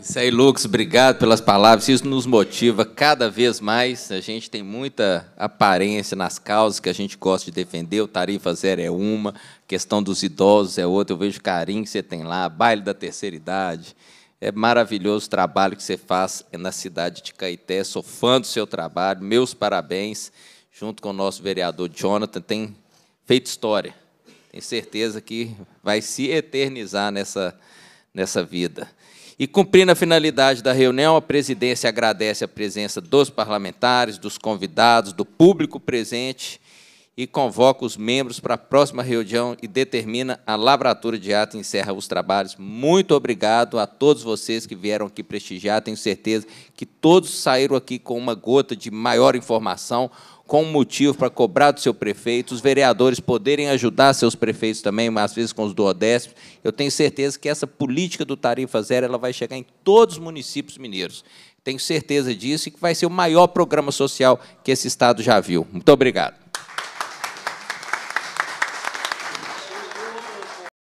Isso aí, Lucas, obrigado pelas palavras. Isso nos motiva cada vez mais. A gente tem muita aparência nas causas que a gente gosta de defender. O Tarifa Zero é uma, a questão dos idosos é outra. Eu vejo o carinho que você tem lá, baile da terceira idade. É maravilhoso o trabalho que você faz na cidade de Caeté. Sou fã do seu trabalho. Meus parabéns. Junto com o nosso vereador Jonathan, tem feito história. Tenho certeza que vai se eternizar nessa, nessa vida. E cumprindo a finalidade da reunião, a presidência agradece a presença dos parlamentares, dos convidados, do público presente e convoca os membros para a próxima reunião e determina a lavratura de ato e encerra os trabalhos. Muito obrigado a todos vocês que vieram aqui prestigiar. Tenho certeza que todos saíram aqui com uma gota de maior informação, com motivo para cobrar do seu prefeito, os vereadores poderem ajudar seus prefeitos também, às vezes com os duodécimos. Eu tenho certeza que essa política do tarifa zero ela vai chegar em todos os municípios mineiros. Tenho certeza disso e que vai ser o maior programa social que esse Estado já viu. Muito obrigado.